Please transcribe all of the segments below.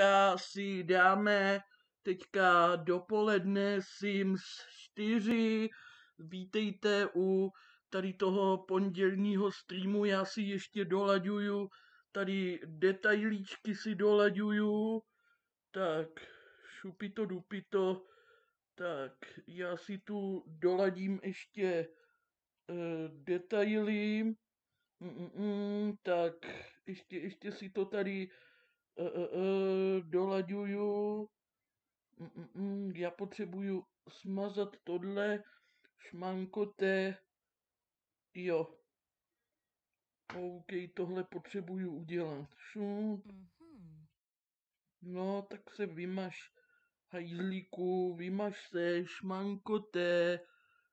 teďka si dáme teďka dopoledne Sims 4. Vítejte u tady toho pondělního streamu. Já si ještě dolaďuju, tady detailíčky si dolaďuju. Tak, šupito dupito. Tak, já si tu doladím ještě e, detaily. Mm, mm, mm, tak, ještě, ještě si to tady e, dolaďuju, mm, mm, já potřebuju smazat tohle, šmankoté, jo. OK, tohle potřebuju udělat. Šup. Mhm. No, tak se vymaš, hajzlíku, vymaš se, šmankoté,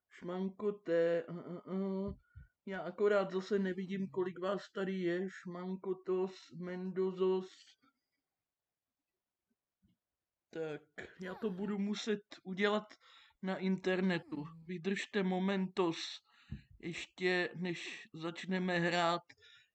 šmankoté. a, a, Já akorát zase nevidím, kolik vás tady je, šmankotos, mendozos, tak já to budu muset udělat na internetu. Hmm. Vydržte momentos, ještě než začneme hrát.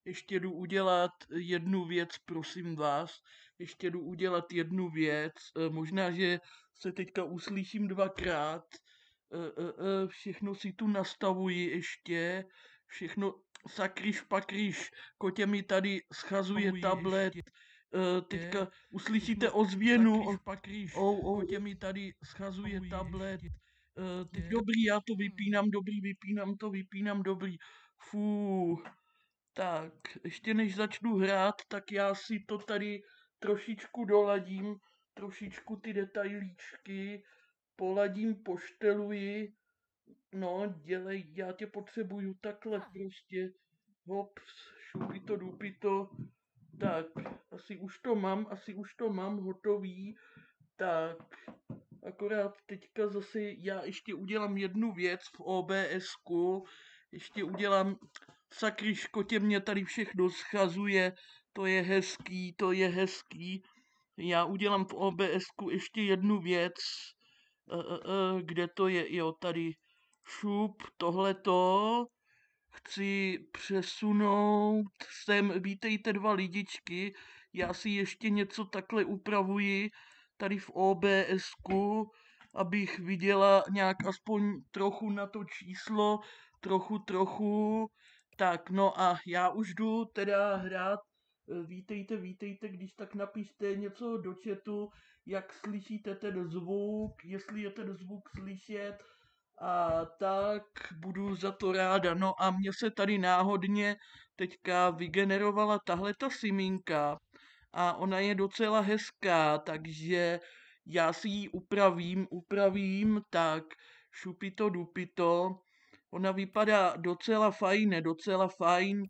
Ještě jdu udělat jednu věc, prosím vás. Ještě jdu udělat jednu věc. Eh, možná, že se teďka uslyším dvakrát. Eh, eh, všechno si tu nastavuji ještě. Všechno sakryš pakryš. Kotě mi tady schazuje tablet. Ještě. Eh, teďka uslyšíte ozvěnu, no, on pak rýš, oh, oh, tě mi tady schazuje tablet, eh, teď dobrý, já to hmm. vypínám, dobrý, vypínám to, vypínám, dobrý, fú, tak, ještě než začnu hrát, tak já si to tady trošičku doladím, trošičku ty detailíčky, poladím, pošteluji, no, dělej, já tě potřebuju takhle ah. prostě, hops, šupito, dupito, tak, asi už to mám, asi už to mám hotový. Tak, akorát teďka zase já ještě udělám jednu věc v OBSku. Ještě udělám, sakry škotě mě tady všechno schazuje, to je hezký, to je hezký. Já udělám v OBSku ještě jednu věc, e, e, e, kde to je, jo, tady šup, tohleto, chci přesunout sem, vítejte dva lidičky, já si ještě něco takhle upravuji tady v OBSku, abych viděla nějak aspoň trochu na to číslo, trochu, trochu. Tak, no a já už jdu teda hrát vítejte, vítejte, když tak napište něco do chatu, jak slyšíte ten zvuk, jestli je ten zvuk slyšet, a tak budu za to ráda. No a mně se tady náhodně teďka vygenerovala tahle ta simínka a ona je docela hezká, takže já si ji upravím, upravím, tak šupito dupito. Ona vypadá docela fajn, docela fajn,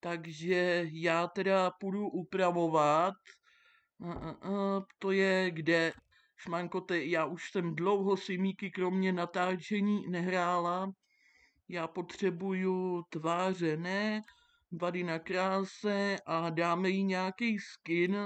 takže já teda půjdu upravovat. Mm, mm, mm, to je kde? Šmankote, já už jsem dlouho simíky kromě natáčení nehrála. Já potřebuju tváře, ne, vady na kráse a dáme jí nějaký skin,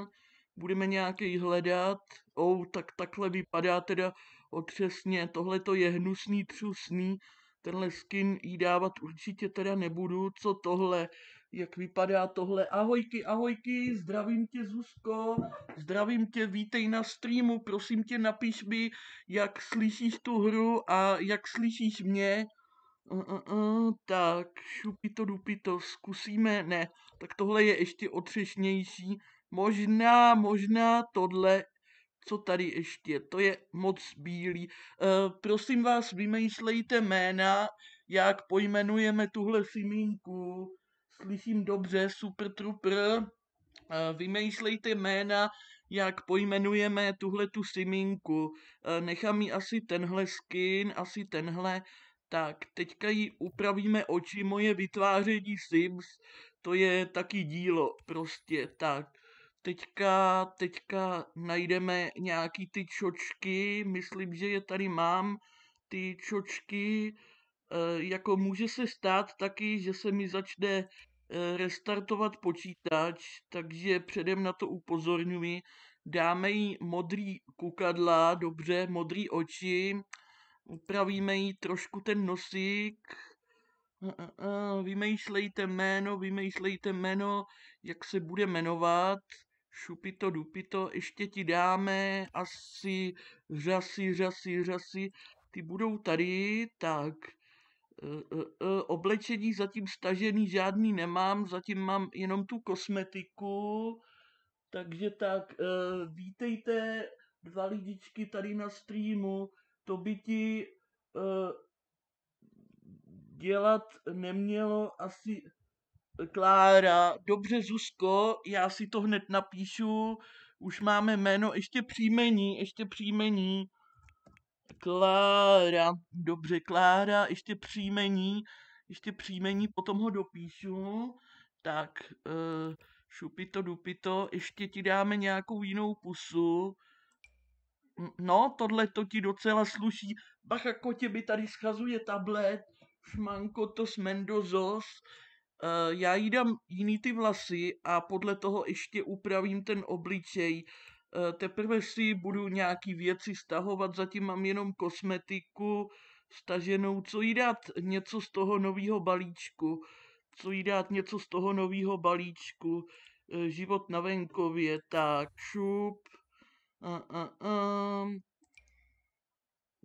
budeme nějaký hledat. Ou, tak takhle vypadá teda otřesně, tohle to je hnusný, třusný, tenhle skin jí dávat určitě teda nebudu, co tohle, jak vypadá tohle. Ahojky, ahojky, zdravím tě Zuzko, zdravím tě, vítej na streamu, prosím tě napiš mi, jak slyšíš tu hru a jak slyšíš mě. Uh, uh, uh, tak, šupito dupito, zkusíme, ne, tak tohle je ještě otřešnější. Možná, možná tohle, co tady ještě, to je moc bílý. Uh, prosím vás, vymýšlejte jména, jak pojmenujeme tuhle simínku slyším dobře, super trooper, eh, vymýšlejte jména, jak pojmenujeme tuhle tu siminku. Eh, nechám jí asi tenhle skin, asi tenhle. Tak, teďka ji upravíme oči, moje vytváření Sims, to je taky dílo, prostě, tak. Teďka, teďka najdeme nějaký ty čočky, myslím, že je tady mám, ty čočky, e, jako může se stát taky, že se mi začne Eh, restartovat počítač, takže předem na to upozorňuji. Dáme jí modrý kukadla, dobře, modrý oči, upravíme jí trošku ten nosík, eh, eh, vymýšlejte jméno, vymýšlejte jméno, jak se bude jmenovat, šupito, dupito, ještě ti dáme asi řasy, řasy, řasy, ty budou tady, tak Eh, eh, eh, oblečení zatím stažený žádný nemám, zatím mám jenom tu kosmetiku, takže tak, vítejte dva lidičky tady na streamu, to by ti dělat nemělo asi Klára. Dobře, Zuzko, já si to hned napíšu. Už máme jméno, ještě příjmení, ještě příjmení. Klára, dobře, Klára, ještě příjmení, ještě příjmení, potom ho dopíšu. Tak, uh, šupito, dupito, ještě ti dáme nějakou jinou pusu. No, tohle to ti docela sluší. Bacha, kotě by tady schazuje tablet. Šmanko, to s Mendozos. Uh, eh, já jí dám jiný ty vlasy a podle toho ještě upravím ten obličej. Eh, teprve si budu nějaký věci stahovat, zatím mám jenom kosmetiku staženou, co jí dát něco z toho nového balíčku, co jí dát něco z toho nového balíčku, eh, život na venkově, tak šup, a, a, a.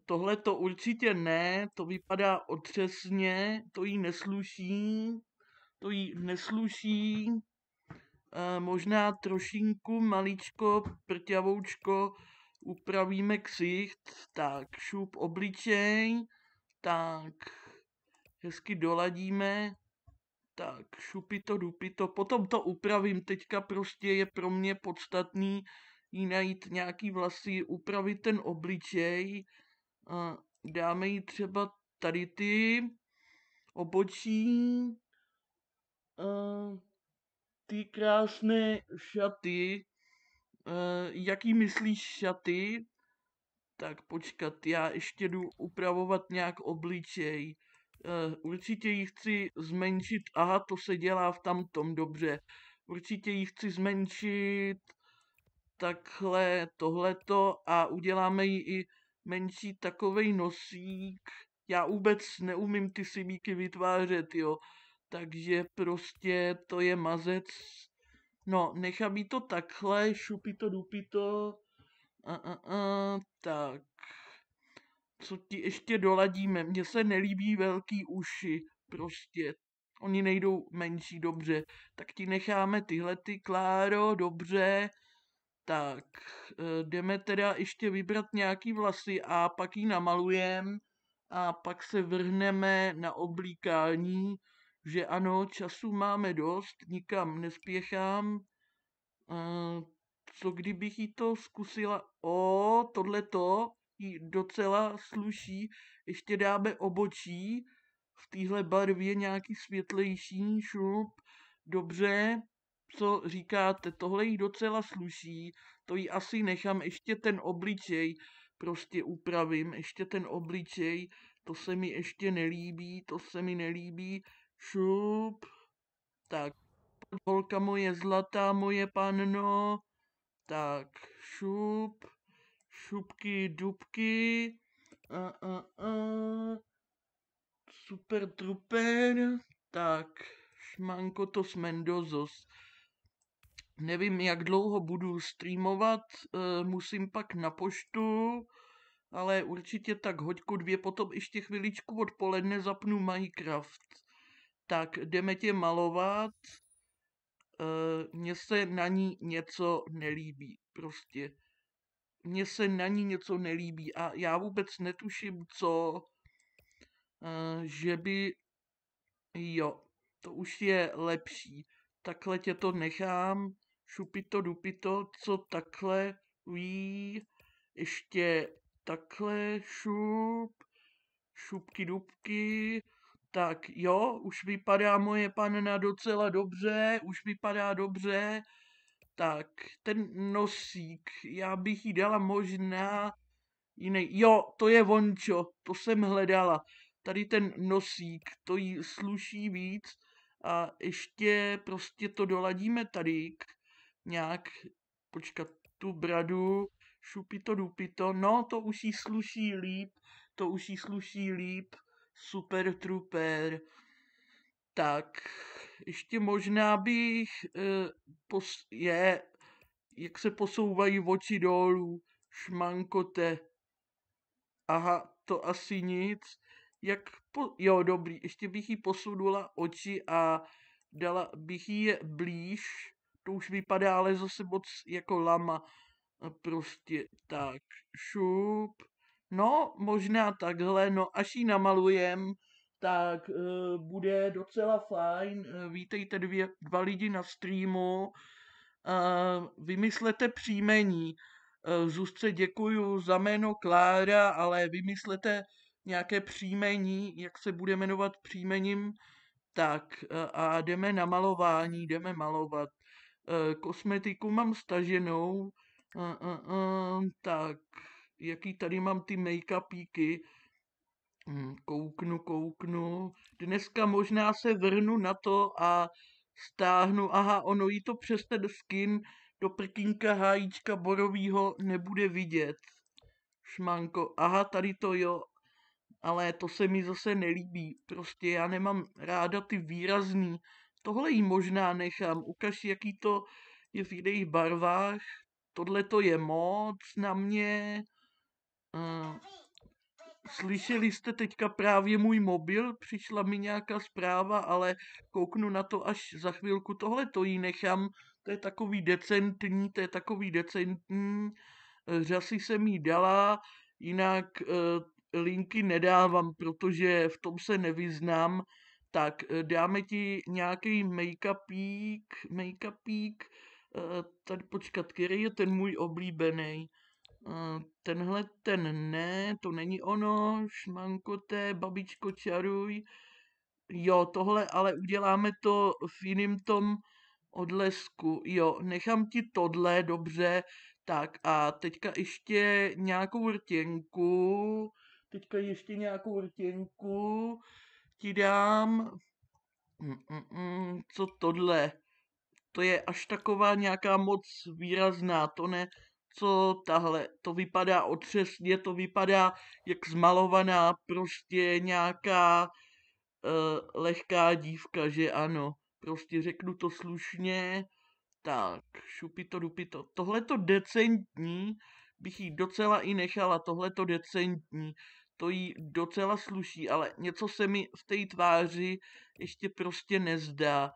tohle to určitě ne, to vypadá otřesně, to jí nesluší, to jí nesluší, možná trošinku, maličko, prťavoučko upravíme ksicht, tak šup obličej, tak hezky doladíme, tak to dupy to potom to upravím, teďka prostě je pro mě podstatný jí najít nějaký vlasy, upravit ten obličej, dáme jí třeba tady ty obočí, ty krásné šaty. Uh, jaký myslíš šaty? Tak počkat, já ještě jdu upravovat nějak obličej. Uh, určitě ji chci zmenšit. Aha, to se dělá v tamtom, dobře. Určitě ji chci zmenšit takhle tohleto a uděláme ji i menší takovej nosík. Já vůbec neumím ty simíky vytvářet, jo takže prostě to je mazec. No, nechám jí to takhle, šupí to, dupí to. A, a, a, tak. Co ti ještě doladíme? Mně se nelíbí velký uši, prostě. Oni nejdou menší, dobře. Tak ti necháme tyhle ty, Kláro, dobře. Tak, eh, jdeme teda ještě vybrat nějaký vlasy a pak ji namalujeme a pak se vrhneme na oblíkání že ano, času máme dost, nikam nespěchám, eh, co kdybych jí to zkusila, o, tohle to jí docela sluší, ještě dáme obočí, v téhle barvě nějaký světlejší šup, dobře, co říkáte, tohle jí docela sluší, to jí asi nechám, ještě ten obličej prostě upravím, ještě ten obličej, to se mi ještě nelíbí, to se mi nelíbí, šup, tak holka moje zlatá, moje panno, tak šup, šupky, dubky, a, a, a, super truper, tak šmanko to s Mendozos. Nevím, jak dlouho budu streamovat, eh, musím pak na poštu, ale určitě tak hoďku dvě, potom ještě chviličku odpoledne zapnu Minecraft tak jdeme tě malovat, eh, mně se na ní něco nelíbí. Prostě mně se na ní něco nelíbí a já vůbec netuším, co, eh, že by, jo, to už je lepší. Takhle tě to nechám, šupito, dupito, co takhle ví, ještě takhle šup, šupky, dubky, tak jo, už vypadá moje panna docela dobře, už vypadá dobře, tak ten nosík, já bych jí dala možná jiný. Jo, to je vončo, to jsem hledala. Tady ten nosík, to jí sluší víc a ještě prostě to doladíme tady nějak, počkat tu bradu, šupito dupito, no to už jí sluší líp, to už jí sluší líp Super Trooper, tak ještě možná bych uh, pos- je, jak se posouvají oči dolů, šmankote. Aha, to asi nic. Jak po- jo, dobrý, ještě bych jí posunula oči a dala bych jí je blíž. To už vypadá ale zase moc jako lama. A prostě tak, šup, no možná takhle, no až ji namalujem, tak e, bude docela fajn. E, vítejte dvě, dva lidi na streamu. E, vymyslete příjmení. E, Zuzce děkuju za jméno Klára, ale vymyslete nějaké příjmení, jak se bude jmenovat příjmením, tak e, a jdeme na malování, jdeme malovat. E, kosmetiku mám staženou, E, e, e, tak jaký tady mám ty make-upíky. Hm, kouknu, kouknu. Dneska možná se vrnu na to a stáhnu. Aha, ono jí to přes ten skin do prkínka hájíčka borovýho nebude vidět. Šmanko, aha, tady to jo, ale to se mi zase nelíbí. Prostě já nemám ráda ty výrazný. Tohle jí možná nechám. Ukaž, jaký to je v jiných barvách. Tohle to je moc na mě. Eh, slyšeli jste teďka právě můj mobil, přišla mi nějaká zpráva, ale kouknu na to až za chvilku. Tohle to jí nechám, to je takový decentní, to je takový decentní. Eh, řasy jsem jí dala, jinak e, linky nedávám, protože v tom se nevyznám. Tak dáme ti nějaký make-upík, make-upík, e, tady počkat, který je ten můj oblíbený tenhle ten ne, to není ono, šmankoté, babičko čaruj, jo, tohle, ale uděláme to v jiném tom odlesku, jo, nechám ti tohle, dobře, tak a teďka ještě nějakou rtěnku, teďka ještě nějakou rtěnku ti dám, Mm-mm, co tohle, to je až taková nějaká moc výrazná, to ne, co tahle, to vypadá otřesně, to vypadá jak zmalovaná prostě nějaká uh, lehká dívka, že ano, prostě řeknu to slušně, tak, šupito, dupito, tohleto decentní bych jí docela i nechala, tohleto decentní, to jí docela sluší, ale něco se mi v té tváři ještě prostě nezdá.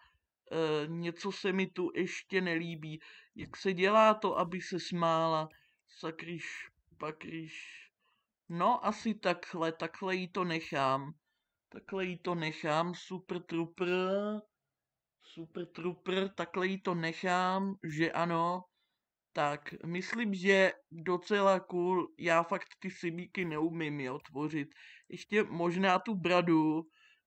Eh, něco se mi tu ještě nelíbí. Jak se dělá to, aby se smála? Sakryš, pakryš. No, asi takhle, takhle jí to nechám. Takhle jí to nechám, super trupr. Super trupr, takhle jí to nechám, že ano. Tak, myslím, že docela cool, já fakt ty simíky neumím jo, tvořit. Ještě možná tu bradu,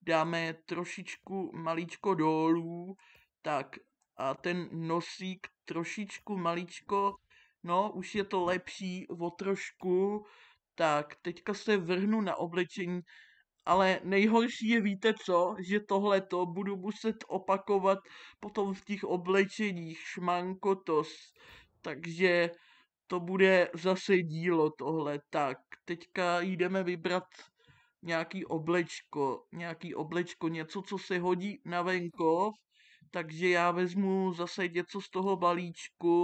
dáme je trošičku malíčko dolů, tak a ten nosík trošičku maličko, no už je to lepší o trošku, tak teďka se vrhnu na oblečení, ale nejhorší je, víte co, že tohle to budu muset opakovat potom v těch oblečeních šmankotos, takže to bude zase dílo tohle, tak teďka jdeme vybrat nějaký oblečko, nějaký oblečko, něco, co se hodí na venkov, takže já vezmu zase něco z toho balíčku,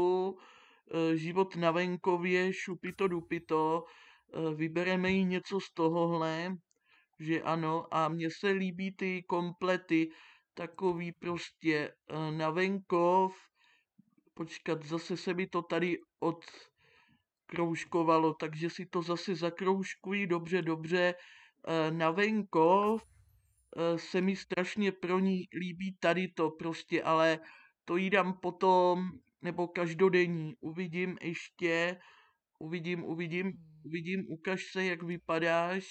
eh, život na venkově, šupito dupito, eh, vybereme jí něco z tohohle, že ano, a mně se líbí ty komplety, takový prostě eh, na venkov, počkat, zase se mi to tady od takže si to zase zakroužkují dobře, dobře, Eh, na venkov, eh, se mi strašně pro ní líbí tady to prostě, ale to jí dám potom, nebo každodenní, uvidím ještě, uvidím, uvidím, uvidím, ukaž se, jak vypadáš,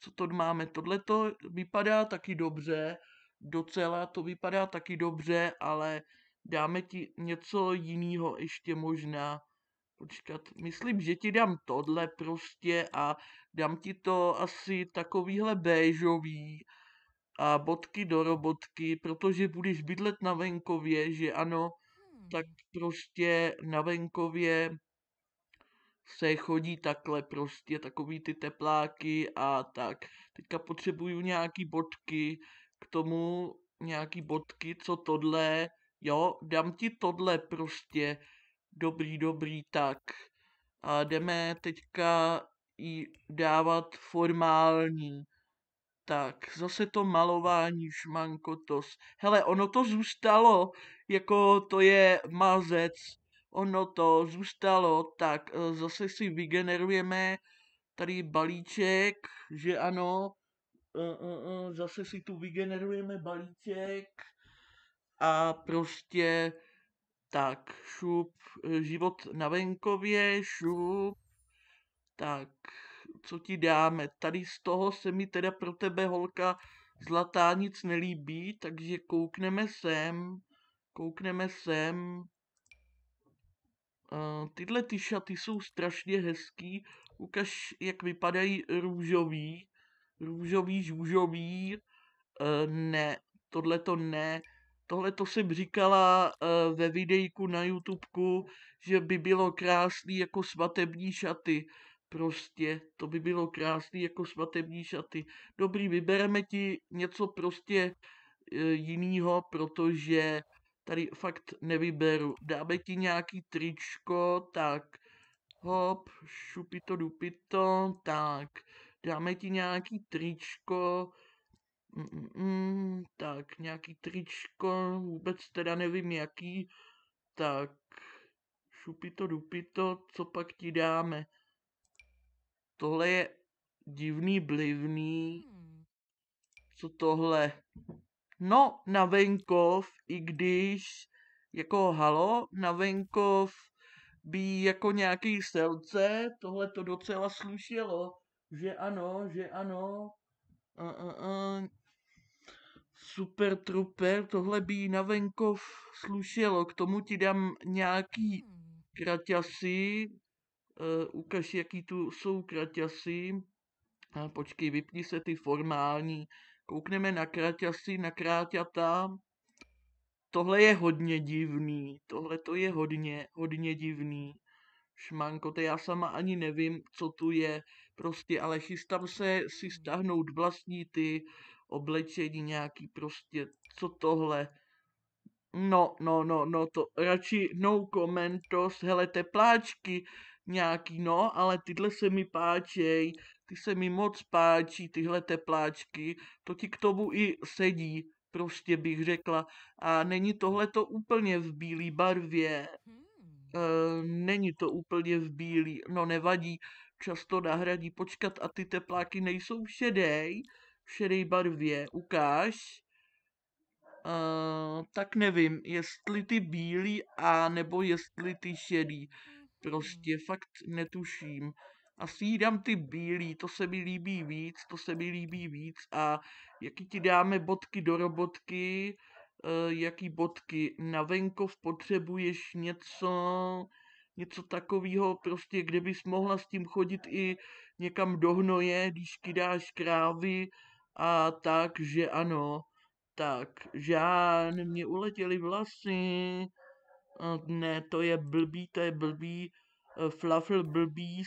co to máme, tohle to vypadá taky dobře, docela to vypadá taky dobře, ale dáme ti něco jiného ještě možná, Počkat, myslím, že ti dám tohle prostě a dám ti to asi takovýhle béžový a bodky do robotky, protože budeš bydlet na venkově, že ano, tak hmm. prostě na venkově se chodí takhle prostě, takový ty tepláky a tak. Teďka potřebuju nějaký bodky k tomu, nějaký bodky, co tohle, jo, dám ti tohle prostě, Dobrý, dobrý, tak. A jdeme teďka jí dávat formální. Tak, zase to malování šmankotos. Hele, ono to zůstalo, jako to je mazec. Ono to zůstalo, tak e, zase si vygenerujeme tady balíček, že ano, e, e, zase si tu vygenerujeme balíček a prostě tak, šup, eh, život na venkově, šup. Tak, co ti dáme? Tady z toho se mi teda pro tebe, holka, zlatá nic nelíbí, takže koukneme sem, koukneme sem. Uh, tyhle ty šaty jsou strašně hezký. Ukaž, jak vypadají růžový. Růžový, žůžový. Uh, eh, ne, tohle to ne. Tohle to jsem říkala uh, ve videjku na YouTubeku, že by bylo krásný jako svatební šaty. Prostě to by bylo krásný jako svatební šaty. Dobrý, vybereme ti něco prostě uh, eh, jiného, protože tady fakt nevyberu. Dáme ti nějaký tričko, tak hop, šupito dupito, tak dáme ti nějaký tričko, Mm, mm, tak, nějaký tričko, vůbec teda nevím jaký. Tak, šupito dupito, co pak ti dáme? Tohle je divný blivný. Hmm. Co tohle? No, na venkov, i když jako halo, na venkov by jako nějaký selce, tohle to docela slušelo, že ano, že ano, uh, uh, uh, Super Trooper, tohle by na venkov slušelo, k tomu ti dám nějaký hmm. kraťasy, uh, ukaž, jaký tu jsou kraťasy, a počkej, vypni se ty formální, koukneme na kraťasy, na kráťata, tohle je hodně divný, tohle to je hodně, hodně divný, šmanko, to já sama ani nevím, co tu je, prostě, ale chystám se si hmm. stáhnout vlastní ty oblečení nějaký prostě, co tohle. No, no, no, no, to radši no commentos, hele, tepláčky nějaký, no, ale tyhle se mi páčej, ty se mi moc páčí, tyhle tepláčky, to ti k tomu i sedí, prostě bych řekla. A není tohle to úplně v bílé barvě. E, není to úplně v bílý, no nevadí, často nahradí, počkat a ty tepláky nejsou šedej, v šedé barvě, ukáž. Uh, tak nevím, jestli ty bílý a nebo jestli ty šedý. Prostě fakt netuším. Asi jí dám ty bílý, to se mi líbí víc, to se mi líbí víc a jaký ti dáme bodky do robotky, uh, jaký bodky na venkov potřebuješ něco, něco takového, prostě kde bys mohla s tím chodit i někam do hnoje, když ti dáš krávy, a takže ano, tak žádné mě uletěly vlasy, ne, to je blbý, to je blbý, e, flafl blbý,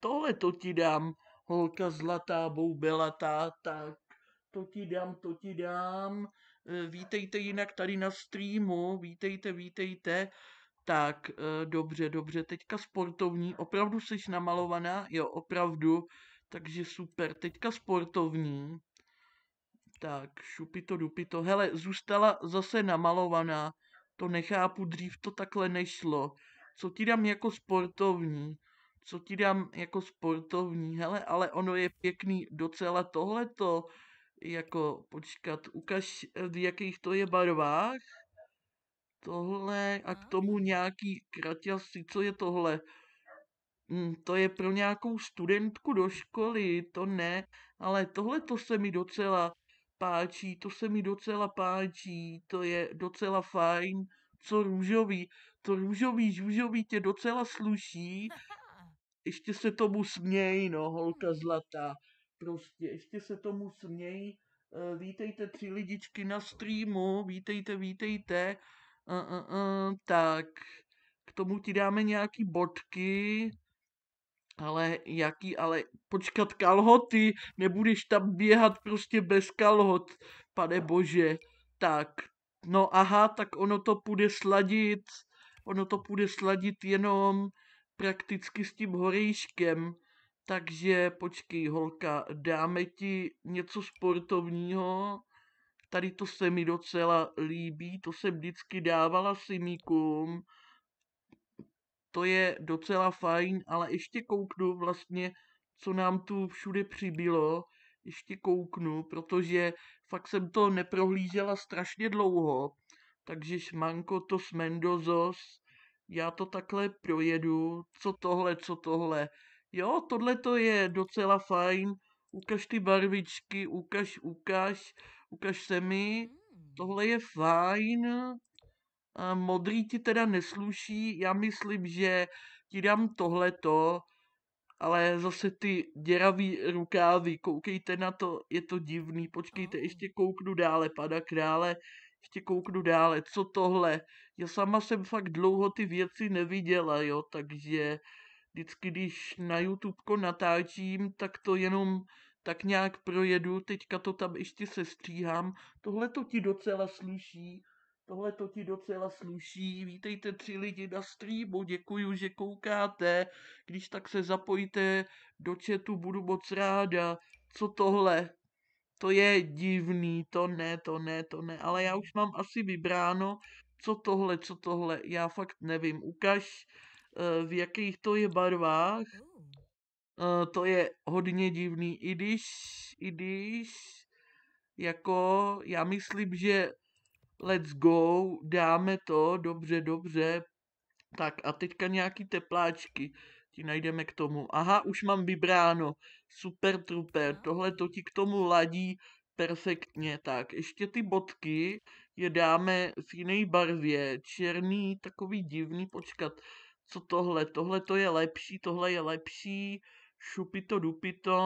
tohle to ti dám, holka zlatá, boubelatá, tak to ti dám, to ti dám, e, vítejte jinak tady na streamu, vítejte, vítejte, tak, e, dobře, dobře, teďka sportovní, opravdu jsi namalovaná, jo, opravdu, takže super, teďka sportovní, tak, šupito dupito. Hele, zůstala zase namalovaná. To nechápu, dřív to takhle nešlo. Co ti dám jako sportovní? Co ti dám jako sportovní? Hele, ale ono je pěkný docela tohleto. Jako, počkat, ukaž, v jakých to je barvách. Tohle a k tomu nějaký kraťasy, co je tohle? Hm, to je pro nějakou studentku do školy, to ne, ale tohle to se mi docela páčí, to se mi docela páčí, to je docela fajn, co růžový, to růžový, žůžový tě docela sluší, ještě se tomu směj, no, holka zlatá, prostě, ještě se tomu směj, eh, vítejte tři lidičky na streamu, vítejte, vítejte, uh, uh, uh, tak, k tomu ti dáme nějaký bodky, ale jaký, ale počkat kalhoty, nebudeš tam běhat prostě bez kalhot, pane bože. Tak, no aha, tak ono to půjde sladit, ono to půjde sladit jenom prakticky s tím horejškem. Takže počkej, holka, dáme ti něco sportovního. Tady to se mi docela líbí, to jsem vždycky dávala simíkům to je docela fajn, ale ještě kouknu vlastně, co nám tu všude přibylo, ještě kouknu, protože fakt jsem to neprohlížela strašně dlouho, takže šmanko to s Mendozos, já to takhle projedu, co tohle, co tohle. Jo, tohle to je docela fajn, ukaž ty barvičky, ukaž, ukaž, ukaž se mi, hmm. tohle je fajn, modrý ti teda nesluší, já myslím, že ti dám tohleto, ale zase ty děravý rukávy, koukejte na to, je to divný, počkejte, ještě kouknu dále, pada krále, ještě kouknu dále, co tohle, já sama jsem fakt dlouho ty věci neviděla, jo, takže vždycky, když na YouTube natáčím, tak to jenom tak nějak projedu, teďka to tam ještě sestříhám, tohle to ti docela sluší, tohle to ti docela sluší. Vítejte tři lidi na streamu, děkuji, že koukáte. Když tak se zapojíte do chatu, budu moc ráda. Co tohle? To je divný, to ne, to ne, to ne, ale já už mám asi vybráno, co tohle, co tohle, já fakt nevím. Ukaž, eh, v jakých to je barvách. Hmm. Eh, to je hodně divný, i když, i když, jako, já myslím, že let's go, dáme to, dobře, dobře, tak a teďka nějaký tepláčky ti najdeme k tomu. Aha, už mám vybráno, super truper, tohle to ti k tomu ladí perfektně, tak ještě ty bodky je dáme v jiné barvě, černý, takový divný, počkat, co tohle, tohle to je lepší, tohle je lepší, šupito dupito,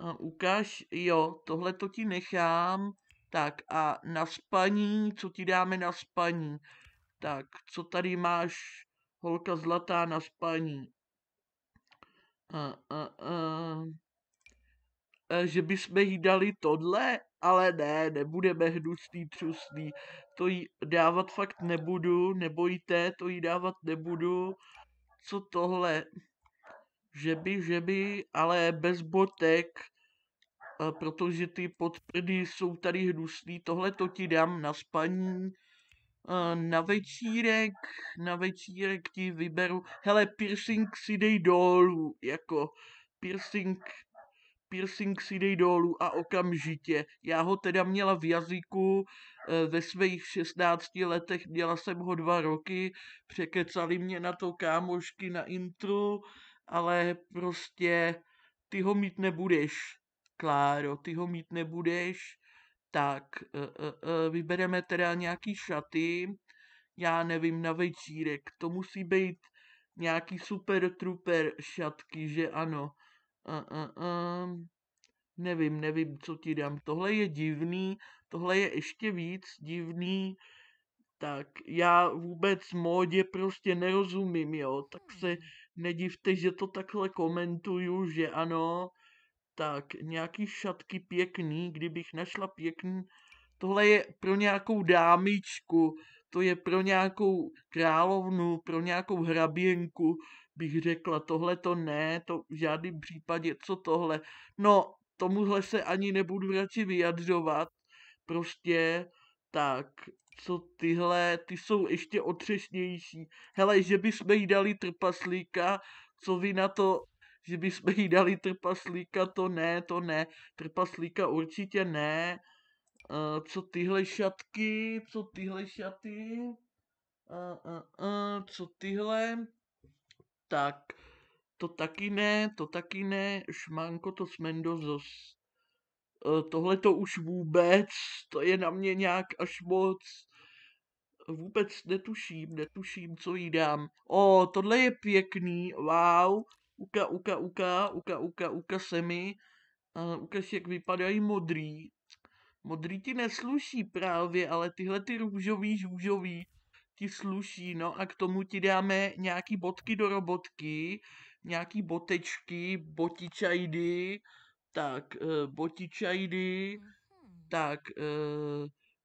a ukáž, jo, tohle to ti nechám, tak a na spaní, co ti dáme na spaní? Tak, co tady máš, holka zlatá na spaní? Uh, uh, uh. Že bychom jí dali tohle, ale ne, nebudeme hnusný, třusný. To jí dávat fakt nebudu, nebojte, to jí dávat nebudu. Co tohle? Že by, že by, ale bez botek E, protože ty podprdy jsou tady hnusný. Tohle to ti dám na spaní. E, na večírek, na večírek ti vyberu. Hele, piercing si dej dolů, jako piercing, piercing si dej dolů a okamžitě. Já ho teda měla v jazyku e, ve svých 16 letech, měla jsem ho dva roky, překecali mě na to kámošky na intru, ale prostě ty ho mít nebudeš Kláro, ty ho mít nebudeš, tak e, e, vybereme teda nějaký šaty, já nevím, na večírek, to musí být nějaký super truper šatky, že ano. E, e, e, nevím, nevím, co ti dám, tohle je divný, tohle je ještě víc divný, tak já vůbec módě prostě nerozumím, jo, tak se hmm. nedivte, že to takhle komentuju, že ano, tak, nějaký šatky pěkný, kdybych našla pěkný. Tohle je pro nějakou dámičku, to je pro nějakou královnu, pro nějakou hraběnku, bych řekla, tohle to ne, to v žádném případě, co tohle. No, tomuhle se ani nebudu radši vyjadřovat, prostě tak, co tyhle, ty jsou ještě otřešnější. Hele, že bychom jí dali trpaslíka, co vy na to že bychom jí dali trpaslíka, to ne, to ne, trpaslíka určitě ne, uh, co tyhle šatky, co tyhle šaty, uh, uh, uh, co tyhle, tak, to taky ne, to taky ne, šmanko, to jsme dozos. Tohle to už vůbec, to je na mě nějak až moc. Vůbec netuším, netuším, co jí dám. O, tohle je pěkný, wow, Uka, uka, uka, uka, uka, uka se mi. A ukaž, jak vypadají modrý. Modrý ti nesluší právě, ale tyhle ty růžový, žůžový ti sluší. No a k tomu ti dáme nějaký bodky do robotky, nějaký botečky, botičajdy, tak, e, botičajdy, mm-hmm. tak, e,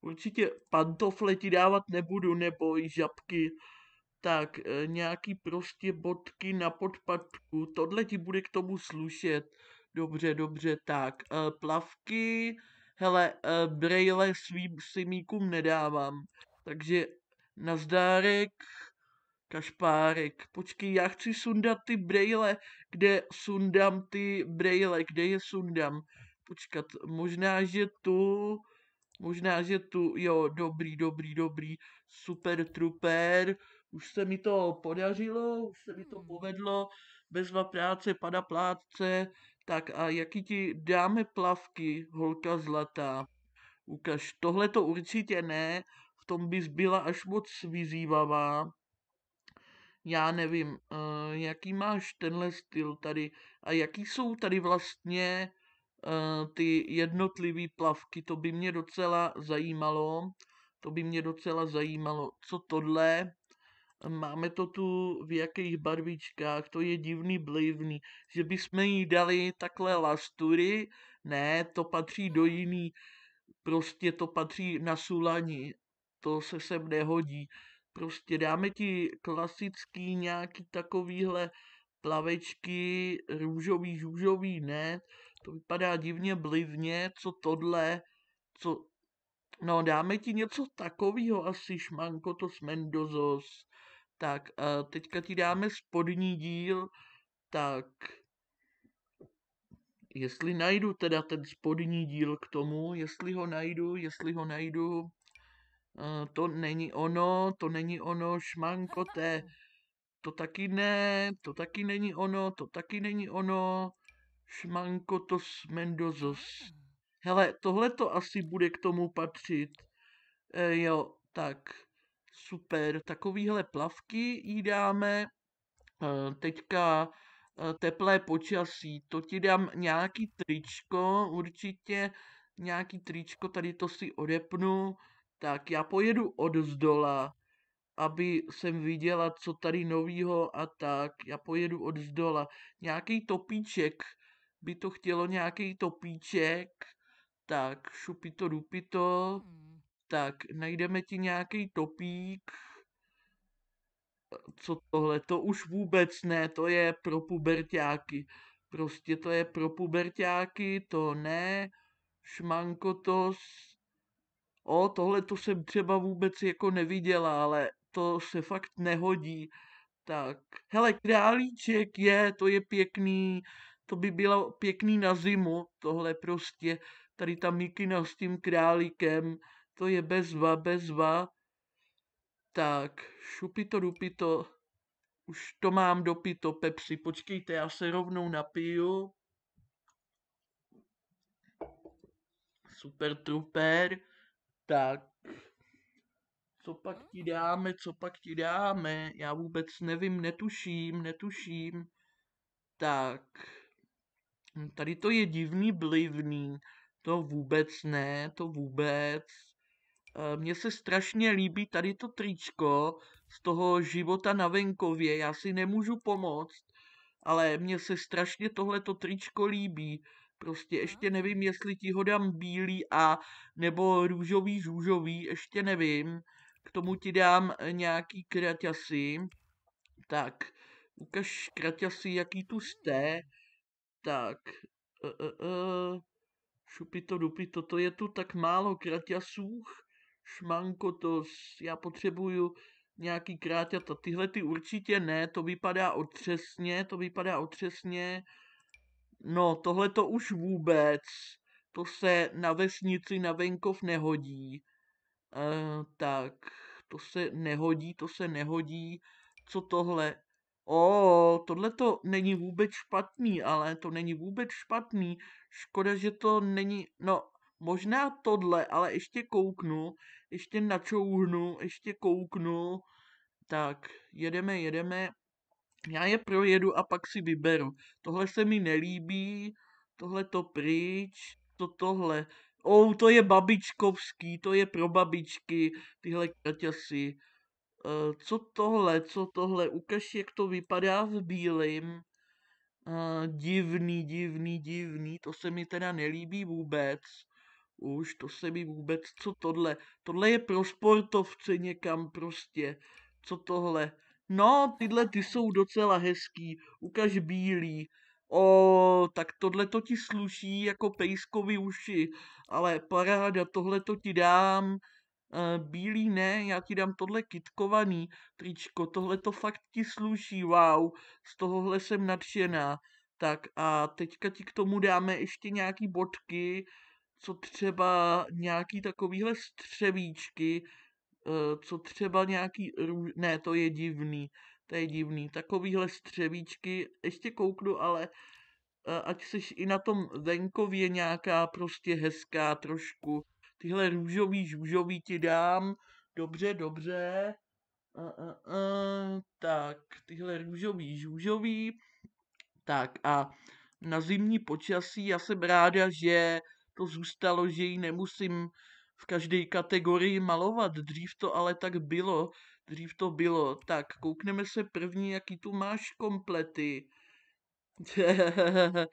určitě pantofle ti dávat nebudu, nebo i žabky, tak e, nějaký prostě bodky na podpadku, tohle ti bude k tomu slušet. Dobře, dobře, tak. E, plavky, hele, e, brejle svým simíkům nedávám. Takže nazdárek, Kašpárek, počkej, já chci sundat ty brejle, kde sundám ty brejle, kde je sundám? Počkat, možná, že tu, možná, že tu, jo, dobrý, dobrý, dobrý, super, truper, už se mi to podařilo, už se mi to hmm. povedlo, bezva práce, pada plátce, tak a jaký ti dáme plavky, holka zlatá? Ukaž, tohle to určitě ne, v tom bys byla až moc vyzývavá. Já nevím, eh, jaký máš tenhle styl tady a jaký jsou tady vlastně eh, ty jednotlivé plavky, to by mě docela zajímalo. To by mě docela zajímalo, co tohle Máme to tu v jakých barvičkách, to je divný blivný, že bychom jí dali takhle lastury, ne, to patří do jiný, prostě to patří na sulani, to se sem nehodí. Prostě dáme ti klasický nějaký takovýhle plavečky, růžový, žůžový, ne, to vypadá divně blivně, co tohle, co, no dáme ti něco takového asi šmanko, to s tak a teďka ti dáme spodní díl, tak jestli najdu teda ten spodní díl k tomu, jestli ho najdu, jestli ho najdu, to není ono, to není ono, šmanko, té, to taky ne, to taky není ono, to taky není ono, šmanko, to smendozos. Ah. Hele, tohle to asi bude k tomu patřit. E, jo, tak. Super, takovýhle plavky jí dáme. Eh, teďka eh, teplé počasí, to ti dám nějaký tričko, určitě nějaký tričko, tady to si odepnu. Tak já pojedu od zdola, aby jsem viděla, co tady novýho a tak. Já pojedu od zdola. Nějaký topíček, by to chtělo nějaký topíček. Tak, šupito, dupito. Hmm. Tak, najdeme ti nějaký topík. Co tohle? To už vůbec ne, to je pro pubertáky. Prostě to je pro pubertáky, to ne. Šmanko to... O, tohle to jsem třeba vůbec jako neviděla, ale to se fakt nehodí. Tak, hele, králíček je, to je pěkný, to by bylo pěkný na zimu, tohle prostě, tady ta mikina s tím králíkem, to je bezva, bezva. Tak, šupito, dupito, už to mám dopito, Pepsi, počkejte, já se rovnou napiju. Super trooper, tak, co pak ti dáme, co pak ti dáme, já vůbec nevím, netuším, netuším. Tak, hm, tady to je divný, blivný, to vůbec ne, to vůbec. Eh, mně se strašně líbí tady to tričko z toho života na venkově. Já si nemůžu pomoct, ale mně se strašně tohleto tričko líbí. Prostě ještě nevím, jestli ti ho dám bílý a nebo růžový žůžový, ještě nevím. K tomu ti dám eh, nějaký kraťasy. Tak, ukaž kraťasy, jaký tu mhm. jste. Tak, uh, uh, uh. šupito dupito, to je tu tak málo kraťasů šmanko, to já potřebuju nějaký kráťata. Tyhle ty určitě ne, to vypadá otřesně, to vypadá otřesně. No, tohle to už vůbec. To se na vesnici, na venkov nehodí. Uh, tak, to se nehodí, to se nehodí. Co tohle? O, tohle to není vůbec špatný, ale to není vůbec špatný. Škoda, že to není, no, možná tohle, ale ještě kouknu, ještě načouhnu, ještě kouknu. Tak, jedeme, jedeme. Já je projedu a pak si vyberu. Tohle se mi nelíbí, tohle to pryč, to tohle. Ou, to je babičkovský, to je pro babičky, tyhle kraťasy. Uh, co tohle, co tohle, ukaž, jak to vypadá v bílém. Uh, e, divný, divný, divný, to se mi teda nelíbí vůbec. Už to se mi vůbec, co tohle, tohle je pro sportovce někam prostě, co tohle. No, tyhle ty jsou docela hezký, ukaž bílý, o, tak tohle to ti sluší jako pejskovi uši, ale paráda, tohle to ti dám, e, bílý ne, já ti dám tohle kitkovaný tričko, tohle to fakt ti sluší, wow, z tohohle jsem nadšená. Tak a teďka ti k tomu dáme ještě nějaký bodky, co třeba nějaký takovýhle střevíčky, eh, co třeba nějaký, ne, to je divný, to je divný, takovýhle střevíčky, ještě kouknu, ale eh, ať seš i na tom venkově nějaká prostě hezká trošku, tyhle růžový, žůžový ti dám, dobře, dobře, uh, uh, uh, tak, tyhle růžový, žůžový, tak a na zimní počasí já jsem ráda, že to zůstalo, že ji nemusím v každé kategorii malovat. Dřív to ale tak bylo. Dřív to bylo. Tak, koukneme se první, jaký tu máš komplety.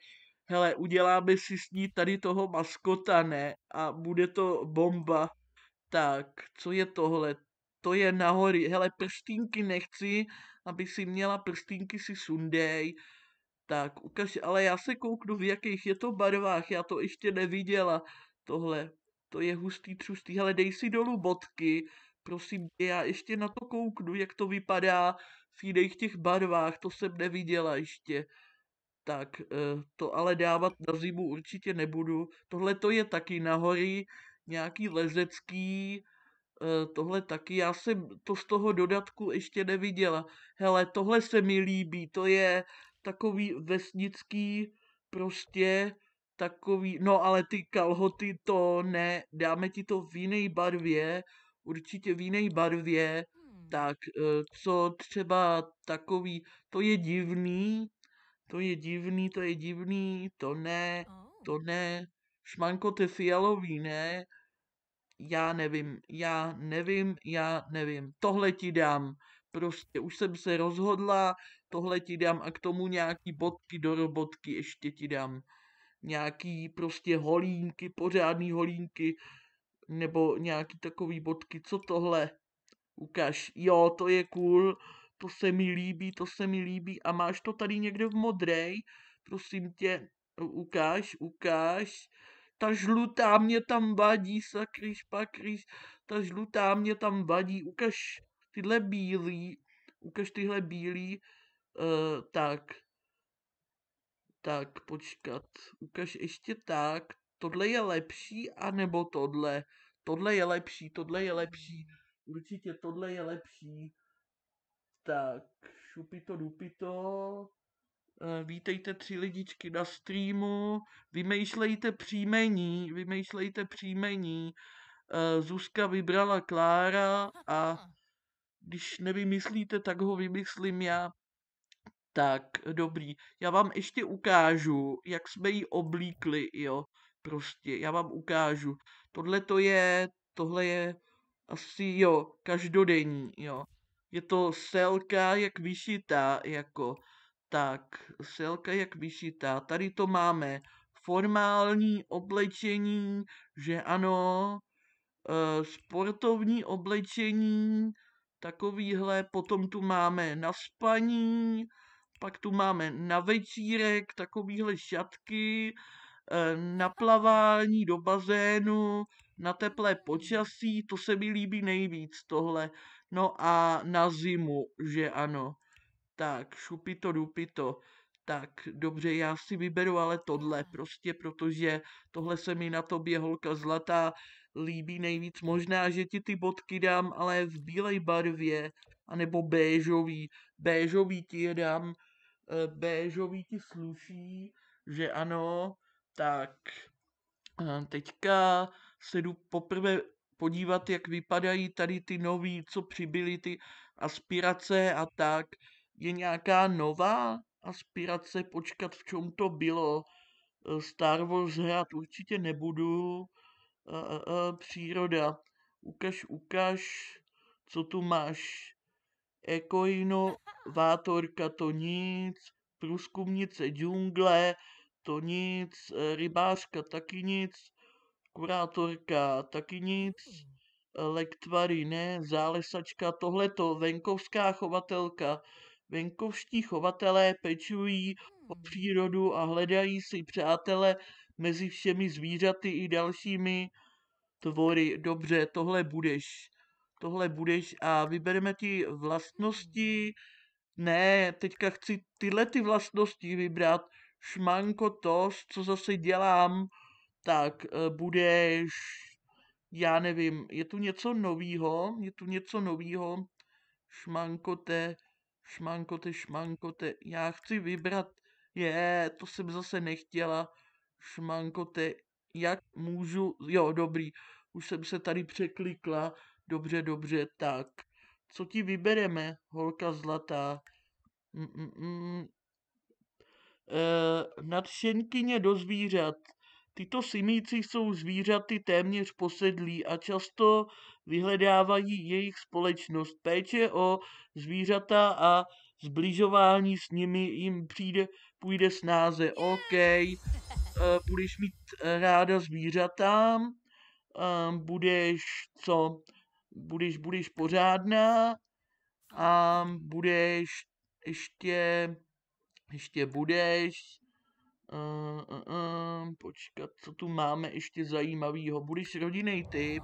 Hele, uděláme si s ní tady toho maskota, ne? A bude to bomba. Tak, co je tohle? To je nahory. Hele, prstínky nechci, aby si měla prstínky si sundej. Tak, ukaž, ale já se kouknu, v jakých je to barvách, já to ještě neviděla, tohle. To je hustý, třustý, ale dej si dolů bodky, prosím, já ještě na to kouknu, jak to vypadá v jiných těch barvách, to jsem neviděla ještě. Tak, eh, to ale dávat na zimu určitě nebudu. Tohle to je taky nahory, nějaký lezecký, eh, tohle taky, já jsem to z toho dodatku ještě neviděla. Hele, tohle se mi líbí, to je takový vesnický prostě takový, no ale ty kalhoty to ne, dáme ti to v jiné barvě, určitě v jiné barvě, hmm. tak e, co třeba takový, to je divný, to je divný, to je divný, to ne, oh. to ne, šmanko ty fialový, ne, já nevím, já nevím, já nevím, tohle ti dám, prostě už jsem se rozhodla, tohle ti dám a k tomu nějaký bodky do robotky ještě ti dám. Nějaký prostě holínky, pořádný holínky, nebo nějaký takový bodky, co tohle? Ukaž, jo, to je cool, to se mi líbí, to se mi líbí a máš to tady někde v modrej, prosím tě, ukáž, ukáž, ta žlutá mě tam vadí, sakryš, pakryš, ta žlutá mě tam vadí, ukáž tyhle bílý, ukáž tyhle bílý, Uh, tak. Tak, počkat. Ukaž ještě tak. Tohle je lepší, anebo tohle. Tohle je lepší, tohle je lepší. Určitě tohle je lepší. Tak, šupito, dupito. Eh, vítejte tři lidičky na streamu, vymýšlejte příjmení, vymýšlejte příjmení. Eh, Zuzka vybrala Klára a když nevymyslíte, tak ho vymyslím já. Tak, dobrý. Já vám ještě ukážu, jak jsme ji oblíkli, jo. Prostě, já vám ukážu. Tohle to je, tohle je asi, jo, každodenní, jo. Je to selka jak vyšitá, jako. Tak, selka jak vyšitá. Tady to máme formální oblečení, že ano, e, sportovní oblečení, takovýhle, potom tu máme na spaní, pak tu máme na večírek takovýhle šatky, eh, na plavání do bazénu, na teplé počasí, to se mi líbí nejvíc tohle. No a na zimu, že ano. Tak, šupito, dupito. Tak, dobře, já si vyberu ale tohle, prostě protože tohle se mi na tobě, holka zlatá, líbí nejvíc. Možná, že ti ty bodky dám, ale v bílé barvě, anebo béžový. Béžový ti je dám, Eh, béžový ti sluší, že ano, tak eh, teďka se jdu poprvé podívat, jak vypadají tady ty nový, co přibyly ty aspirace a tak. Je nějaká nová aspirace, počkat v čem to bylo. Eh, Star Wars hrát určitě nebudu. Příroda. Ukaž, ukaž, co tu máš Ekoino vátorka to nic, průzkumnice džungle to nic, eh, rybářka taky nic, kurátorka taky nic, lektvary ne, zálesačka, tohleto, venkovská chovatelka. Venkovští chovatelé pečují o hmm. přírodu a hledají si přátele mezi všemi zvířaty i dalšími tvory. Dobře, tohle budeš tohle budeš a vybereme ti vlastnosti. Ne, teďka chci tyhle ty vlastnosti vybrat. Šmanko to, co zase dělám, tak e, budeš, já nevím, je tu něco novýho, je tu něco novýho, šmankote, šmankote, šmankote, já chci vybrat, je, to jsem zase nechtěla, šmankote, jak můžu, jo, dobrý, už jsem se tady překlikla, Dobře, dobře, tak. Co ti vybereme, holka zlatá? Mm-mm. E, eh, nadšenkyně do zvířat. Tyto simíci jsou zvířaty téměř posedlí a často vyhledávají jejich společnost. Péče o zvířata a zbližování s nimi jim přijde, půjde snáze. OK, eh, budeš mít ráda zvířata, eh, budeš co? budeš, budeš pořádná a budeš ještě, ještě budeš, uh, uh, uh, počkat, co tu máme ještě zajímavého, budeš rodinný typ,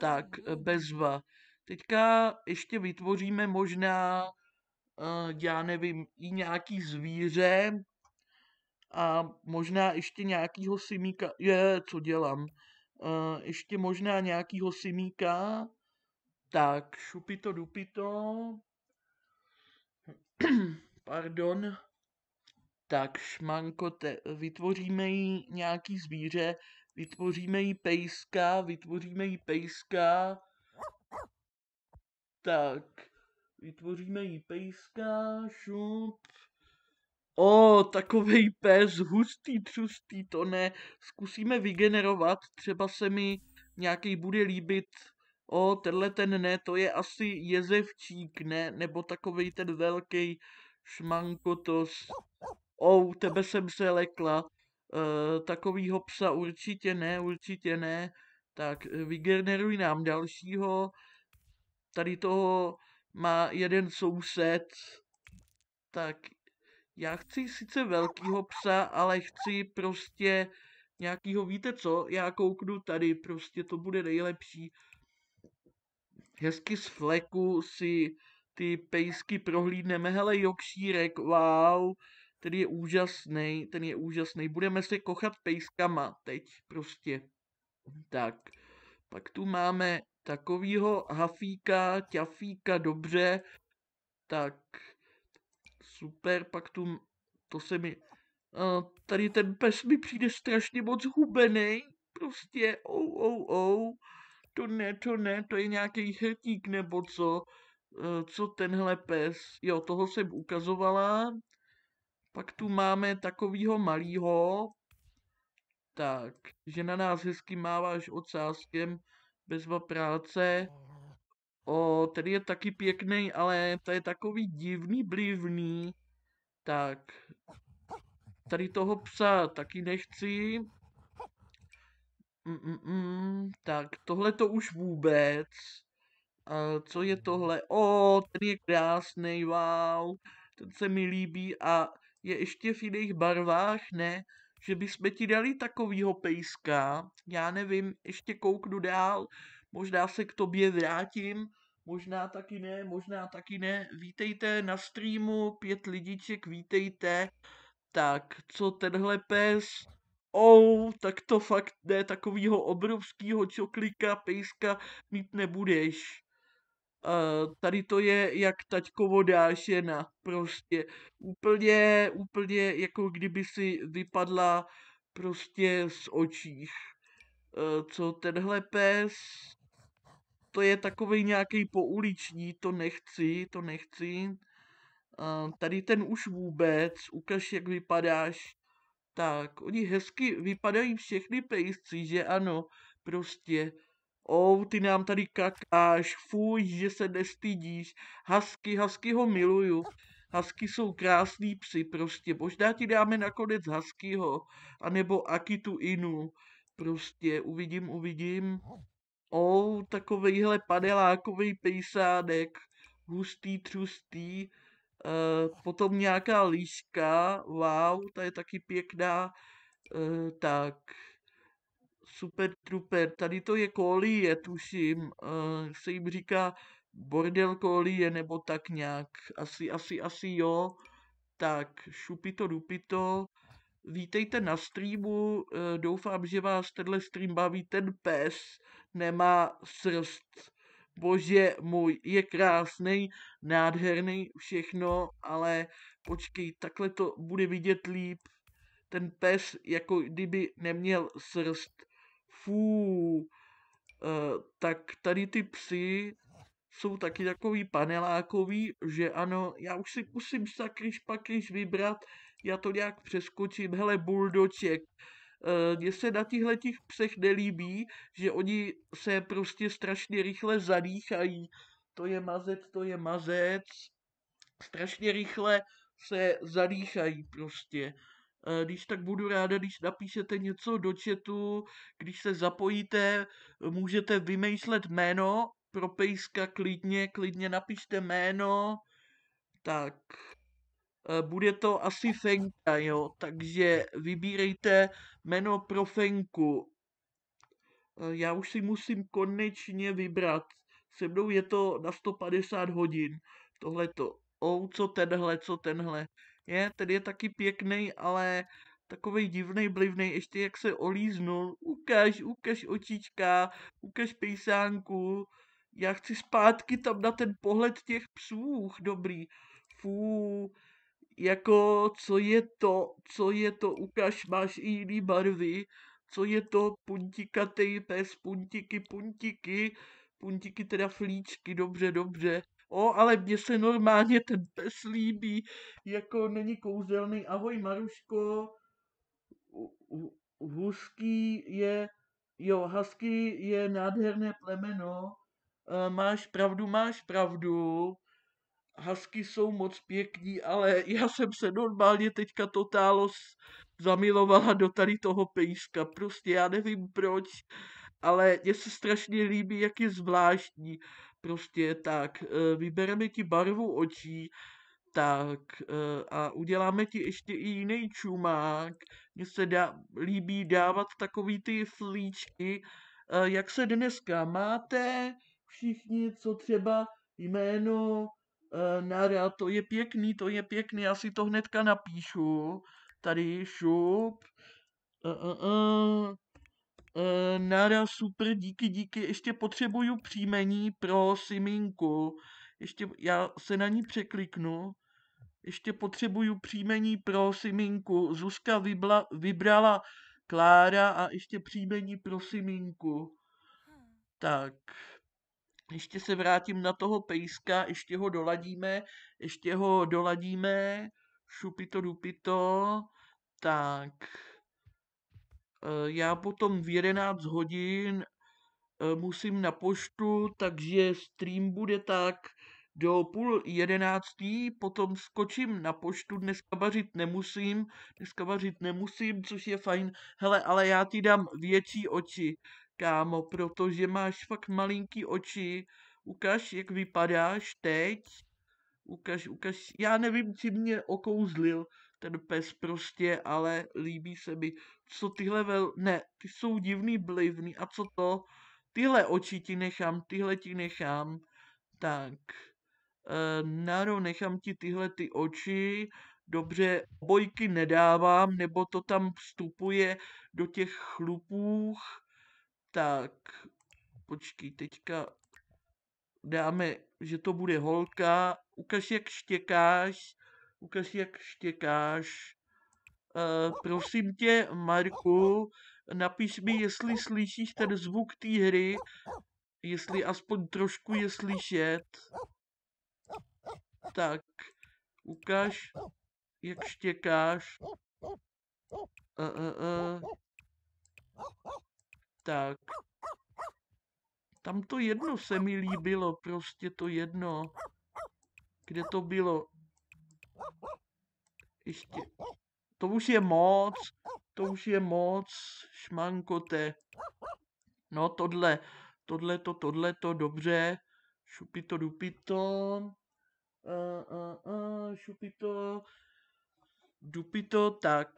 tak bezva. Teďka ještě vytvoříme možná, uh, já nevím, i nějaký zvíře a možná ještě nějakýho simíka, je, co dělám, Eh, ještě možná nějakýho simíka, tak šupito dupito, pardon, tak šmanko, te, vytvoříme jí nějaký zvíře, vytvoříme jí pejska, vytvoříme jí pejska, tak, vytvoříme jí pejska, šup, O, takovej pes, hustý, třustý, to ne. Zkusíme vygenerovat, třeba se mi nějaký bude líbit. O, tenhle ten ne, to je asi jezevčík, ne, nebo takovej ten velký šmankotos. O, tebe jsem se lekla. E, takovýho psa určitě ne, určitě ne. Tak vygeneruj nám dalšího. Tady toho má jeden soused. Tak já chci sice velkýho psa, ale chci prostě nějakýho, víte co, já kouknu tady, prostě to bude nejlepší. Hezky z fleku si ty pejsky prohlídneme, hele jokšírek, wow, ten je úžasný, ten je úžasný, budeme se kochat pejskama teď prostě. Tak, pak tu máme takovýho hafíka, ťafíka, dobře, tak super, pak tu, to se mi, uh, tady ten pes mi přijde strašně moc hubený, prostě, ou, oh, ou, oh, ou, oh, to ne, to ne, to je nějaký hrtík nebo co, uh, co tenhle pes, jo, toho jsem ukazovala, pak tu máme takovýho malýho, tak, že na nás hezky máváš ocáskem, bezva práce, O, ten je taky pěkný, ale to je takový divný, blivný. Tak. Tady toho psa taky nechci. Mm-mm, tak, tohle to už vůbec. A co je tohle? O, ten je krásný, wow. Ten se mi líbí a je ještě v jiných barvách, ne? Že bychom ti dali takovýho pejska. Já nevím, ještě kouknu dál možná se k tobě vrátím, možná taky ne, možná taky ne. Vítejte na streamu, pět lidiček, vítejte. Tak, co tenhle pes? Ou, oh, tak to fakt ne, takovýho obrovskýho čoklika, pejska mít nebudeš. Uh, tady to je jak taťkovo dášena, prostě. Úplně, úplně jako kdyby si vypadla prostě z očích. Uh, co tenhle pes? to je takový nějaký pouliční, to nechci, to nechci. Tady ten už vůbec, ukaž, jak vypadáš. Tak, oni hezky vypadají všechny pejsci, že ano, prostě. O, ty nám tady kakáš, fuj, že se nestydíš. Hasky, hasky ho miluju. Hasky jsou krásný psi prostě. Možná ti dáme nakonec Haskyho, anebo Akitu Inu. Prostě uvidím, uvidím. O, takovejhle padelákový pejsádek, hustý, třustý, e, potom nějaká líška, wow, ta je taky pěkná, e, tak super truper, tady to je kolie, tuším, e, se jim říká bordel kolie, nebo tak nějak, asi, asi, asi jo, tak šupito, dupito, vítejte na streamu, doufám, že vás tenhle stream baví ten pes, nemá srst. Bože můj, je krásný, nádherný, všechno, ale počkej, takhle to bude vidět líp. Ten pes jako kdyby neměl srst. Fú, e, tak tady ty psy jsou taky takový panelákový, že ano, já už si musím sakryš pakryš vybrat, já to nějak přeskočím, hele buldoček, Eh, mně se na těchto těch psech nelíbí, že oni se prostě strašně rychle zadýchají. To je mazec, to je mazec. Strašně rychle se zadýchají prostě. Eh, když tak budu ráda, když napíšete něco do chatu, když se zapojíte, můžete vymýšlet jméno pro pejska klidně, klidně napište jméno. Tak, Eh, bude to asi Fenka, jo, takže vybírejte jméno pro Fenku. Eh, já už si musím konečně vybrat. Se mnou je to na 150 hodin. Tohleto. O, co tenhle, co tenhle. Je, ten je taky pěkný, ale takový divný, blivný, ještě jak se olíznul. Ukaž, ukaž očička, ukaž pejsánku. Já chci zpátky tam na ten pohled těch psů, dobrý. Fú, jako co je to, co je to, ukaž, máš i jiný barvy, co je to puntikatej pes, puntiky, puntiky, puntiky teda flíčky, dobře, dobře. O, ale mně se normálně ten pes líbí, jako není kouzelný. Ahoj Maruško, husky je, jo, husky je nádherné plemeno, eh, máš pravdu, máš pravdu hasky jsou moc pěkní, ale já jsem se normálně teďka totálos zamilovala do tady toho pejska. Prostě já nevím proč, ale mně se strašně líbí, jak je zvláštní. Prostě tak, e, vybereme ti barvu očí, tak e, a uděláme ti ještě i jiný čumák. Mně se dá, líbí dávat takový ty flíčky, e, jak se dneska máte, všichni, co třeba jméno Eh, Nara, to je pěkný, to je pěkný, já si to hnedka napíšu. Tady šup. Uh, eh, uh, eh, uh. Uh, Nara, super, díky, díky. Ještě potřebuju příjmení pro Siminku. Ještě, já se na ní překliknu. Ještě potřebuju příjmení pro Siminku. Zuzka vybla, vybrala Klára a ještě příjmení pro Siminku. Hm. Tak ještě se vrátím na toho pejska, ještě ho doladíme, ještě ho doladíme, šupito dupito, tak e, já potom v 11 hodin e, musím na poštu, takže stream bude tak do půl jedenáctý, potom skočím na poštu, dneska vařit nemusím, dneska vařit nemusím, což je fajn, hele, ale já ti dám větší oči, kámo, protože máš fakt malinký oči, ukaž, jak vypadáš teď, ukaž, ukaž, já nevím, či mě okouzlil ten pes prostě, ale líbí se mi, co tyhle vel, ne, ty jsou divný, blivný, a co to, tyhle oči ti nechám, tyhle ti nechám, tak, e, Naro, nechám ti tyhle ty oči, dobře, bojky nedávám, nebo to tam vstupuje do těch chlupůch. Tak, počkej, teďka dáme, že to bude holka. Ukaž, jak štěkáš. Ukaž, jak štěkáš. Uh, prosím tě, Marku, napiš mi, jestli slyšíš ten zvuk té hry, jestli aspoň trošku je slyšet. Tak, ukaž, jak štěkáš. Uh, uh, uh tak. Tam to jedno se mi líbilo, prostě to jedno. Kde to bylo? Ještě. To už je moc, to už je moc, šmankote. No tohle, tohle to, tohle to, dobře. Šupito, dupito. Uh, uh, uh, šupito, dupito, tak.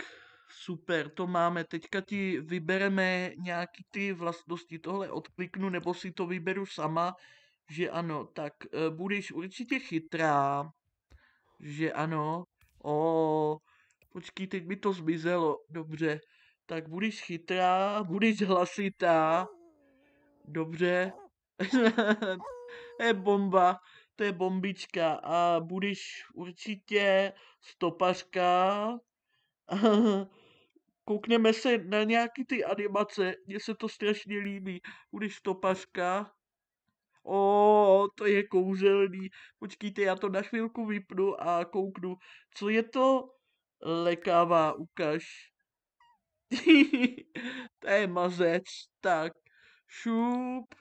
Super, to máme. Teďka ti vybereme nějaký ty vlastnosti. Tohle odkliknu, nebo si to vyberu sama, že ano. Tak eh, budeš určitě chytrá, že ano. O, počkej, teď mi to zmizelo. Dobře. Tak budeš chytrá, budeš hlasitá. Dobře. je bomba, to je bombička. A budeš určitě stopařka, Koukneme se na nějaký ty animace, mně se to strašně líbí. Když stopařka, o, to je kouzelný. Počkejte, já to na chvilku vypnu a kouknu. Co je to? Lekává, ukaž. to je mazec. Tak, šup.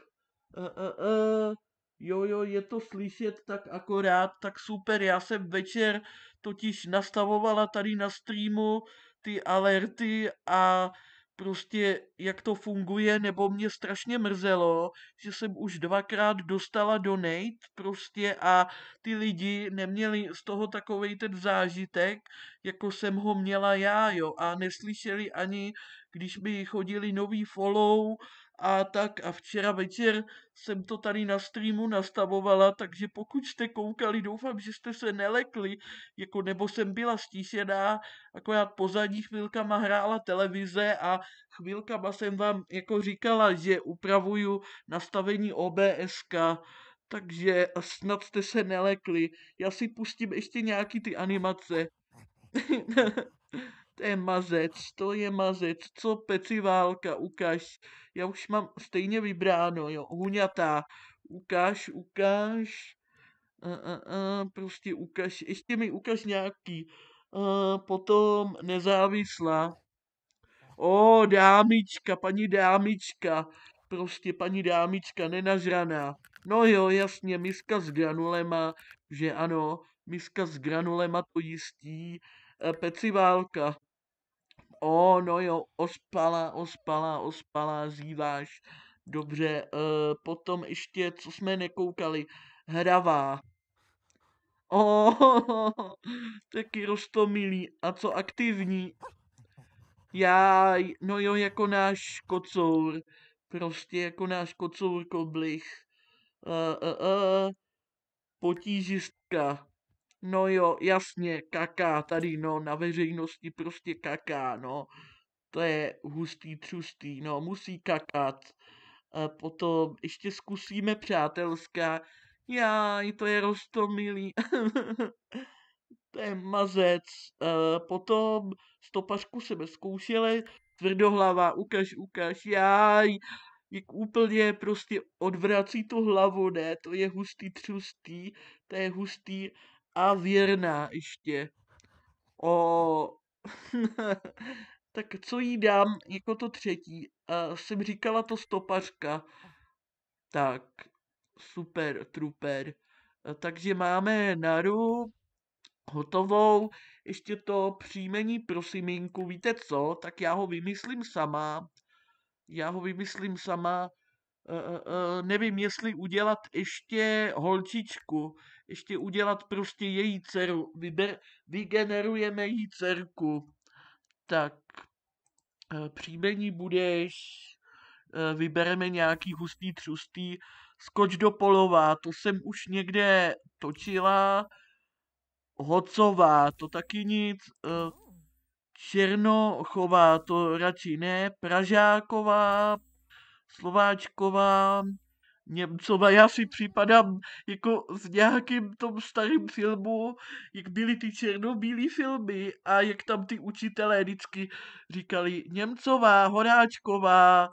Uh, uh, uh. Jo, jo, je to slyšet tak akorát, tak super. Já jsem večer totiž nastavovala tady na streamu ty alerty a prostě jak to funguje, nebo mě strašně mrzelo, že jsem už dvakrát dostala donate prostě a ty lidi neměli z toho takovej ten zážitek, jako jsem ho měla já, jo, a neslyšeli ani, když by chodili nový follow a tak a včera večer jsem to tady na streamu nastavovala, takže pokud jste koukali, doufám, že jste se nelekli, jako nebo jsem byla stíšená, akorát pozadí chvilkama hrála televize a chvilkama jsem vám jako říkala, že upravuju nastavení OBSK, takže snad jste se nelekli. Já si pustím ještě nějaký ty animace. to je mazec, to je mazec, co peciválka, ukáž. Já už mám stejně vybráno, jo, huňatá, ukáž, ukáž, a, a, a, prostě ukáž, ještě mi ukáž nějaký, a, potom nezávislá, o, dámička, paní dámička, prostě paní dámička, nenažraná, no jo, jasně, miska s granulema, že ano, miska s granulema to jistí, peciválka, O, no jo, ospala, ospala, ospala, zíváš? Dobře, e, potom ještě, co jsme nekoukali, hravá. O, taky rostomilý. A co aktivní? Já, no jo, jako náš kocour. Prostě jako náš kocour koblich. E, eh, e, eh, e, potížistka no jo, jasně, kaká tady, no, na veřejnosti prostě kaká, no. To je hustý, třustý, no, musí kakat. E, potom ještě zkusíme přátelská. Jaj, to je rostomilý. to je mazec. E, potom stopařku jsme zkoušeli. Tvrdohlava, ukaž, ukaž, jaj. Jak úplně prostě odvrací tu hlavu, ne? To je hustý, třustý, to je hustý a věrná ještě. O... tak co jí dám jako to třetí? A jsem říkala to stopařka. Tak, super, truper. A takže máme Naru hotovou, ještě to příjmení pro Siminku, víte co, tak já ho vymyslím sama, já ho vymyslím sama, uh, uh, nevím, jestli udělat ještě holčičku, ještě udělat prostě její dceru. Vyber, vygenerujeme její dcerku. Tak eh, příjmení budeš, eh, vybereme nějaký hustý třustý, skoč do polová, to jsem už někde točila, hocová, to taky nic, eh, černochová, to radši ne, pražáková, slováčková, Němcova. já si připadám jako v nějakým tom starým filmu, jak byly ty černobílé filmy a jak tam ty učitelé vždycky říkali Němcová, Horáčková,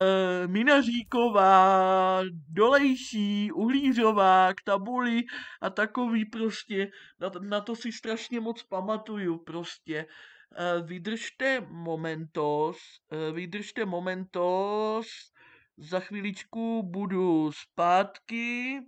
e, Minaříková, Dolejší, Uhlířová, k tabuli a takový prostě, na, na to si strašně moc pamatuju prostě eh, vydržte momentos, eh, vydržte momentos, za chvíličku budu zpátky.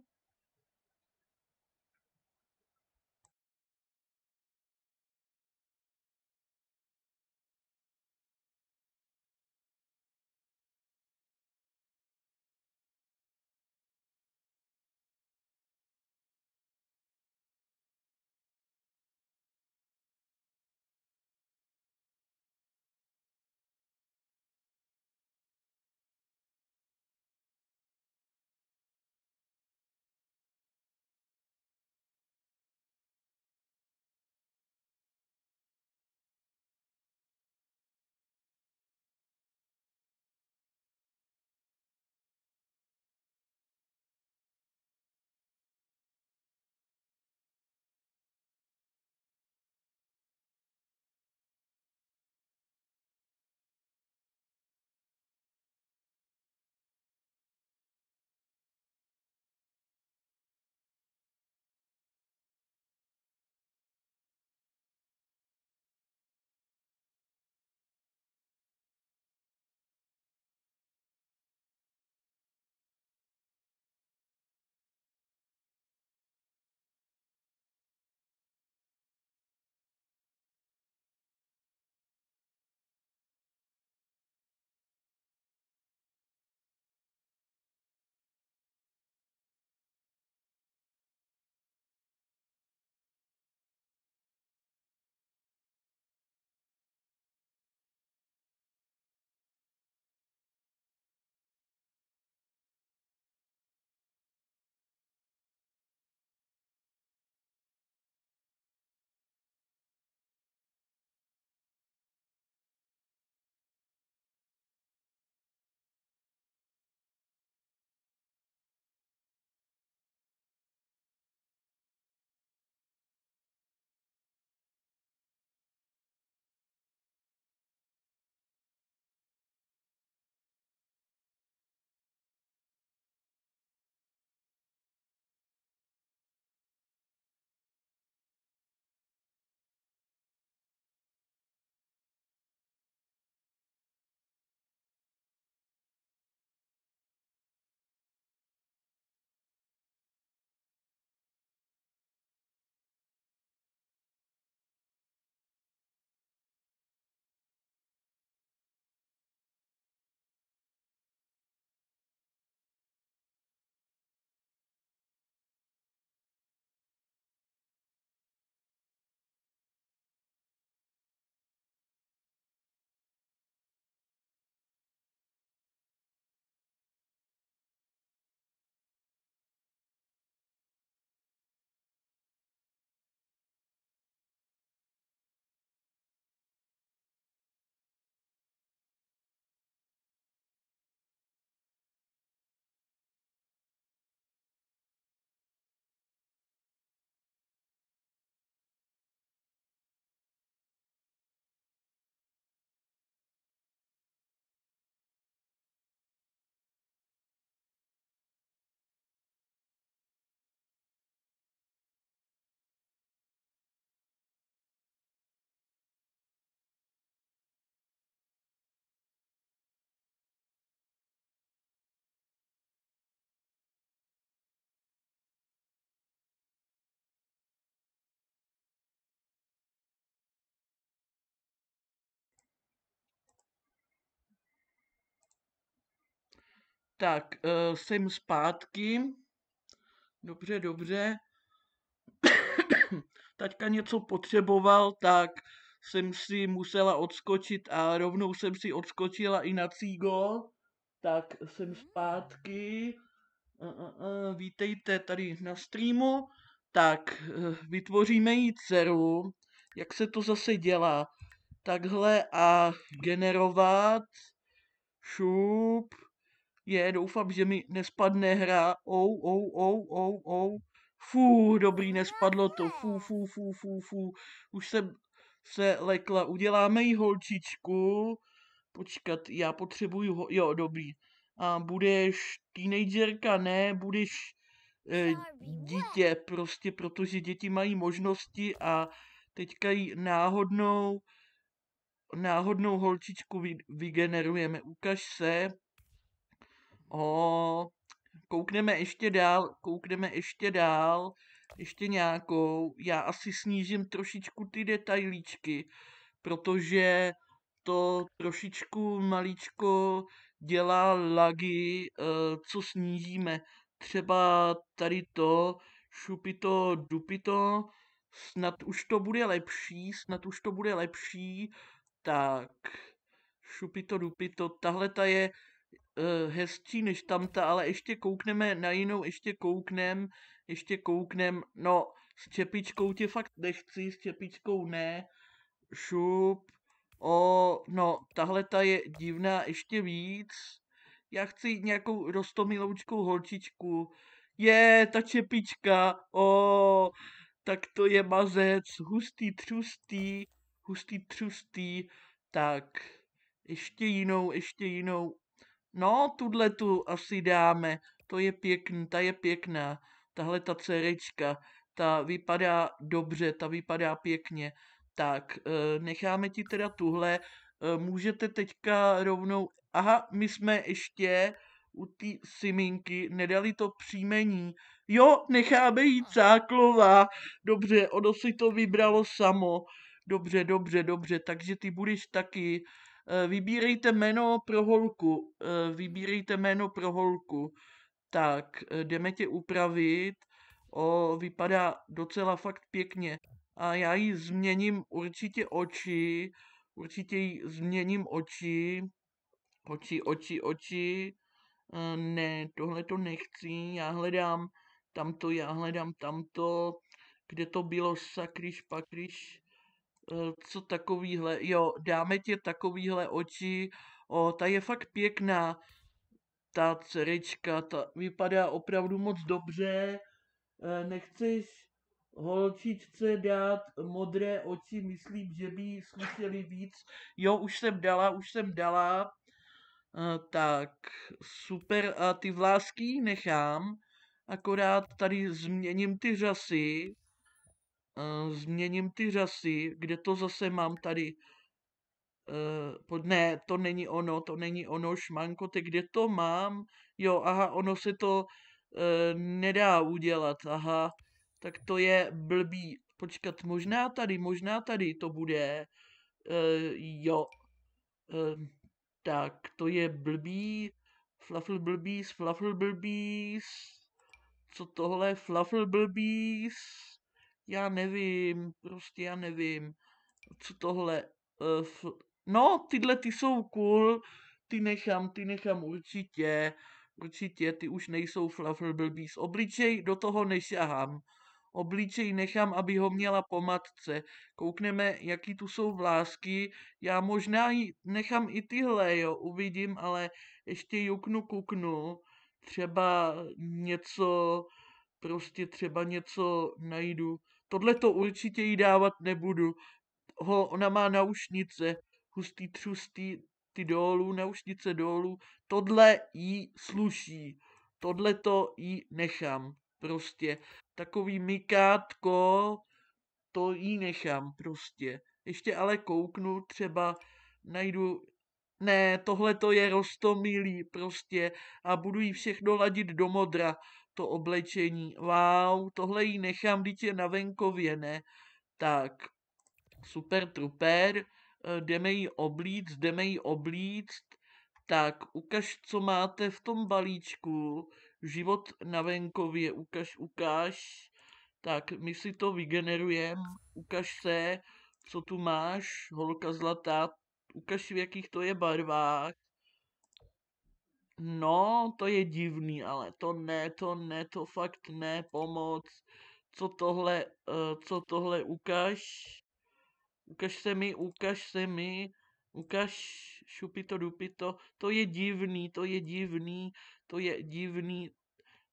Tak, uh, jsem zpátky. Dobře, dobře. Taťka něco potřeboval, tak jsem si musela odskočit a rovnou jsem si odskočila i na cígo. Tak jsem mhm. zpátky. Uh, uh, uh, vítejte tady na streamu. Tak, e, vytvoříme jí dceru. Jak se to zase dělá? Takhle a generovat. Šup je, doufám, že mi nespadne hra. Ou, oh, ou, oh, ou, oh, ou, ou. Fú, dobrý, nespadlo to. Fú, fú, fú, fú, fú. Už jsem se lekla. Uděláme jí holčičku. Počkat, já potřebuju ho... Jo, dobrý. A budeš teenagerka, ne, budeš eh, dítě, prostě protože děti mají možnosti a teďka jí náhodnou náhodnou holčičku vygenerujeme. Ukaž se, O, koukneme ještě dál, koukneme ještě dál, ještě nějakou. Já asi snížím trošičku ty detailíčky, protože to trošičku maličko dělá lagy, eh, co snížíme. Třeba tady to, šupito, dupito, snad už to bude lepší, snad už to bude lepší, tak šupito, dupito, tahle ta je E, hezčí než tamta, ale ještě koukneme na jinou, ještě kouknem, ještě kouknem, no s čepičkou tě fakt nechci, s čepičkou ne, šup, o, no tahle ta je divná ještě víc, já chci nějakou rostomiloučkou holčičku, je ta čepička, o, tak to je mazec, hustý, třustý, hustý, třustý, tak ještě jinou, ještě jinou, No, tuhle tu asi dáme, to je pěkný, ta je pěkná, tahle ta cerečka, ta vypadá dobře, ta vypadá pěkně. Tak, e, necháme ti teda tuhle, e, můžete teďka rovnou, aha, my jsme ještě u té Siminky nedali to příjmení. Jo, necháme jít Záklová, dobře, ono si to vybralo samo, dobře, dobře, dobře, takže ty budeš taky Eh, vybírejte jméno pro holku. Eh, vybírejte jméno pro holku. Tak, eh, jdeme tě upravit. O, vypadá docela fakt pěkně. A já jí změním určitě oči. Určitě jí změním oči. Oči, oči, oči. Ne, tohle to nechci. Já hledám tamto, já hledám tamto. Kde to bylo sakryš pakryš? Eh, co takovýhle, jo, dáme ti takovýhle oči, o, ta je fakt pěkná, ta dcerička, ta vypadá opravdu moc dobře, eh, nechceš holčičce dát modré oči, myslím, že by jí víc. Jo, už jsem dala, už jsem dala. Eh, tak, super, a ty vlásky nechám, akorát tady změním ty řasy uh, změním ty řasy, kde to zase mám tady, uh, pod, ne, to není ono, to není ono, šmanko, ty kde to mám, jo, aha, ono se to uh, nedá udělat, aha, tak to je blbý, počkat, možná tady, možná tady to bude, uh, jo, uh, tak to je blbý, Fluffle blbýs, Fluffle blbýs, co tohle, Fluffle blbýs, já nevím, prostě já nevím, co tohle, eh, no tyhle ty jsou cool, ty nechám, ty nechám určitě, určitě, ty už nejsou fluffer blbý. Z obličej do toho nešahám. Obličej nechám, aby ho měla po matce. Koukneme, jaký tu jsou vlásky. Já možná nechám i tyhle, jo, uvidím, ale ještě juknu, kuknu. Třeba něco, prostě třeba něco najdu Tohle to určitě jí dávat nebudu. Ho, ona má naušnice, hustý třustý, ty dolů, naušnice dolů. Tohle jí sluší. Tohle to jí nechám. Prostě takový mikátko to jí nechám prostě. Ještě ale kouknu, třeba najdu ne, tohle to je rostomilý prostě a budu jí všechno ladit do modra to oblečení. Wow, tohle ji nechám, když je na venkově, ne? Tak, super truper, eh, jdeme ji oblíct, jdeme ji oblíct. Tak, ukaž, co máte v tom balíčku. Život na venkově, ukaž, ukaž. Tak, my si to vygenerujeme. Ukaž se, co tu máš, holka zlatá. Ukaž, v jakých to je barvách. No, to je divný, ale to ne, to ne, to fakt ne, pomoc. Co tohle, uh, co tohle, ukaž. Ukaž se mi, ukaž se mi, ukaž, šupito, dupito. To je divný, to je divný, to je divný.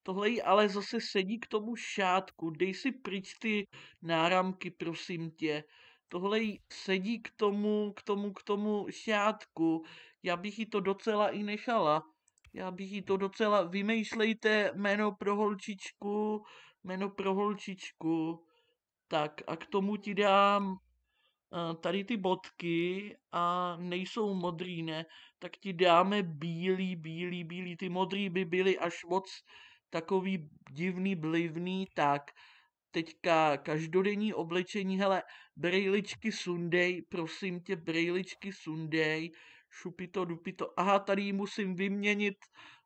Tohle jí ale zase sedí k tomu šátku. Dej si pryč ty náramky, prosím tě tohle jí sedí k tomu, k tomu, k tomu šátku. Já bych jí to docela i nechala já bych jí to docela, vymýšlejte jméno pro holčičku, jméno pro holčičku, tak a k tomu ti dám eh, tady ty bodky a nejsou modrý, ne, tak ti dáme bílý, bílý, bílý, ty modrý by byly až moc takový divný, blivný, tak teďka každodenní oblečení, hele, brejličky sundej, prosím tě, brejličky sundej, šupito, dupito, aha, tady musím vyměnit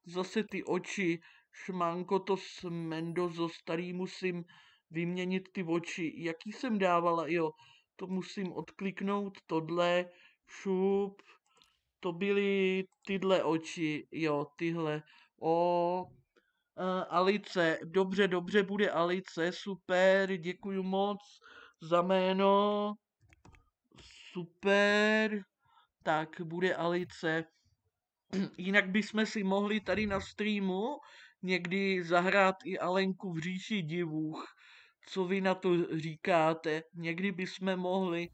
zase ty oči, šmanko to s Mendozo, tady musím vyměnit ty oči, jaký jsem dávala, jo, to musím odkliknout, tohle, šup, to byly tyhle oči, jo, tyhle, o, uh, Alice, dobře, dobře, bude Alice, super, děkuji moc za jméno, super, tak bude Alice. Jinak bychom si mohli tady na streamu někdy zahrát i Alenku v říši divůch. Co vy na to říkáte? Někdy bychom mohli,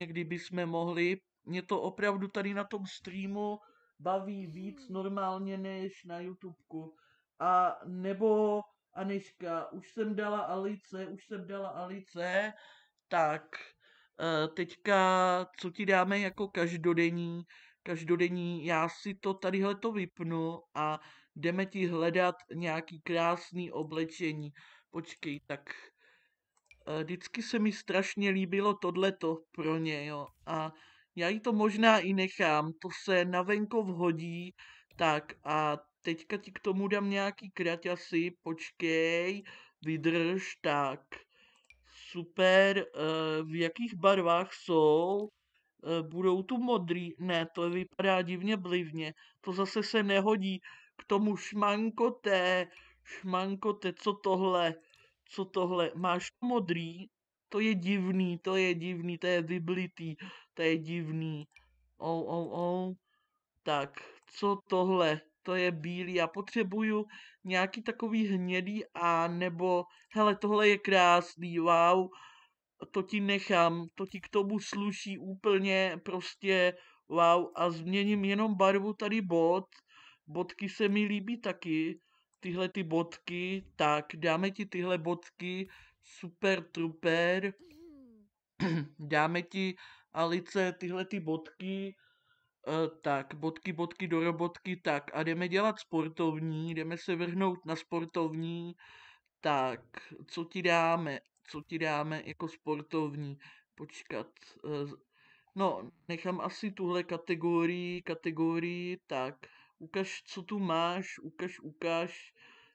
někdy bychom mohli. Mě to opravdu tady na tom streamu baví víc normálně než na YouTubeku. A nebo Aneška, už jsem dala Alice, už jsem dala Alice, tak Eh, teďka, co ti dáme jako každodenní, každodenní, já si to tadyhle to vypnu a jdeme ti hledat nějaký krásný oblečení. Počkej, tak eh, vždycky se mi strašně líbilo tohleto pro ně, jo. A já jí to možná i nechám, to se na venkov hodí, tak a teďka ti k tomu dám nějaký kraťasy, počkej, vydrž, tak super, eh, v jakých barvách jsou, eh, budou tu modrý, ne, to vypadá divně blivně, to zase se nehodí k tomu šmankoté, šmankoté, co tohle, co tohle, máš tu modrý, to je divný, to je divný, to je vyblitý, to je divný, ou, oh, ou, oh, ou, oh. tak, co tohle, to je bílý, já potřebuju nějaký takový hnědý a nebo hele, tohle je krásný, wow, to ti nechám, to ti k tomu sluší úplně prostě wow a změním jenom barvu tady bod, bodky se mi líbí taky, tyhle ty bodky, tak dáme ti tyhle bodky, super truper, mhm. dáme ti Alice tyhle ty bodky, Eh, tak, bodky, bodky do robotky, tak a jdeme dělat sportovní, jdeme se vrhnout na sportovní, tak, co ti dáme, co ti dáme jako sportovní, počkat, eh, no, nechám asi tuhle kategorii, kategorii, tak, ukaž, co tu máš, ukaž, ukaž,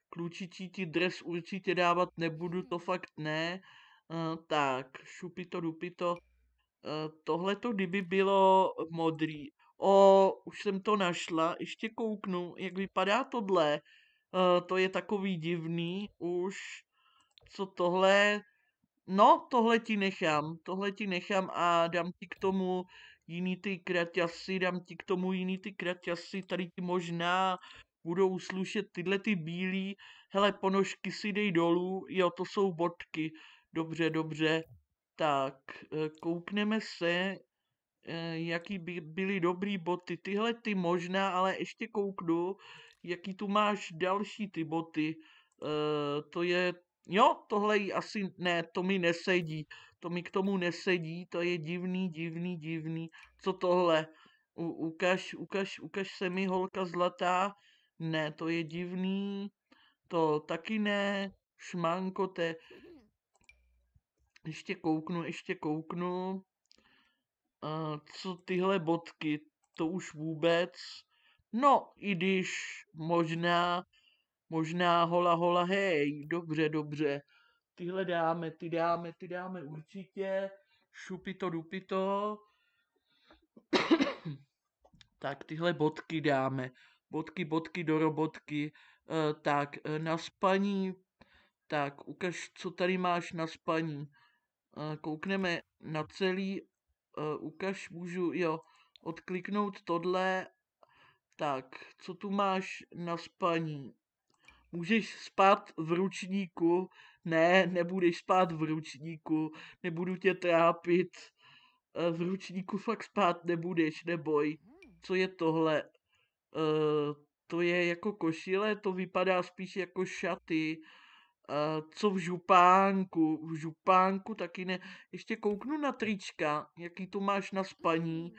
klučičí ti dres určitě dávat nebudu, to fakt ne, eh, tak, šupito, dupito, tohle to kdyby bylo modrý, O, už jsem to našla, ještě kouknu, jak vypadá tohle. E, to je takový divný už. Co tohle? No, tohle ti nechám, tohle ti nechám a dám ti k tomu jiný ty kraťasy, dám ti k tomu jiný ty kraťasy, tady ti možná budou slušet tyhle ty bílí, hele, ponožky si dej dolů, jo, to jsou bodky, dobře, dobře, tak, e, koukneme se, Eh, jaký by byly dobrý boty. Tyhle ty možná, ale ještě kouknu, jaký tu máš další ty boty. Eh, to je, jo, tohle jí asi, ne, to mi nesedí. To mi k tomu nesedí, to je divný, divný, divný. Co tohle? U, ukaž, ukaž, ukaž se mi holka zlatá. Ne, to je divný. To taky ne. Šmanko, to je... Ještě kouknu, ještě kouknu. Uh, co tyhle bodky, to už vůbec. No, i když možná, možná hola hola hej, dobře, dobře. Tyhle dáme, ty dáme, ty dáme určitě. Šupito dupito. tak tyhle bodky dáme. Bodky, bodky do robotky. E, tak, eh, na spaní. Tak, ukaž, co tady máš na spaní. E, koukneme na celý Uh, ukaž, můžu, jo, odkliknout tohle. Tak, co tu máš na spaní? Můžeš spát v ručníku? Ne, nebudeš spát v ručníku, nebudu tě trápit. Eh, v ručníku fakt spát nebudeš, neboj. Co je tohle? Uh, to je jako košile, to vypadá spíš jako šaty. Eh, co v župánku, v župánku taky ne. Ještě kouknu na trička, jaký to máš na spaní,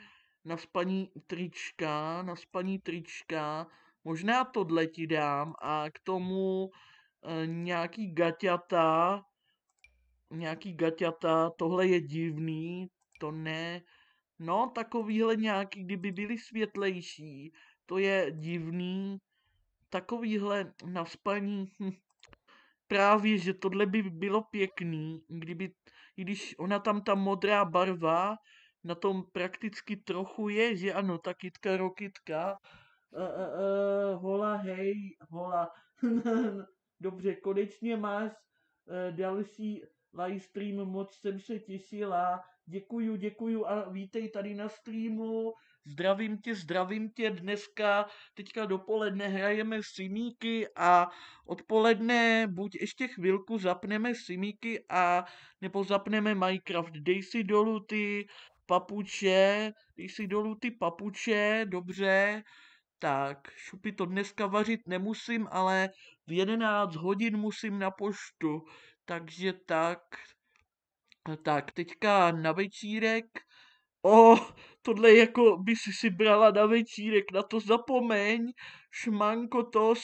na spaní trička, na spaní trička, možná tohle ti dám a k tomu eh, nějaký gaťata, nějaký gaťata, tohle je divný, to ne, no takovýhle nějaký, kdyby byly světlejší, to je divný, takovýhle na spaní, hm, právě, že tohle by bylo pěkný, kdyby, když ona tam ta modrá barva na tom prakticky trochu je, že ano, ta kytka rokitka, e, e, e, hola, hej, hola, dobře, konečně máš e, další live stream, moc jsem se těšila, děkuju, děkuju a vítej tady na streamu, Zdravím tě, zdravím tě, dneska, teďka dopoledne hrajeme simíky a odpoledne buď ještě chvilku zapneme simíky a nebo zapneme Minecraft. Dej si dolů ty papuče, dej si dolů ty papuče, dobře. Tak, šupy to dneska vařit nemusím, ale v 11 hodin musím na poštu. Takže tak, tak teďka na večírek o, oh, tohle jako by si si brala na večírek, na to zapomeň, šmankotos,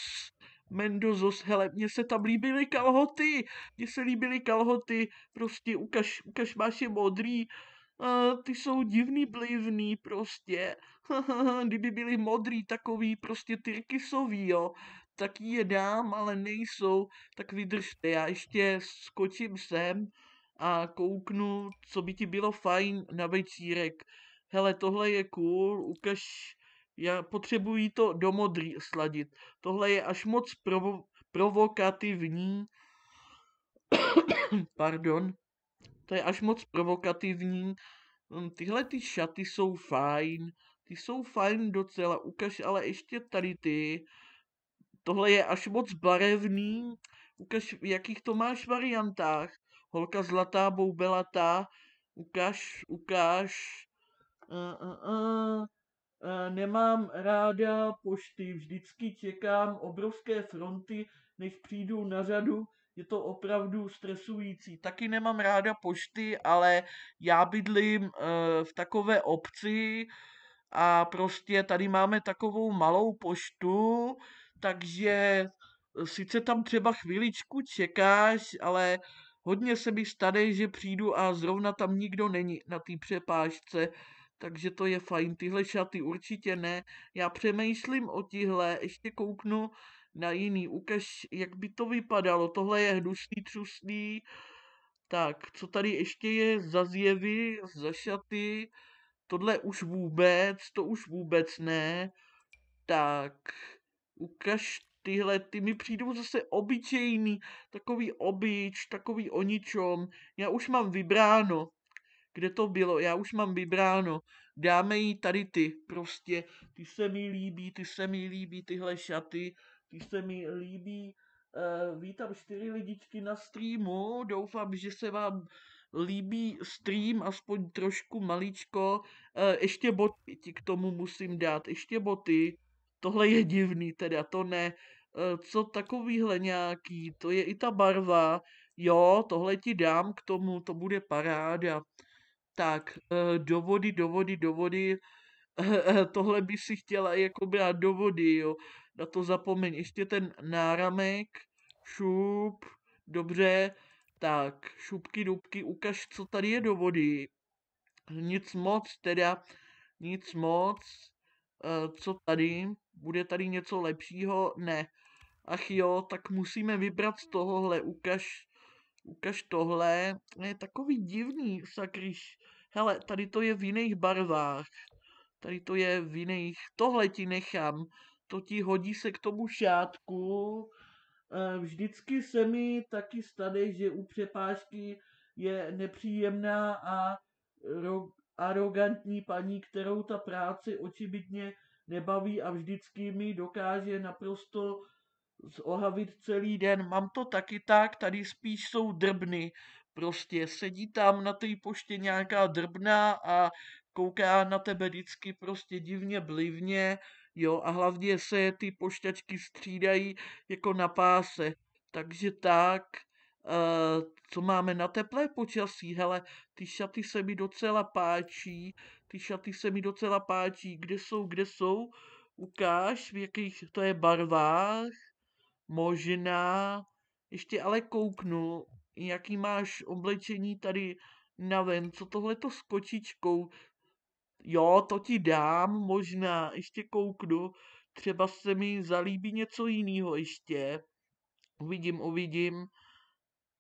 Mendozos, hele, mně se tam líbily kalhoty, mně se líbily kalhoty, prostě ukaž, ukaž máš je modrý, uh, ty jsou divný blivný prostě, kdyby byly modrý takový prostě tyrkysový, jo, tak je dám, ale nejsou, tak vydržte, já ještě skočím sem, a kouknu, co by ti bylo fajn na večírek. Hele, tohle je cool, ukaž, já potřebuji to do modrý sladit. Tohle je až moc provo- provokativní. Pardon. To je až moc provokativní. Hm, tyhle ty šaty jsou fajn. Ty jsou fajn docela. Ukaž ale ještě tady ty. Tohle je až moc barevný. Ukaž, v jakých to máš variantách holka zlatá, boubelatá, ukáž, ukáž, uh, uh, uh, nemám ráda pošty, vždycky čekám obrovské fronty, než přijdu na řadu, je to opravdu stresující. Taky nemám ráda pošty, ale já bydlím eh, v takové obci a prostě tady máme takovou malou poštu, takže eh, sice tam třeba chviličku čekáš, ale Hodně se mi stane, že přijdu a zrovna tam nikdo není na té přepážce, takže to je fajn. Tyhle šaty určitě ne. Já přemýšlím o tihle, ještě kouknu na jiný. Ukaž, jak by to vypadalo. Tohle je hnusný, třusný. Tak, co tady ještě je za zjevy, za šaty? Tohle už vůbec, to už vůbec ne. Tak, ukaž tyhle ty mi přijdou zase obyčejný, takový obyč, takový o ničom. Já už mám vybráno, kde to bylo, já už mám vybráno. Dáme jí tady ty, prostě, ty se mi líbí, ty se mi líbí, tyhle šaty, ty se mi líbí. Uh, vítám čtyři lidičky na streamu, doufám, že se vám líbí stream, aspoň trošku maličko. Uh, ještě boty ti k tomu musím dát, ještě boty. Tohle je divný, teda to ne. Eh, co takovýhle nějaký, to je i ta barva, jo, tohle ti dám k tomu, to bude paráda. Tak, eh, do vody, do vody, do vody, tohle by si chtěla jako brát do vody, jo, na to zapomeň, ještě ten náramek, šup, dobře, tak, šupky, dubky, ukaž, co tady je do vody. Nic moc, teda, nic moc, eh, co tady, bude tady něco lepšího? Ne ach jo, tak musíme vybrat z tohohle, ukaž, ukaž tohle. Je takový divný, sakryš. Hele, tady to je v jiných barvách. Tady to je v jiných, tohle ti nechám. To ti hodí se k tomu šátku. Eh, vždycky se mi taky stane, že u přepážky je nepříjemná a arrogantní paní, kterou ta práce očividně nebaví a vždycky mi dokáže naprosto zohavit celý den. Mám to taky tak, tady spíš jsou drbny. Prostě sedí tam na té poště nějaká drbna a kouká na tebe vždycky prostě divně blivně, jo, a hlavně se ty pošťačky střídají jako na páse. Takže tak, e, co máme na teplé počasí, hele, ty šaty se mi docela páčí, ty šaty se mi docela páčí, kde jsou, kde jsou, ukáž, v jakých to je barvách, Možná ještě ale kouknu, jaký máš oblečení tady na ven, co tohle to s kočičkou. Jo, to ti dám, možná, ještě kouknu, třeba se mi zalíbí něco jiného ještě. Uvidím, uvidím.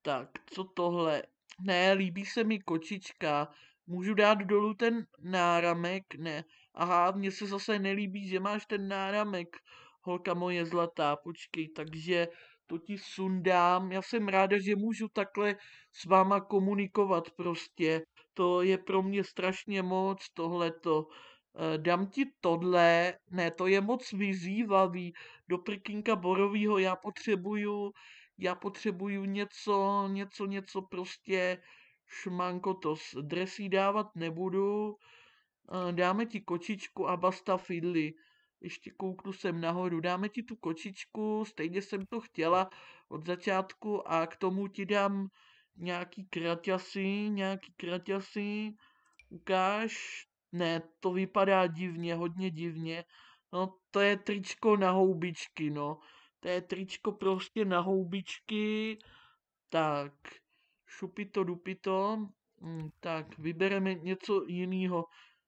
Tak, co tohle? Ne, líbí se mi kočička. Můžu dát dolů ten náramek? Ne. Aha, mně se zase nelíbí, že máš ten náramek holka moje zlatá, počkej, takže to ti sundám. Já jsem ráda, že můžu takhle s váma komunikovat prostě. To je pro mě strašně moc tohleto. Eh, dám ti tohle, ne, to je moc vyzývavý. Do prkinka borovýho já potřebuju, já potřebuju něco, něco, něco prostě šmanko to s dresí dávat nebudu. Eh, dáme ti kočičku a basta fidli ještě kouknu sem nahoru, dáme ti tu kočičku, stejně jsem to chtěla od začátku a k tomu ti dám nějaký kraťasy, nějaký kraťasy, ukáž, ne, to vypadá divně, hodně divně, no to je tričko na houbičky, no, to je tričko prostě na houbičky, tak, šupito dupito, hm, tak, vybereme něco jiného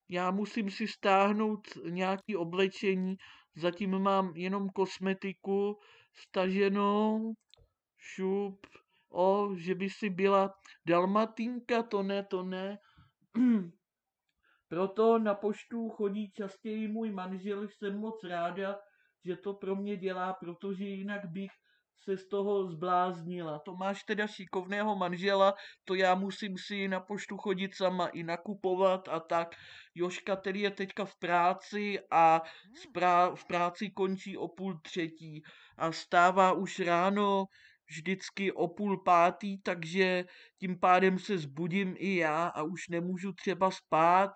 já musím si stáhnout nějaké oblečení, zatím mám jenom kosmetiku staženou, šup, o, že by si byla dalmatinka, to ne, to ne. Proto na poštu chodí častěji můj manžel, jsem moc ráda, že to pro mě dělá, protože jinak bych se z toho zbláznila. To máš teda šikovného manžela, to já musím si na poštu chodit sama i nakupovat a tak. Joška tedy je teďka v práci a hmm. prá- v práci končí o půl třetí a stává už ráno vždycky o půl pátý, takže tím pádem se zbudím i já a už nemůžu třeba spát,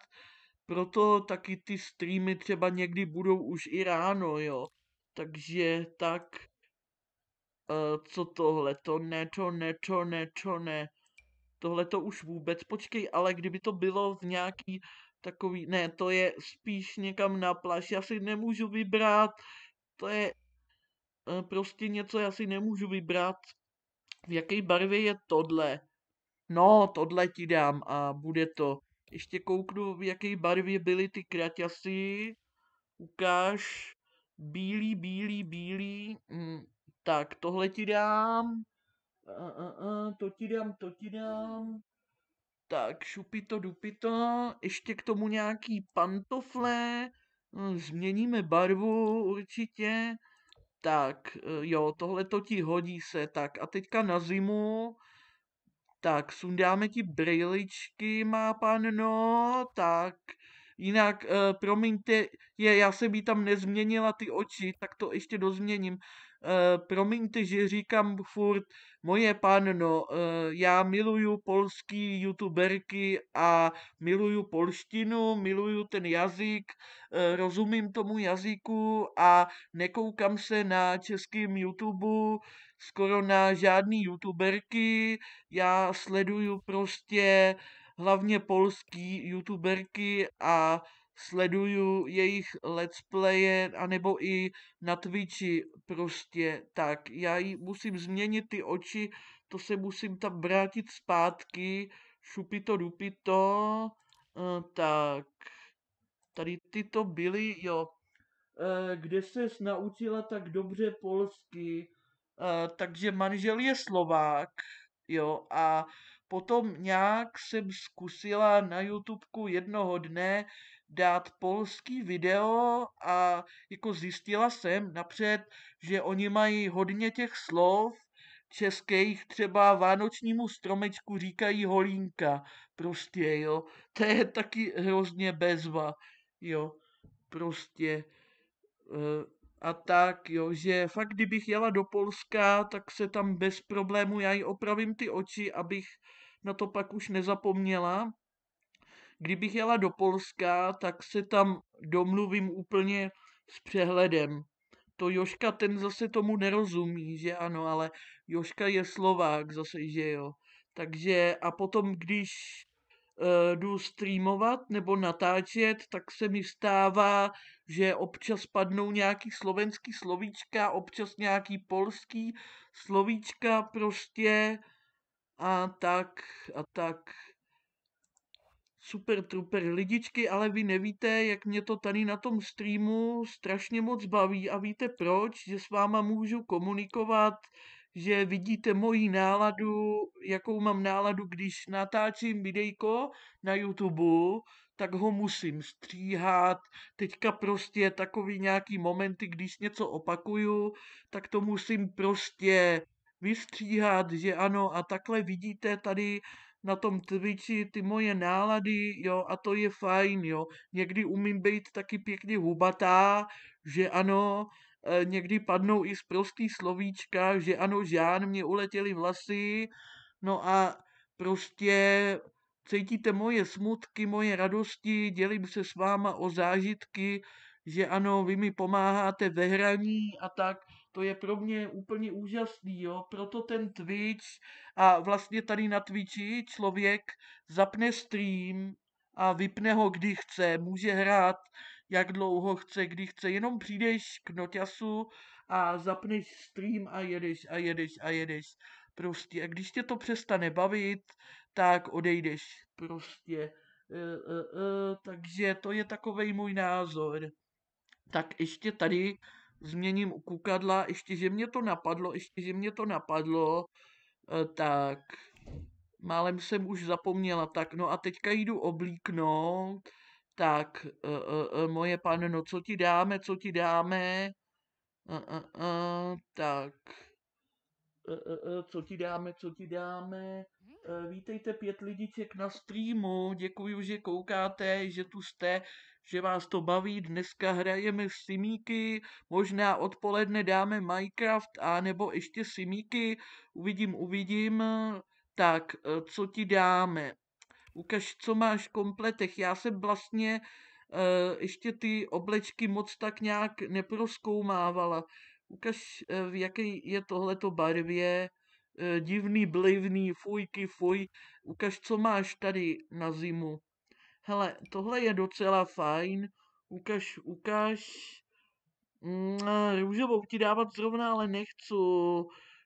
proto taky ty streamy třeba někdy budou už i ráno, jo. Takže tak Uh, co tohle? To ne, to ne, to ne, to ne. Tohle to už vůbec. Počkej, ale kdyby to bylo v nějaký takový... Ne, to je spíš někam na pláž. Já si nemůžu vybrat. To je uh, prostě něco, já si nemůžu vybrat. V jaké barvě je tohle? No, tohle ti dám a bude to. Ještě kouknu, v jaké barvě byly ty kraťasy. Ukáž. Bílý, bílý, bílý. Hm. Tak, tohle ti dám. A, a, a, to ti dám, to ti dám. Tak, šupito, dupito. Ještě k tomu nějaký pantofle. Hm, změníme barvu určitě. Tak, eh, jo, tohle to ti hodí se. Tak, a teďka na zimu. Tak, sundáme ti brýličky, má panno. Tak, Jinak, uh, promiňte, je, já se jí tam nezměnila ty oči, tak to ještě dozměním. Eh, promiňte, že říkám furt, moje panno, eh, já miluju polský youtuberky a miluju polštinu, miluju ten jazyk, eh, rozumím tomu jazyku a nekoukám se na českým YouTube, skoro na žádný youtuberky, já sleduju prostě hlavně polský youtuberky a sleduju jejich let's playe, anebo i na Twitchi prostě tak. Já jí musím změnit ty oči, to se musím tam vrátit zpátky, šupito dupito, uh, tak. Tady ty to byly, jo. Uh, kde se naučila tak dobře polsky, uh, takže manžel je Slovák, jo, a potom nějak jsem zkusila na YouTubeku jednoho dne dát polský video a jako zjistila jsem napřed, že oni mají hodně těch slov, českých třeba vánočnímu stromečku říkají holínka, prostě, jo. To je taky hrozně bezva, jo, prostě. Eh, a tak, jo, že fakt kdybych jela do Polska, tak se tam bez problému já ji opravím ty oči, abych na to pak už nezapomněla. Kdybych jela do Polska, tak se tam domluvím úplně s přehledem. To Joška, ten zase tomu nerozumí, že ano, ale Joška je Slovák zase, že jo. Takže a potom, když uh, jdu streamovat nebo natáčet, tak se mi stává, že občas padnou nějaký slovenský slovíčka, občas nějaký polský slovíčka prostě a tak a tak super truper lidičky, ale vy nevíte, jak mě to tady na tom streamu strašně moc baví a víte proč, že s váma můžu komunikovat, že vidíte moji náladu, jakou mám náladu, když natáčím videjko na YouTube, tak ho musím stříhat. Teďka prostě takový nějaký momenty, když něco opakuju, tak to musím prostě vystříhat, že ano, a takhle vidíte tady na tom Twitchi ty moje nálady, jo, a to je fajn, jo. Někdy umím být taky pěkně hubatá, že ano, e, někdy padnou i z prostý slovíčka, že ano, žán, mě uletěly vlasy, no a prostě cítíte moje smutky, moje radosti, dělím se s váma o zážitky, že ano, vy mi pomáháte ve hraní a tak, to je pro mě úplně úžasný, jo. Proto ten Twitch a vlastně tady na Twitchi člověk zapne stream a vypne ho, kdy chce. Může hrát, jak dlouho chce, kdy chce. Jenom přijdeš k noťasu a zapneš stream a jedeš a jedeš a jedeš. Prostě. A když tě to přestane bavit, tak odejdeš. Prostě. E, e, e, takže to je takovej můj názor. Tak ještě tady změním kukadla, ještě že mě to napadlo, ještě že mě to napadlo, eh, tak málem jsem už zapomněla, tak no a teďka jdu oblíknout, tak eh, eh, moje no co ti dáme, co ti dáme, tak co ti dáme, co ti dáme, Eh, vítejte pět lidiček na streamu, děkuji, že koukáte, že tu jste, že vás to baví. Dneska hrajeme simíky, možná odpoledne dáme Minecraft a nebo ještě simíky, uvidím, uvidím. Tak, eh, co ti dáme? Ukaž, co máš v kompletech. Já jsem vlastně eh, ještě ty oblečky moc tak nějak neproskoumávala. Ukaž, v jaké je tohleto barvě. Eh, divný, blivný, fujky, fuj, ukaž, co máš tady na zimu. Hele, tohle je docela fajn, ukaž, ukaž. Růžovou ti dávat zrovna, ale nechci.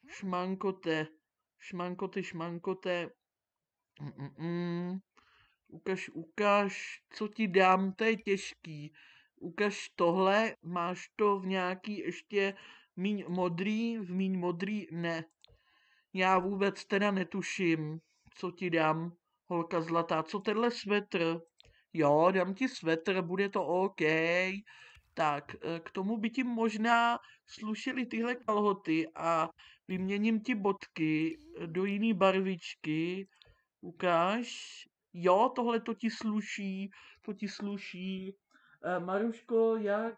Šmankote, šmankote, šmankote. Mm-mm. Ukaž, ukaž, co ti dám, to je těžký. Ukaž tohle, máš to v nějaký ještě míň modrý, v míň modrý ne. Já vůbec teda netuším, co ti dám, holka zlatá, co tenhle svetr? Jo, dám ti svetr, bude to OK. Tak, e, k tomu by ti možná slušily tyhle kalhoty a vyměním ti bodky do jiný barvičky. Ukáž. Jo, tohle to ti sluší, to ti sluší. E, Maruško, jak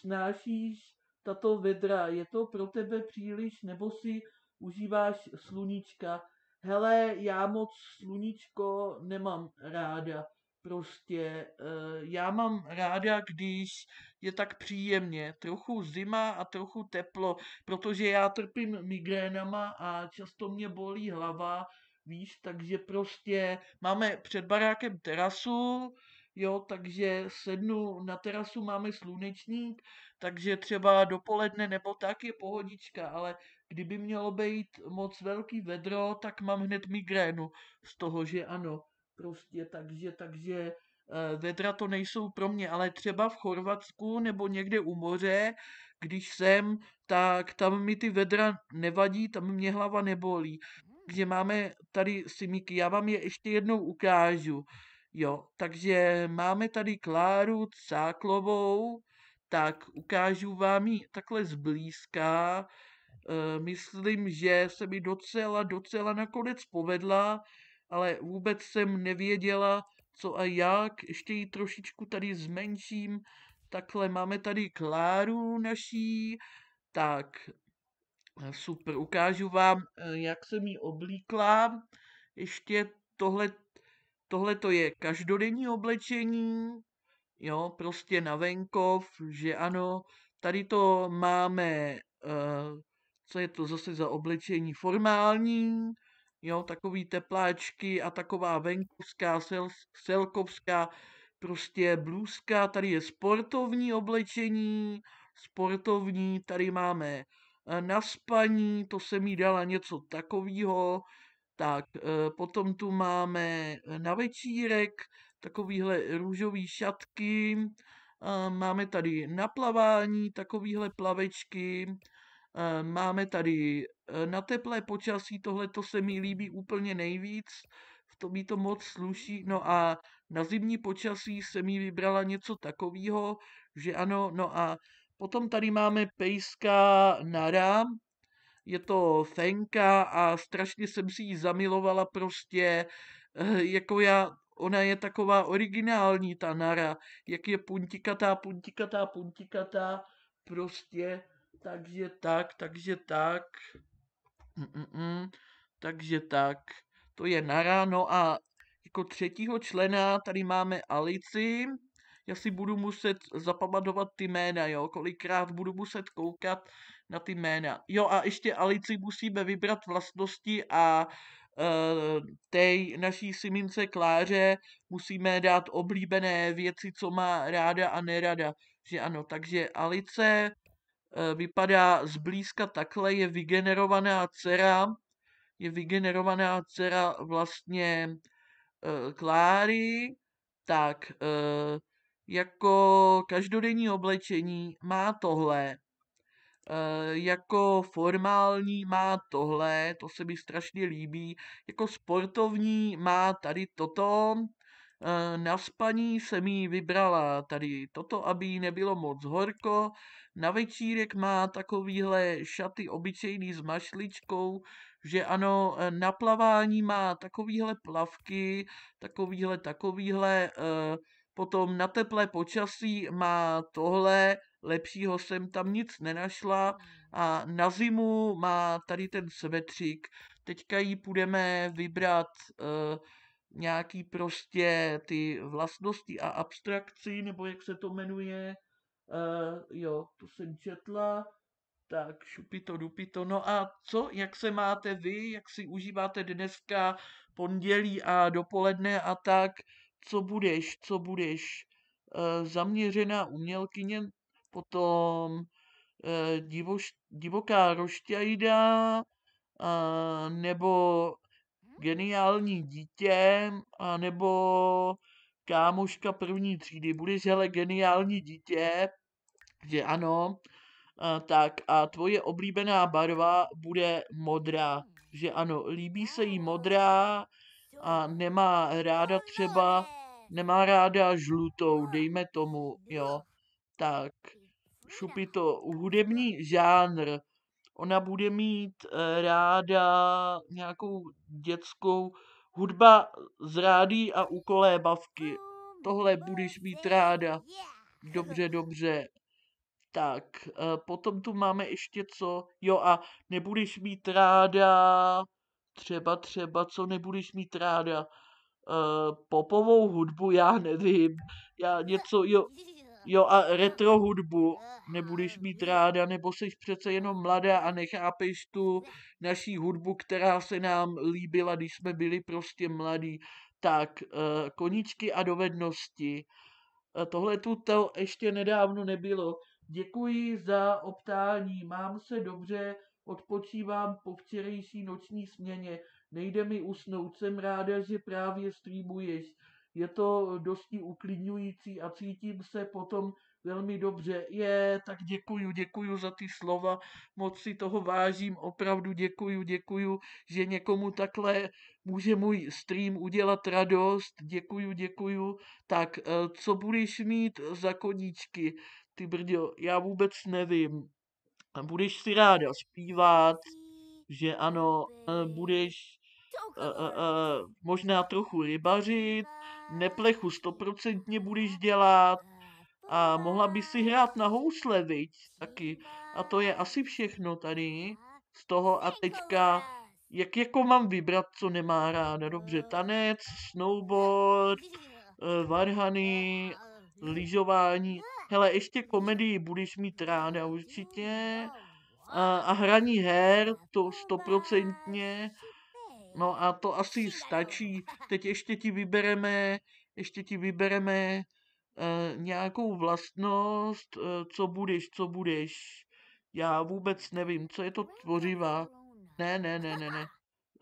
snášíš tato vedra? Je to pro tebe příliš, nebo si užíváš sluníčka. Hele, já moc sluníčko nemám ráda. Prostě eh, já mám ráda, když je tak příjemně. Trochu zima a trochu teplo, protože já trpím migrénama a často mě bolí hlava, víš, takže prostě máme před barákem terasu, jo, takže sednu na terasu, máme slunečník, takže třeba dopoledne nebo tak je pohodička, ale kdyby mělo být moc velký vedro, tak mám hned migrénu z toho, že ano. Prostě takže, takže eh, vedra to nejsou pro mě, ale třeba v Chorvatsku nebo někde u moře, když jsem, tak tam mi ty vedra nevadí, tam mě hlava nebolí. Takže máme tady simíky, já vám je ještě jednou ukážu. Jo, takže máme tady Kláru Cáklovou, tak ukážu vám ji takhle zblízka. Eh, myslím, že se mi docela, docela nakonec povedla, ale vůbec jsem nevěděla, co a jak. Ještě ji trošičku tady zmenším. Takhle máme tady Kláru naší. Tak, super, ukážu vám, eh, jak jsem ji oblíkla. Ještě tohle, tohle to je každodenní oblečení, jo, prostě na venkov, že ano. Tady to máme uh, co je to zase za oblečení formální, jo, takový tepláčky a taková venkovská, sel, selkovská, prostě blůzka, tady je sportovní oblečení, sportovní, tady máme eh, na spaní, to se mi dala něco takového, tak eh, potom tu máme eh, na večírek takovýhle růžový šatky, máme tady na plavání takovýhle plavečky, Eh, máme tady eh, na teplé počasí, tohle to se mi líbí úplně nejvíc, tom mi to moc sluší. No a na zimní počasí se mi vybrala něco takového, že ano, no a potom tady máme pejska Nara, je to Fenka a strašně jsem si ji zamilovala prostě, eh, jako já, ona je taková originální ta Nara, jak je puntikatá, puntikatá, puntikatá, prostě takže tak, takže tak. Mm-mm, takže tak. To je na ráno a jako třetího člena tady máme Alici. Já si budu muset zapamatovat ty jména, jo, kolikrát budu muset koukat na ty jména. Jo a ještě Alici musíme vybrat vlastnosti a uh, eh, té naší Simince Kláře musíme dát oblíbené věci, co má ráda a nerada. Že ano, takže Alice E, vypadá zblízka takhle, je vygenerovaná dcera, je vygenerovaná dcera vlastně e, Kláry, tak e, jako každodenní oblečení má tohle, jako formální má tohle, to se mi strašně líbí, jako sportovní má tady toto, Eh, na spaní jsem jí vybrala tady toto, aby jí nebylo moc horko. Na večírek má takovýhle šaty obyčejný s mašličkou, že ano, eh, na plavání má takovýhle plavky, takovýhle, takovýhle, eh, potom na teplé počasí má tohle, lepšího jsem tam nic nenašla hmm. a na zimu má tady ten svetřík. Teďka jí půjdeme vybrat nějaký prostě ty vlastnosti a abstrakci, nebo jak se to jmenuje, uh, jo, to jsem četla, tak šupito, dupito. No a co, jak se máte vy, jak si užíváte dneska pondělí a dopoledne a tak, co budeš, co budeš uh, zaměřená umělkyně, potom uh, divoš, divoká rošťajda, uh, nebo geniální dítě, a nebo kámoška první třídy, budeš hele geniální dítě, že ano, a tak a tvoje oblíbená barva bude modrá, že ano, líbí se jí modrá a nemá ráda třeba, nemá ráda žlutou, dejme tomu, jo, tak šupito, to hudební žánr, ona bude mít eh, ráda nějakou dětskou hudba z rádí a ukolébavky. Tohle budeš mít ráda. Dobře, dobře. Tak, eh, potom tu máme ještě co, jo a nebudeš mít ráda, třeba, třeba, co nebudeš mít ráda, eh, popovou hudbu, já nevím, já něco, jo, Jo a retro hudbu nebudeš mít ráda, nebo jsi přece jenom mladá a nechápeš tu naší hudbu, která se nám líbila, když jsme byli prostě mladí. Tak, eh, koničky a dovednosti. Eh, tohle tu ještě nedávno nebylo. Děkuji za optání, mám se dobře, odpočívám po včerejší noční směně. Nejde mi usnout, jsem ráda, že právě streamuješ je to dosti uklidňující a cítím se potom velmi dobře. Je, tak děkuju, děkuju za ty slova, moc si toho vážím, opravdu děkuju, děkuju, že někomu takhle může můj stream udělat radost, děkuju, děkuju. Tak, eh, co budeš mít za koníčky, ty brdil, já vůbec nevím. Budeš si ráda zpívat, že ano, eh, budeš Uh, uh, uh, možná trochu rybařit, neplechu stoprocentně budeš dělat a mohla by si hrát na housle, viď, taky. A to je asi všechno tady z toho a teďka, jak jako mám vybrat, co nemá ráda, dobře, tanec, snowboard, eh, varhany, lyžování, hele, ještě komedii budeš mít ráda určitě a, a hraní her, to stoprocentně, No a to asi stačí. Teď ještě ti vybereme, ještě ti vybereme e, nějakou vlastnost, e, co budeš, co budeš. Já vůbec nevím, co je to tvořivá. Ne, ne, ne, ne, ne.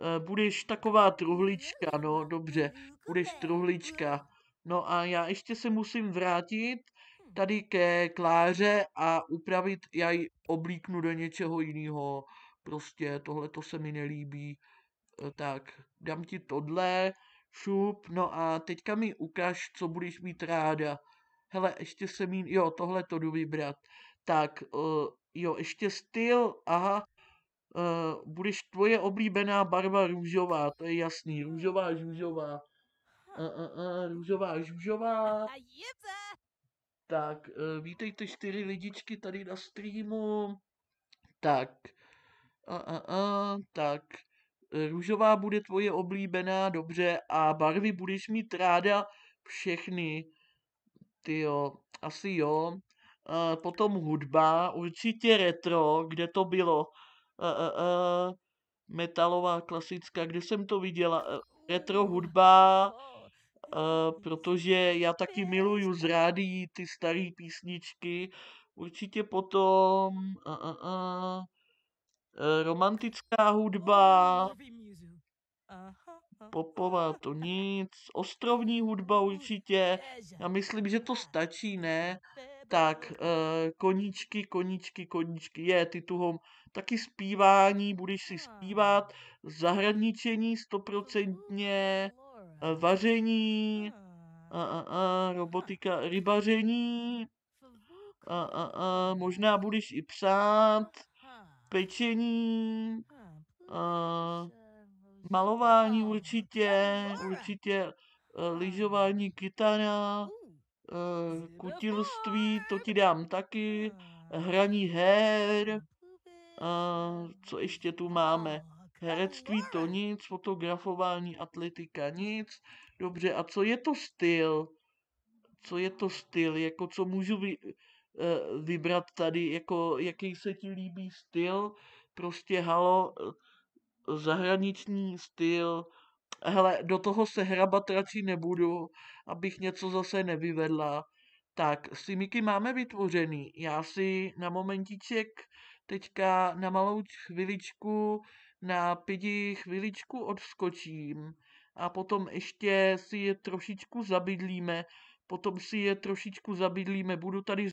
Eh, e, budeš taková truhlička, no dobře, budeš truhlička. No a já ještě se musím vrátit hmm. tady ke Kláře a upravit, já ji oblíknu do něčeho jiného. Prostě tohle to se mi nelíbí. Eh, tak dám ti tohle, šup, no a teďka mi ukáž, co budeš mít ráda. Hele, ještě se mi, jo, tohle to jdu vybrat. Tak, uh, jo, ještě styl, aha, uh, budeš tvoje oblíbená barva růžová, to je jasný, růžová, růžová, Uh, uh, uh, růžová, žůžová. Tak, uh, vítejte čtyři lidičky tady na streamu. Tak, uh, uh, uh, tak, Růžová bude tvoje oblíbená, dobře, a barvy budeš mít ráda všechny. Ty jo, asi jo. E, potom hudba, určitě retro, kde to bylo. E, e, e, metalová klasická, kde jsem to viděla. E, retro hudba, e, protože já taky miluju z rádií ty staré písničky. Určitě potom... E, e, e, Eh, romantická hudba, popová to nic, ostrovní hudba určitě, já myslím, že to stačí, ne? Tak, eh, koníčky, koníčky, koníčky, je, ty hom. taky zpívání, budeš si zpívat, zahradničení stoprocentně, eh, vaření, a, a, a, robotika, rybaření, a, a, a, možná budeš i psát, pečení, uh, malování no, určitě, no, určitě uh, lyžování, kytara, uh, e, kutilství, to ti dám taky, hraní her, uh, co ještě tu máme, herectví to no, nic, fotografování, atletika nic, dobře, a co je to styl? Co je to styl, jako co můžu vy, Eh, vybrat tady, jako jaký se ti líbí styl, prostě halo, eh, zahraniční styl, hele, do toho se hrabat radši nebudu, abych něco zase nevyvedla. Tak, simiky máme vytvořený. Já si na momentiček teďka na malou chviličku, na pidi chviličku odskočím a potom ještě si je trošičku zabydlíme, potom si je trošičku zabydlíme, budu tady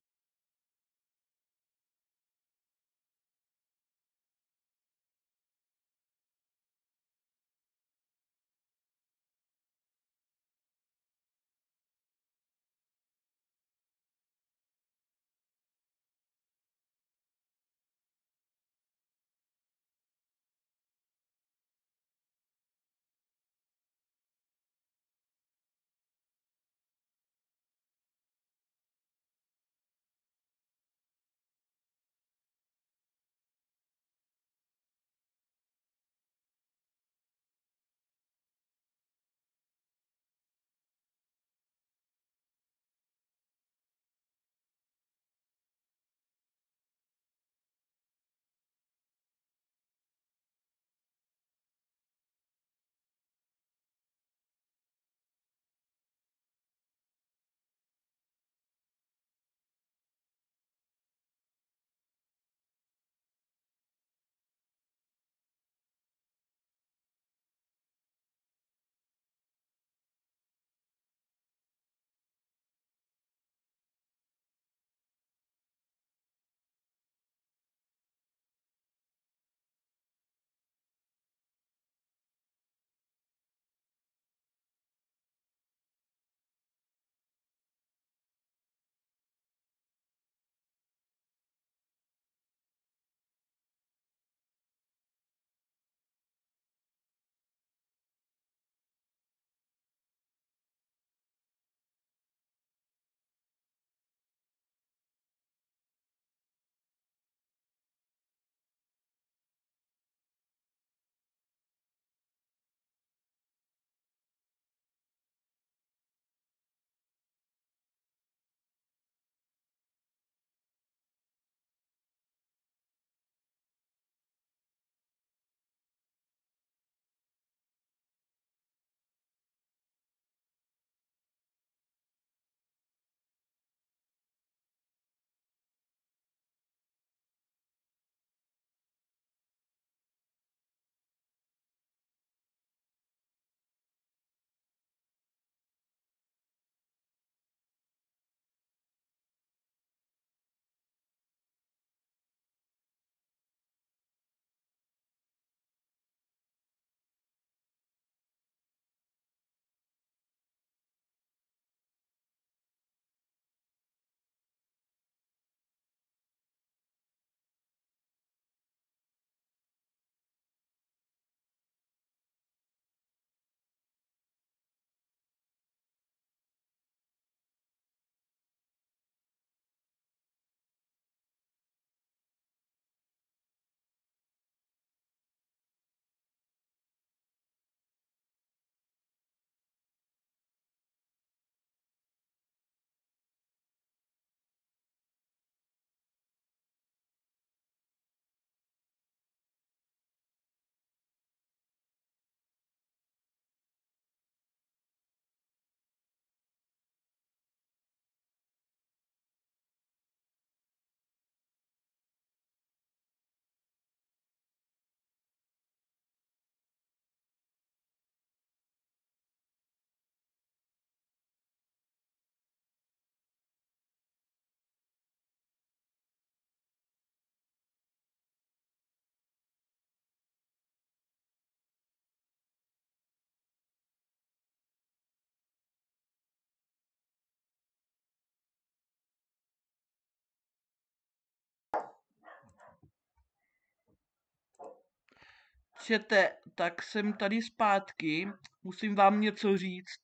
čete, tak jsem tady zpátky. Musím vám něco říct.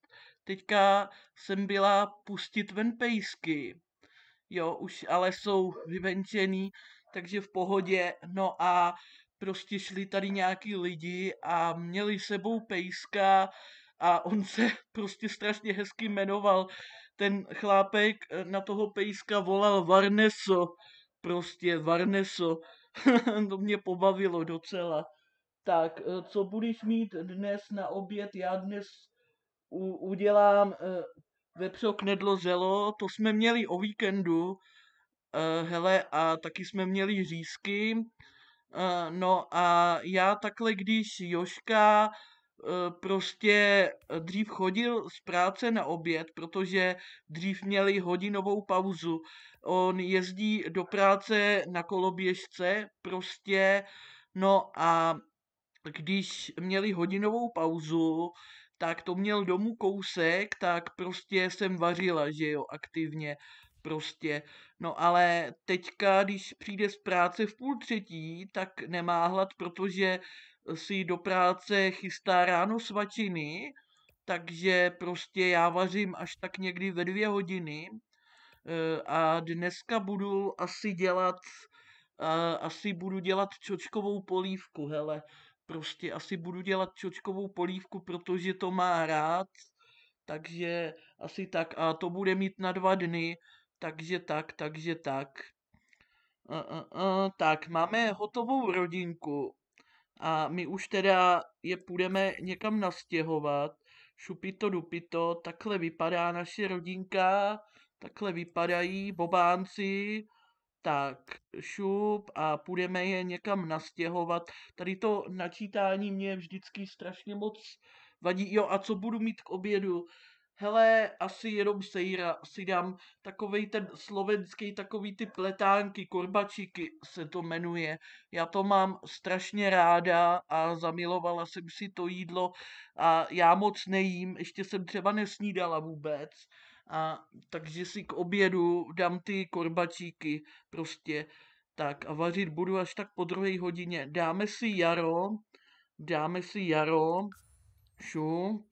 Teďka jsem byla pustit ven pejsky. Jo, už ale jsou vyvenčený, takže v pohodě. No a prostě šli tady nějaký lidi a měli sebou pejska a on se prostě strašně hezky jmenoval. Ten chlápek na toho pejska volal Varneso. Prostě Varneso. to mě pobavilo docela tak eh, co budeš mít dnes na oběd? Já dnes u, udělám eh, vepřo knedlo zelo, to jsme měli o víkendu, eh, hele, a taky jsme měli řízky, no a já takhle, když Joška prostě dřív chodil z práce na oběd, protože dřív měli hodinovou pauzu. On jezdí do práce na koloběžce, prostě, no a když měli hodinovou pauzu, tak to měl domů kousek, tak prostě jsem vařila, že jo, aktivně prostě. No ale teďka, když přijde z práce v půl třetí, tak nemá hlad, protože si do práce chystá ráno svačiny, takže prostě já vařím až tak někdy ve dvě hodiny eh, a dneska budu asi dělat, eh, asi budu dělat čočkovou polívku, hele, prostě asi budu dělat čočkovou polívku, protože to má rád, takže asi tak. A to bude mít na dva dny, takže tak, takže tak. Uh, uh, uh, tak, máme hotovou rodinku a my už teda je půjdeme někam nastěhovat. Šupito dupito, takhle vypadá naše rodinka, takhle vypadají bobánci, tak šup a půjdeme je někam nastěhovat. Tady to načítání mě vždycky strašně moc vadí. Jo, a co budu mít k obědu? hele, asi jenom sejra, si dám takovej ten slovenský, takový ty pletánky, korbačíky se to jmenuje. Já to mám strašně ráda a zamilovala jsem si to jídlo a já moc nejím, ještě jsem třeba nesnídala vůbec a takže si k obědu dám ty korbačíky prostě tak a vařit budu až tak po druhé hodině. Dáme si jaro, dáme si jaro, šup,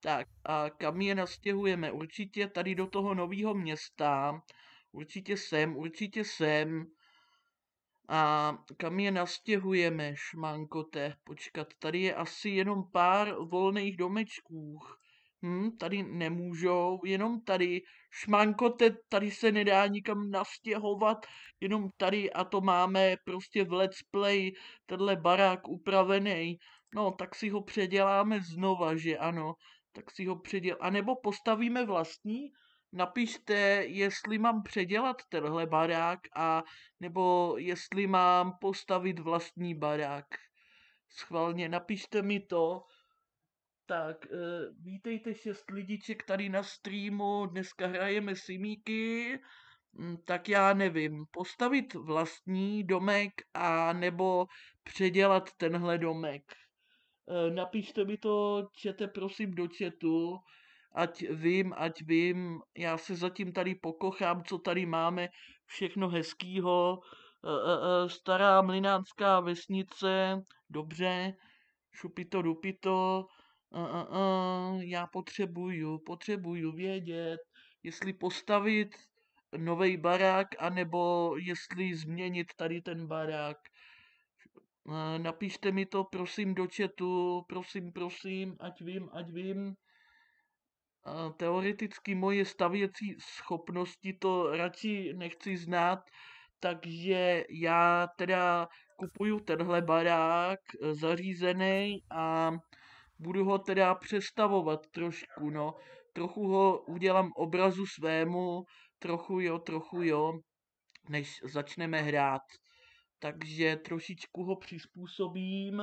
tak a kam je nastěhujeme? Určitě tady do toho nového města, určitě sem, určitě sem. A kam je nastěhujeme, šmankote? Počkat, tady je asi jenom pár volných domečků hm, tady nemůžou, jenom tady šmankote, tady se nedá nikam nastěhovat, jenom tady a to máme prostě v let's play, tenhle barák upravený, no tak si ho předěláme znova, že ano, tak si ho předěl, a nebo postavíme vlastní, napište, jestli mám předělat tenhle barák a nebo jestli mám postavit vlastní barák. Schválně napište mi to, tak, eh, vítejte šest lidiček tady na streamu, dneska hrajeme simíky, mm, tak já nevím, postavit vlastní domek a nebo předělat tenhle domek. Eh, napište mi to, čete prosím do četu, ať vím, ať vím, já se zatím tady pokochám, co tady máme, všechno hezkýho, eh, stará mlinánská vesnice, dobře, šupito dupito, uh, uh, já potřebuju, potřebuju vědět, jestli postavit nový barák, anebo jestli změnit tady ten barák. napište mi to, prosím, do chatu, prosím, prosím, ať vím, ať vím. teoreticky moje stavěcí schopnosti to radši nechci znát, takže já teda kupuju tenhle barák e, zařízený a budu ho teda přestavovat trošku, no. Trochu ho udělám obrazu svému, trochu jo, trochu jo, než začneme hrát. Takže trošičku ho přizpůsobím,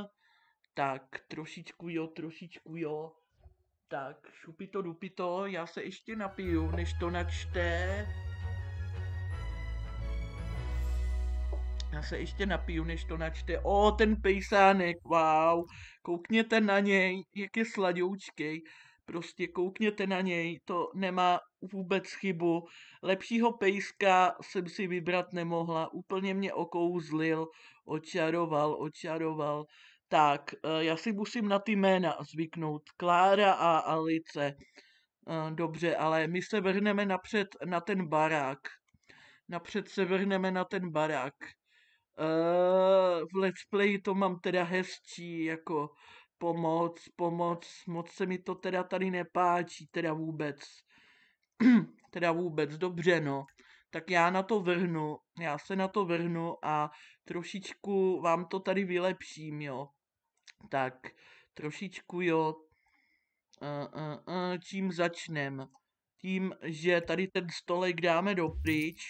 tak trošičku jo, trošičku jo. Tak šupito dupito, já se ještě napiju, než to načte. Já se ještě napiju, než to načte. O, ten pejsánek, wow. Koukněte na něj, jak je sladoučký. Prostě koukněte na něj, to nemá vůbec chybu. Lepšího pejska jsem si vybrat nemohla. Úplně mě okouzlil, očaroval, očaroval. Tak, eh, já si musím na ty jména zvyknout. Klára a Alice. Eh, dobře, ale my se vrhneme napřed na ten barák. Napřed se vrhneme na ten barák. Eh, v let's play to mám teda hezčí, jako pomoc, pomoc, moc se mi to teda tady nepáčí, teda vůbec. teda vůbec, dobře no. Tak já na to vrhnu, já se na to vrhnu a trošičku vám to tady vylepším, jo. Tak, trošičku jo, uh, uh, uh, čím začnem? Tím, že tady ten stolek dáme dopryč,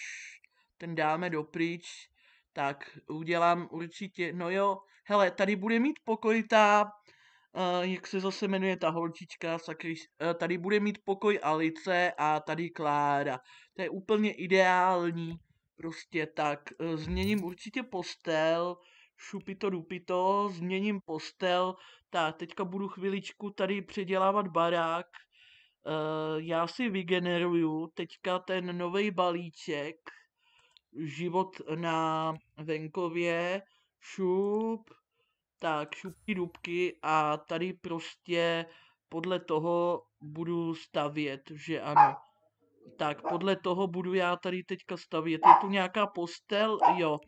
ten dáme dopryč, tak udělám určitě, no jo, hele, tady bude mít pokoj ta, uh, eh, jak se zase jmenuje ta holčička, sakry, uh, eh, tady bude mít pokoj Alice a tady Klára. To je úplně ideální, prostě tak, uh, změním určitě postel, šupito dupito, změním postel, tak teďka budu chviličku tady předělávat barák, uh, já si vygeneruju teďka ten nový balíček, život na venkově, šup, tak šupky dubky a tady prostě podle toho budu stavět, že ano. Tak podle toho budu já tady teďka stavět. Je tu nějaká postel? Jo.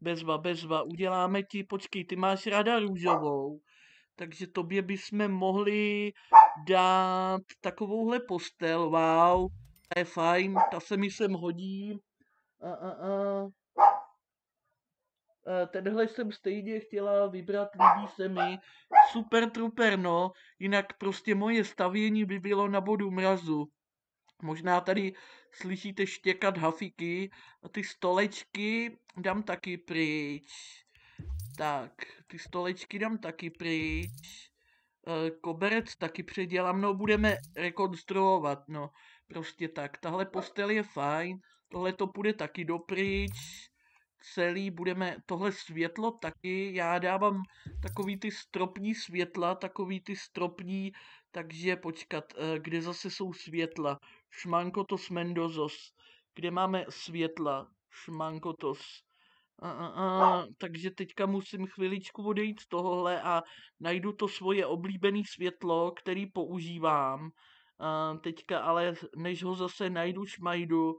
Bezva, bezva. Uděláme ti, počkej, ty máš ráda růžovou. Takže tobě bychom mohli dát takovouhle postel, wow, ta je fajn, ta se mi sem hodí. A, a, a. a tenhle jsem stejně chtěla vybrat, líbí se mi. Super truper, no. Jinak prostě moje stavění by bylo na bodu mrazu. Možná tady slyšíte štěkat hafiky a ty stolečky dám taky pryč. Tak, ty stolečky dám taky pryč. E, koberec taky předělám, no budeme rekonstruovat, no. Prostě tak, tahle postel je fajn leto půjde taky dopryč, celý budeme, tohle světlo taky, já dávám takový ty stropní světla, takový ty stropní, takže počkat, eh, kde zase jsou světla, šmankotos mendozos, kde máme světla, šmankotos, a, a, a, takže teďka musím chviličku odejít z tohohle a najdu to svoje oblíbené světlo, který používám. A, teďka ale, než ho zase najdu šmajdu,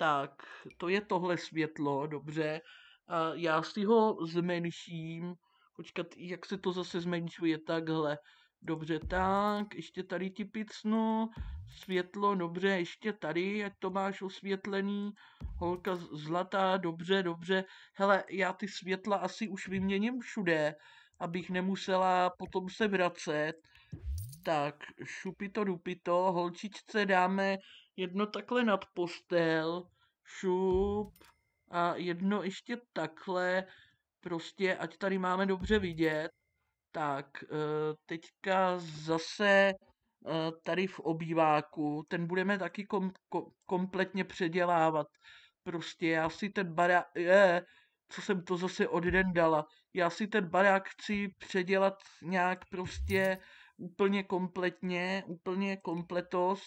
tak to je tohle světlo, dobře. A já si ho zmenším. Počkat, jak se to zase zmenšuje? Takhle. Dobře, tak, ještě tady ti picnu, světlo, dobře, ještě tady, ať to máš osvětlený, holka zlatá, dobře, dobře, hele, já ty světla asi už vyměním všude, abych nemusela potom se vracet, tak šupito dupito, holčičce dáme jedno takhle nad postel, šup a jedno ještě takhle, prostě ať tady máme dobře vidět. Tak, eh, teďka zase eh, tady v obýváku, ten budeme taky kom, kom, kompletně předělávat. Prostě já si ten barák, je, co jsem to zase od den dala, já si ten barák chci předělat nějak prostě úplně kompletně, úplně kompletos,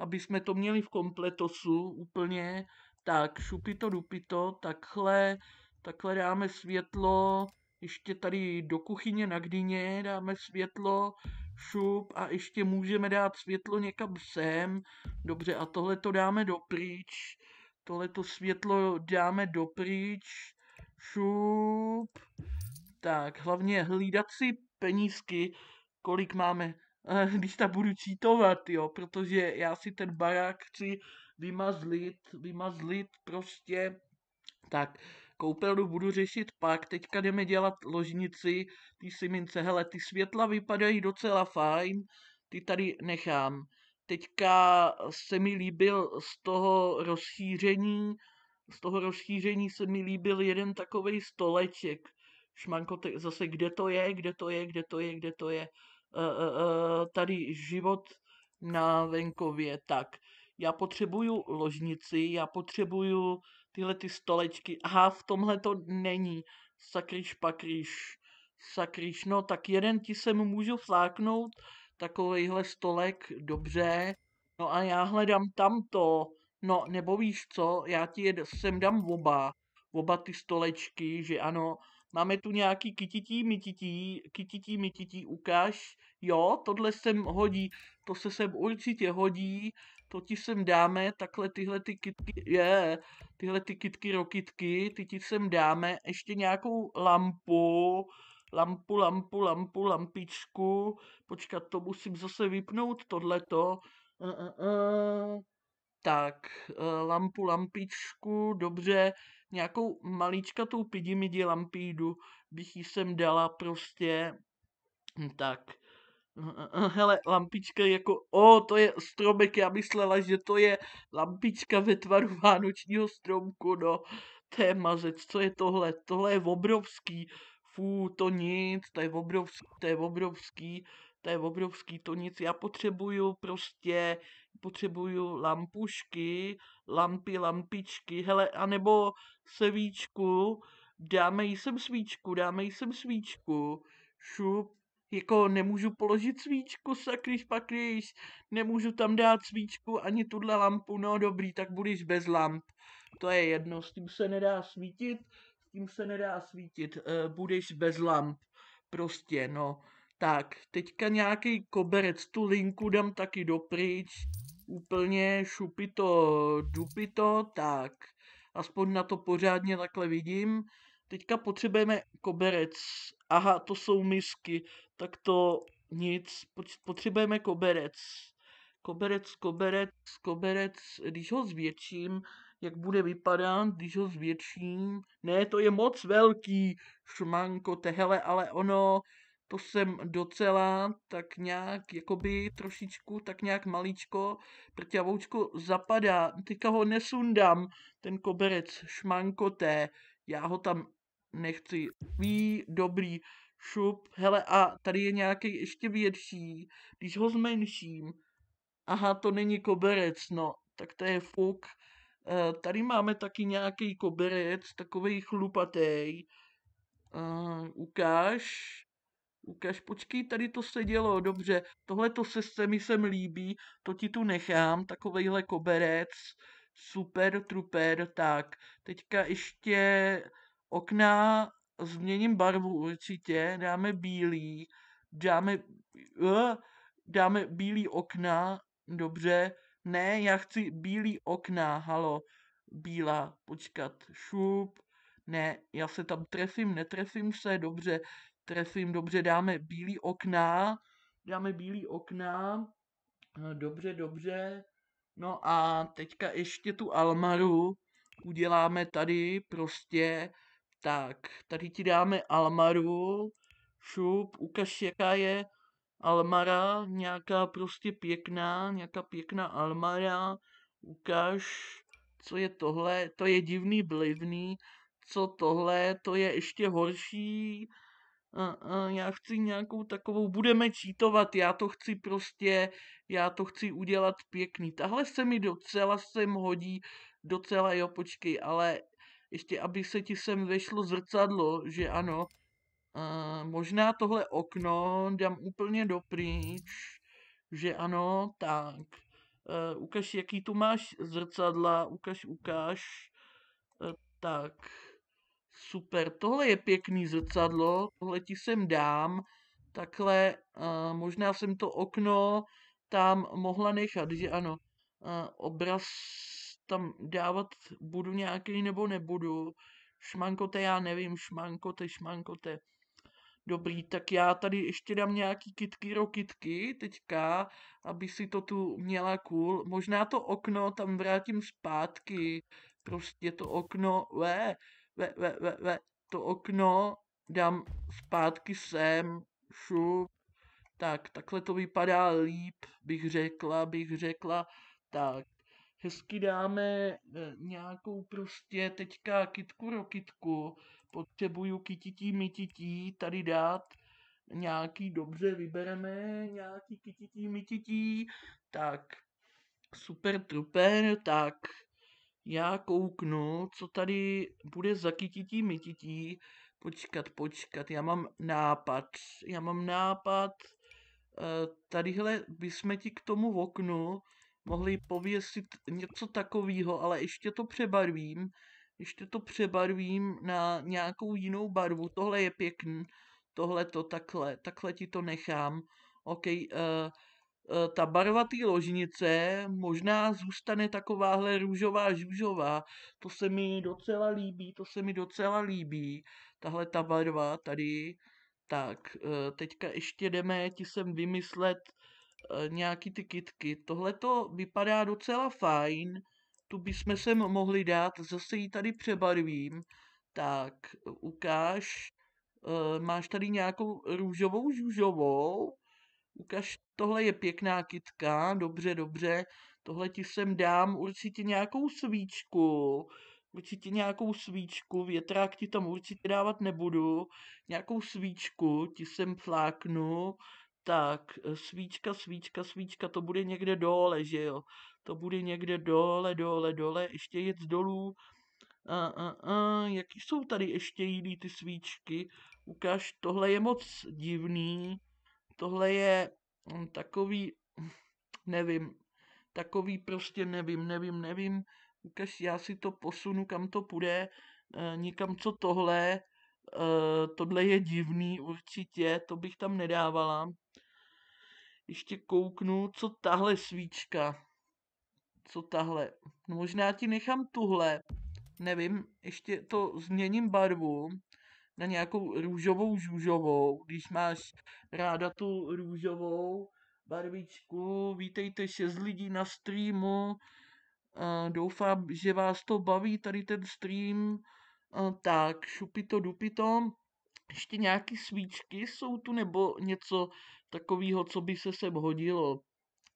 aby jsme to měli v kompletosu úplně, tak šupito dupito, takhle, takhle dáme světlo, ještě tady do kuchyně na dyně dáme světlo, šup a ještě můžeme dát světlo někam sem, dobře a tohle to dáme dopryč, tohle to světlo dáme dopryč, šup, tak hlavně hlídat si penízky, kolik máme, eh, když tam budu čítovat, jo, protože já si ten barák chci vymazlit, vymazlit prostě, tak koupelnu budu řešit pak, teďka jdeme dělat ložnici, ty simince, hele, ty světla vypadají docela fajn, ty tady nechám. Teďka se mi líbil z toho rozšíření, z toho rozšíření se mi líbil jeden takový stoleček. Šmanko, te, zase kde to je, kde to je, kde to je, kde to je. Kde to je? Eh, eh, eh, tady život na venkově, tak já potřebuju ložnici, já potřebuju tyhle ty stolečky. Aha, v tomhle to není. Sakryš, pakryš, sakryš. No tak jeden ti sem můžu fláknout, takovejhle stolek, dobře. No a já hledám tamto. No, nebo víš co, já ti jed, sem dám oba, oba ty stolečky, že ano, máme tu nějaký kytití, mytití, kytití, mytití, ukáž, jo, tohle sem hodí, to se sem určitě hodí, to ti sem dáme, takhle tyhle ty kitky, je, tyhle ty kitky rokitky, ty ti sem dáme, ještě nějakou lampu, lampu, lampu, lampu, lampičku, počkat, to musím zase vypnout, tohleto, uh, uh, uh. tak, uh, lampu, lampičku, dobře, nějakou maličkatou pidimidi lampídu bych jí sem dala prostě, hm, tak, hele, lampička jako, o, to je stromek, já myslela, že to je lampička ve tvaru vánočního stromku, no, to je mazec, co je tohle, tohle je obrovský, fú, to nic, to je obrovský, to je obrovský, to je obrovský, to nic, já potřebuju prostě, potřebuju lampušky, lampy, lampičky, hele, anebo sevíčku, dáme jí sem svíčku, dáme jí sem svíčku, šup, jako nemůžu položit svíčku, sakryš pakryš, nemůžu tam dát svíčku ani tuhle lampu, no dobrý, tak budeš bez lamp. To je jedno, s tím se nedá svítit, s tím se nedá svítit, eh, budeš bez lamp, prostě, no. Tak, teďka nějaký koberec, tu linku dám taky dopryč, úplně šupito, dupito, tak, aspoň na to pořádně takhle vidím. Teďka potřebujeme koberec, aha, to jsou misky, tak to nic, potřebujeme koberec. Koberec, koberec, koberec, když ho zvětším, jak bude vypadat, když ho zvětším. Ne, to je moc velký, šmanko, tehele, ale ono, to jsem docela tak nějak, jakoby trošičku, tak nějak maličko, prťavoučko zapadá. Teďka ho nesundám, ten koberec šmankoté, já ho tam nechci. Ví, dobrý, šup, hele a tady je nějaký ještě větší, když ho zmenším, aha, to není koberec, no, tak to je fuk. E, tady máme taky nějaký koberec, takový chlupatý. E, eh, ukáž, ukáž, počkej, tady to se dělo, dobře, tohle to se, se mi sem líbí, to ti tu nechám, takovejhle koberec, super, truper, tak, teďka ještě okna změním barvu určitě, dáme bílý, dáme, uh, dáme bílý okna, dobře, ne, já chci bílý okna, halo, bílá, počkat, šup, ne, já se tam trefím, netrefím se, dobře, trefím, dobře, dáme bílý okna, dáme bílý okna, eh, dobře, dobře, no a teďka ještě tu Almaru uděláme tady prostě, tak, tady ti dáme Almaru. Šup, ukaž, jaká je Almara. Nějaká prostě pěkná, nějaká pěkná Almara. Ukaž, co je tohle. To je divný, blivný. Co tohle, to je ještě horší. Uh, uh, já chci nějakou takovou, budeme čítovat, já to chci prostě, já to chci udělat pěkný. Tahle se mi docela sem hodí, docela jo, počkej, ale ještě aby se ti sem vešlo zrcadlo, že ano, uh, možná tohle okno dám úplně dopryč, že ano, tak. Uh, ukaž, jaký tu máš zrcadla, ukaž, ukaž. Uh, tak, super, tohle je pěkný zrcadlo, tohle ti sem dám. Takhle, uh, možná jsem to okno tam mohla nechat, že ano. Uh, obraz tam dávat budu nějaký nebo nebudu. Šmankote, já nevím, šmankote, šmankote. Dobrý, tak já tady ještě dám nějaký kitky rokitky teďka, aby si to tu měla cool. Možná to okno tam vrátím zpátky. Prostě to okno, ve, ve, ve, ve, ve, to okno dám zpátky sem, šup. Tak, takhle to vypadá líp, bych řekla, bych řekla. Tak, hezky dáme eh, nějakou prostě teďka kitku rokitku, potřebuju kytití mytití tady dát nějaký dobře, vybereme nějaký kytití mytití, tak super truper, tak já kouknu, co tady bude za kytití mytití, počkat, počkat, já mám nápad, já mám nápad, eh, tadyhle bychom ti k tomu oknu mohli pověsit něco takového, ale ještě to přebarvím, ještě to přebarvím na nějakou jinou barvu, tohle je pěkný, tohle to takhle, takhle ti to nechám, ok, uh, uh, ta barva té ložnice možná zůstane takováhle růžová, žužová, to se mi docela líbí, to se mi docela líbí, tahle ta barva tady, tak, uh, teďka ještě jdeme ti sem vymyslet Eh, nějaký ty kitky. Tohle to vypadá docela fajn, tu bychom sem mohli dát, zase ji tady přebarvím. Tak, ukáž, eh, máš tady nějakou růžovou žužovou, ukaž, tohle je pěkná kitka, dobře, dobře, tohle ti sem dám určitě nějakou svíčku, určitě nějakou svíčku, větrák ti tam určitě dávat nebudu, nějakou svíčku ti sem fláknu, tak eh, svíčka, svíčka, svíčka, to bude někde dole, že jo, to bude někde dole, dole, dole, ještě jet dolů, a, a, a, jaký jsou tady ještě jiný ty svíčky, ukáž, tohle je moc divný, tohle je hm, takový, nevím, takový prostě nevím, nevím, nevím, ukaž, já si to posunu, kam to půjde, e, eh, nikam, co tohle, e, tohle je divný určitě, to bych tam nedávala ještě kouknu, co tahle svíčka. Co tahle? No, možná ti nechám tuhle. Nevím, ještě to změním barvu na nějakou růžovou žužovou. Když máš ráda tu růžovou barvičku, vítejte šest lidí na streamu. Uh, doufám, že vás to baví, tady ten stream. Uh, tak, šupito dupito ještě nějaké svíčky jsou tu nebo něco takového, co by se sem hodilo?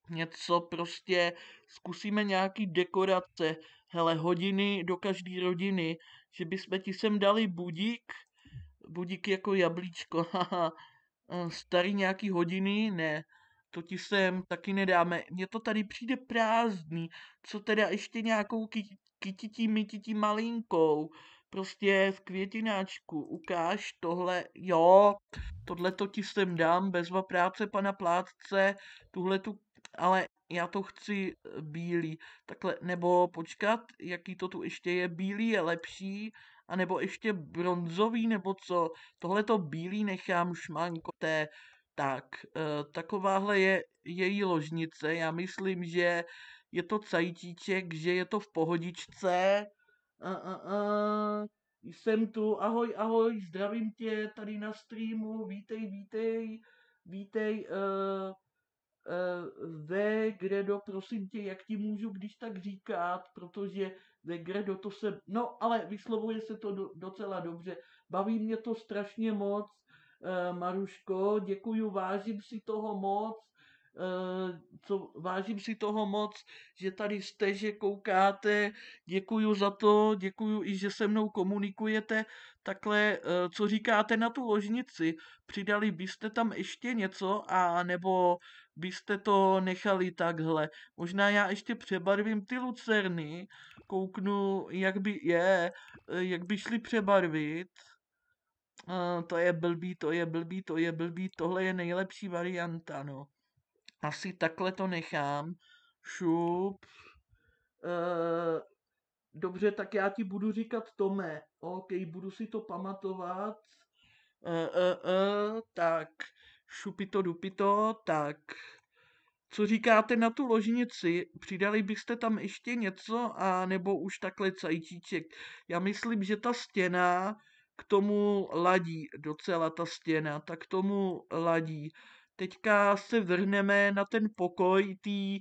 Něco prostě, zkusíme nějaký dekorace, hele, hodiny do každé rodiny, že bysme ti sem dali budík, budík jako jablíčko, haha, eh, starý nějaký hodiny, ne, to ti sem taky nedáme, mně to tady přijde prázdný, co teda ještě nějakou kytití mytití malinkou, prostě v květináčku ukáž tohle, jo, tohle to ti sem dám, bezva práce pana plátce, tuhle tu, ale já to chci eh, bílý, takhle, nebo počkat, jaký to tu ještě je, bílý je lepší, a nebo ještě bronzový, nebo co, tohle to bílý nechám šmankoté té, tak, eh, takováhle je její ložnice, já myslím, že je to cajtíček, že je to v pohodičce, a, a, a, jsem tu, ahoj, ahoj, zdravím tě tady na streamu, vítej, vítej, vítej uh, uh, ve Gredo, prosím tě, jak ti můžu když tak říkat, protože ve Gredo to se, no ale vyslovuje se to do, docela dobře, baví mě to strašně moc, uh, Maruško, děkuju, vážím si toho moc, Eh, co, vážím si toho moc, že tady jste, že koukáte, děkuju za to, děkuju i, že se mnou komunikujete, takhle, eh, co říkáte na tu ložnici, přidali byste tam ještě něco a nebo byste to nechali takhle. Možná já ještě přebarvím ty lucerny, kouknu, jak by je, eh, jak by šli přebarvit to je blbý, to je blbý, to je blbý, tohle je nejlepší varianta, no asi takhle to nechám. Šup. E, dobře, tak já ti budu říkat Tome. OK, budu si to pamatovat. E, e, e, tak, šupito dupito, tak. Co říkáte na tu ložnici? Přidali byste tam ještě něco a nebo už takhle cajčíček? Já myslím, že ta stěna k tomu ladí, docela ta stěna, tak tomu ladí teďka se vrhneme na ten pokoj té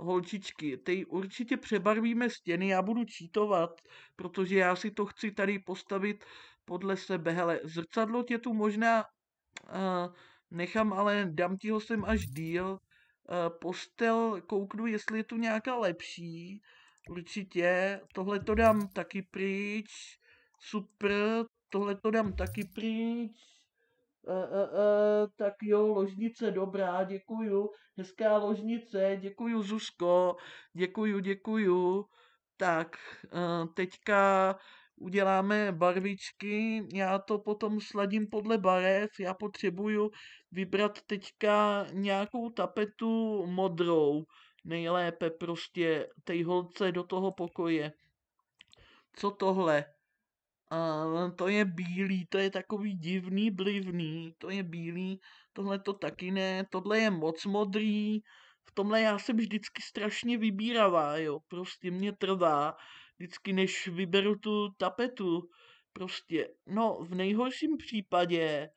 holčičky. Teď určitě přebarvíme stěny, já budu čítovat, protože já si to chci tady postavit podle sebe. Hele, zrcadlo tě tu možná uh, nechám, ale dám ti ho sem až díl. Uh, postel kouknu, jestli je tu nějaká lepší. Určitě. Tohle to dám taky pryč. Super. Tohle to dám taky pryč e, e, e, tak jo, ložnice dobrá, děkuju, hezká ložnice, děkuju Zuzko, děkuju, děkuju. Tak, e, teďka uděláme barvičky, já to potom sladím podle barev, já potřebuju vybrat teďka nějakou tapetu modrou, nejlépe prostě tej holce do toho pokoje. Co tohle? A to je bílý, to je takový divný, blivný, to je bílý, tohle to taky ne, tohle je moc modrý, v tomhle já jsem vždycky strašně vybíravá, jo, prostě mě trvá, vždycky než vyberu tu tapetu, prostě, no, v nejhorším případě,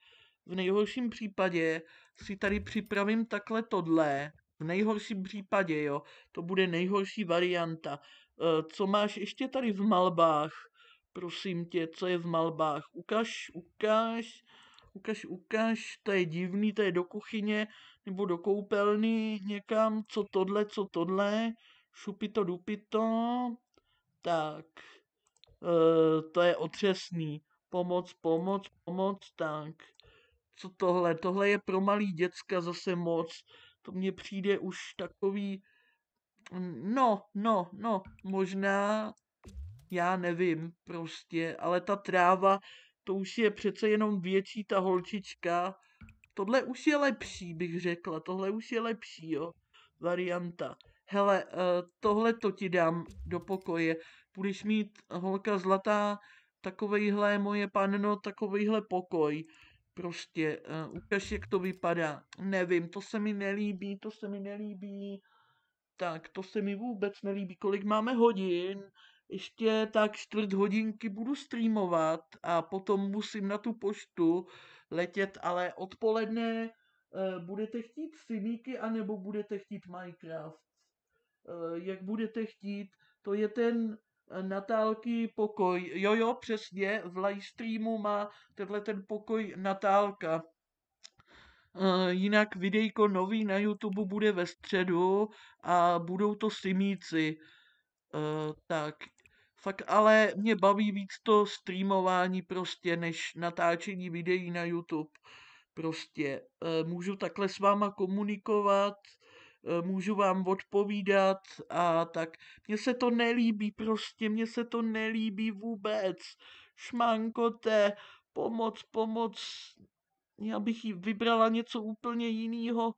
v nejhorším případě si tady připravím takhle tohle, v nejhorším případě, jo, to bude nejhorší varianta. Eh, co máš ještě tady v malbách? prosím tě, co je v malbách, ukaž, ukaž, ukaž, ukaž, to je divný, to je do kuchyně nebo do koupelny někam, co tohle, co tohle, šupito, dupito, tak, e, to je otřesný, pomoc, pomoc, pomoc, tak, co tohle, tohle je pro malý děcka zase moc, to mně přijde už takový, no, no, no, možná já nevím prostě, ale ta tráva, to už je přece jenom větší ta holčička. Tohle už je lepší, bych řekla, tohle už je lepší, jo, varianta. Hele, eh, tohle to ti dám do pokoje. Budeš mít holka zlatá, takovejhle moje panno, takovejhle pokoj. Prostě, uh, ukaž, jak to vypadá. Nevím, to se mi nelíbí, to se mi nelíbí. Tak, to se mi vůbec nelíbí. Kolik máme hodin? ještě tak čtvrt hodinky budu streamovat a potom musím na tu poštu letět, ale odpoledne uh, budete chtít simíky anebo budete chtít Minecraft. Uh, jak budete chtít, to je ten eh, Natálky pokoj. Jo, jo, přesně, v livestreamu má tenhle ten pokoj Natálka. jinak videjko nový na YouTube bude ve středu a budou to simíci. tak Fakt ale mě baví víc to streamování prostě, než natáčení videí na YouTube. Prostě eh, můžu takhle s váma komunikovat, eh, můžu vám odpovídat a tak. Mně se to nelíbí prostě, mně se to nelíbí vůbec. Šmankote, pomoc, pomoc. Já bych jí vybrala něco úplně jiného.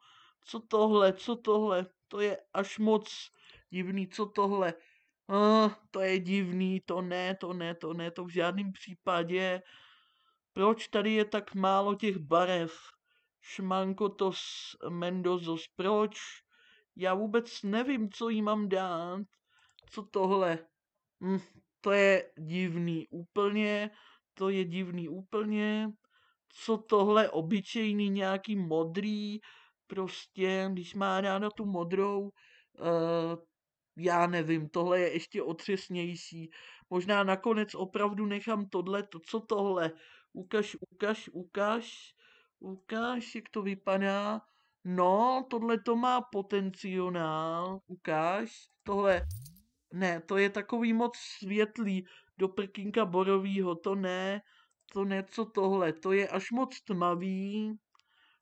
Co tohle, co tohle, to je až moc divný, co tohle oh, to je divný, to ne, to ne, to ne, to v žádném případě. Proč tady je tak málo těch barev? Šmanko to s Mendozos, proč? Já vůbec nevím, co jí mám dát. Co tohle? Hm, to je divný úplně, to je divný úplně. Co tohle obyčejný nějaký modrý, prostě, když má ráda tu modrou, uh, já nevím, tohle je ještě otřesnější. Možná nakonec opravdu nechám tohle, to, co tohle. Ukaž, ukaž, ukaž, ukaž, jak to vypadá. No, tohle to má potenciál. Ukaž, tohle. Ne, to je takový moc světlý do prkínka borovýho, to ne, to ne, co tohle, to je až moc tmavý.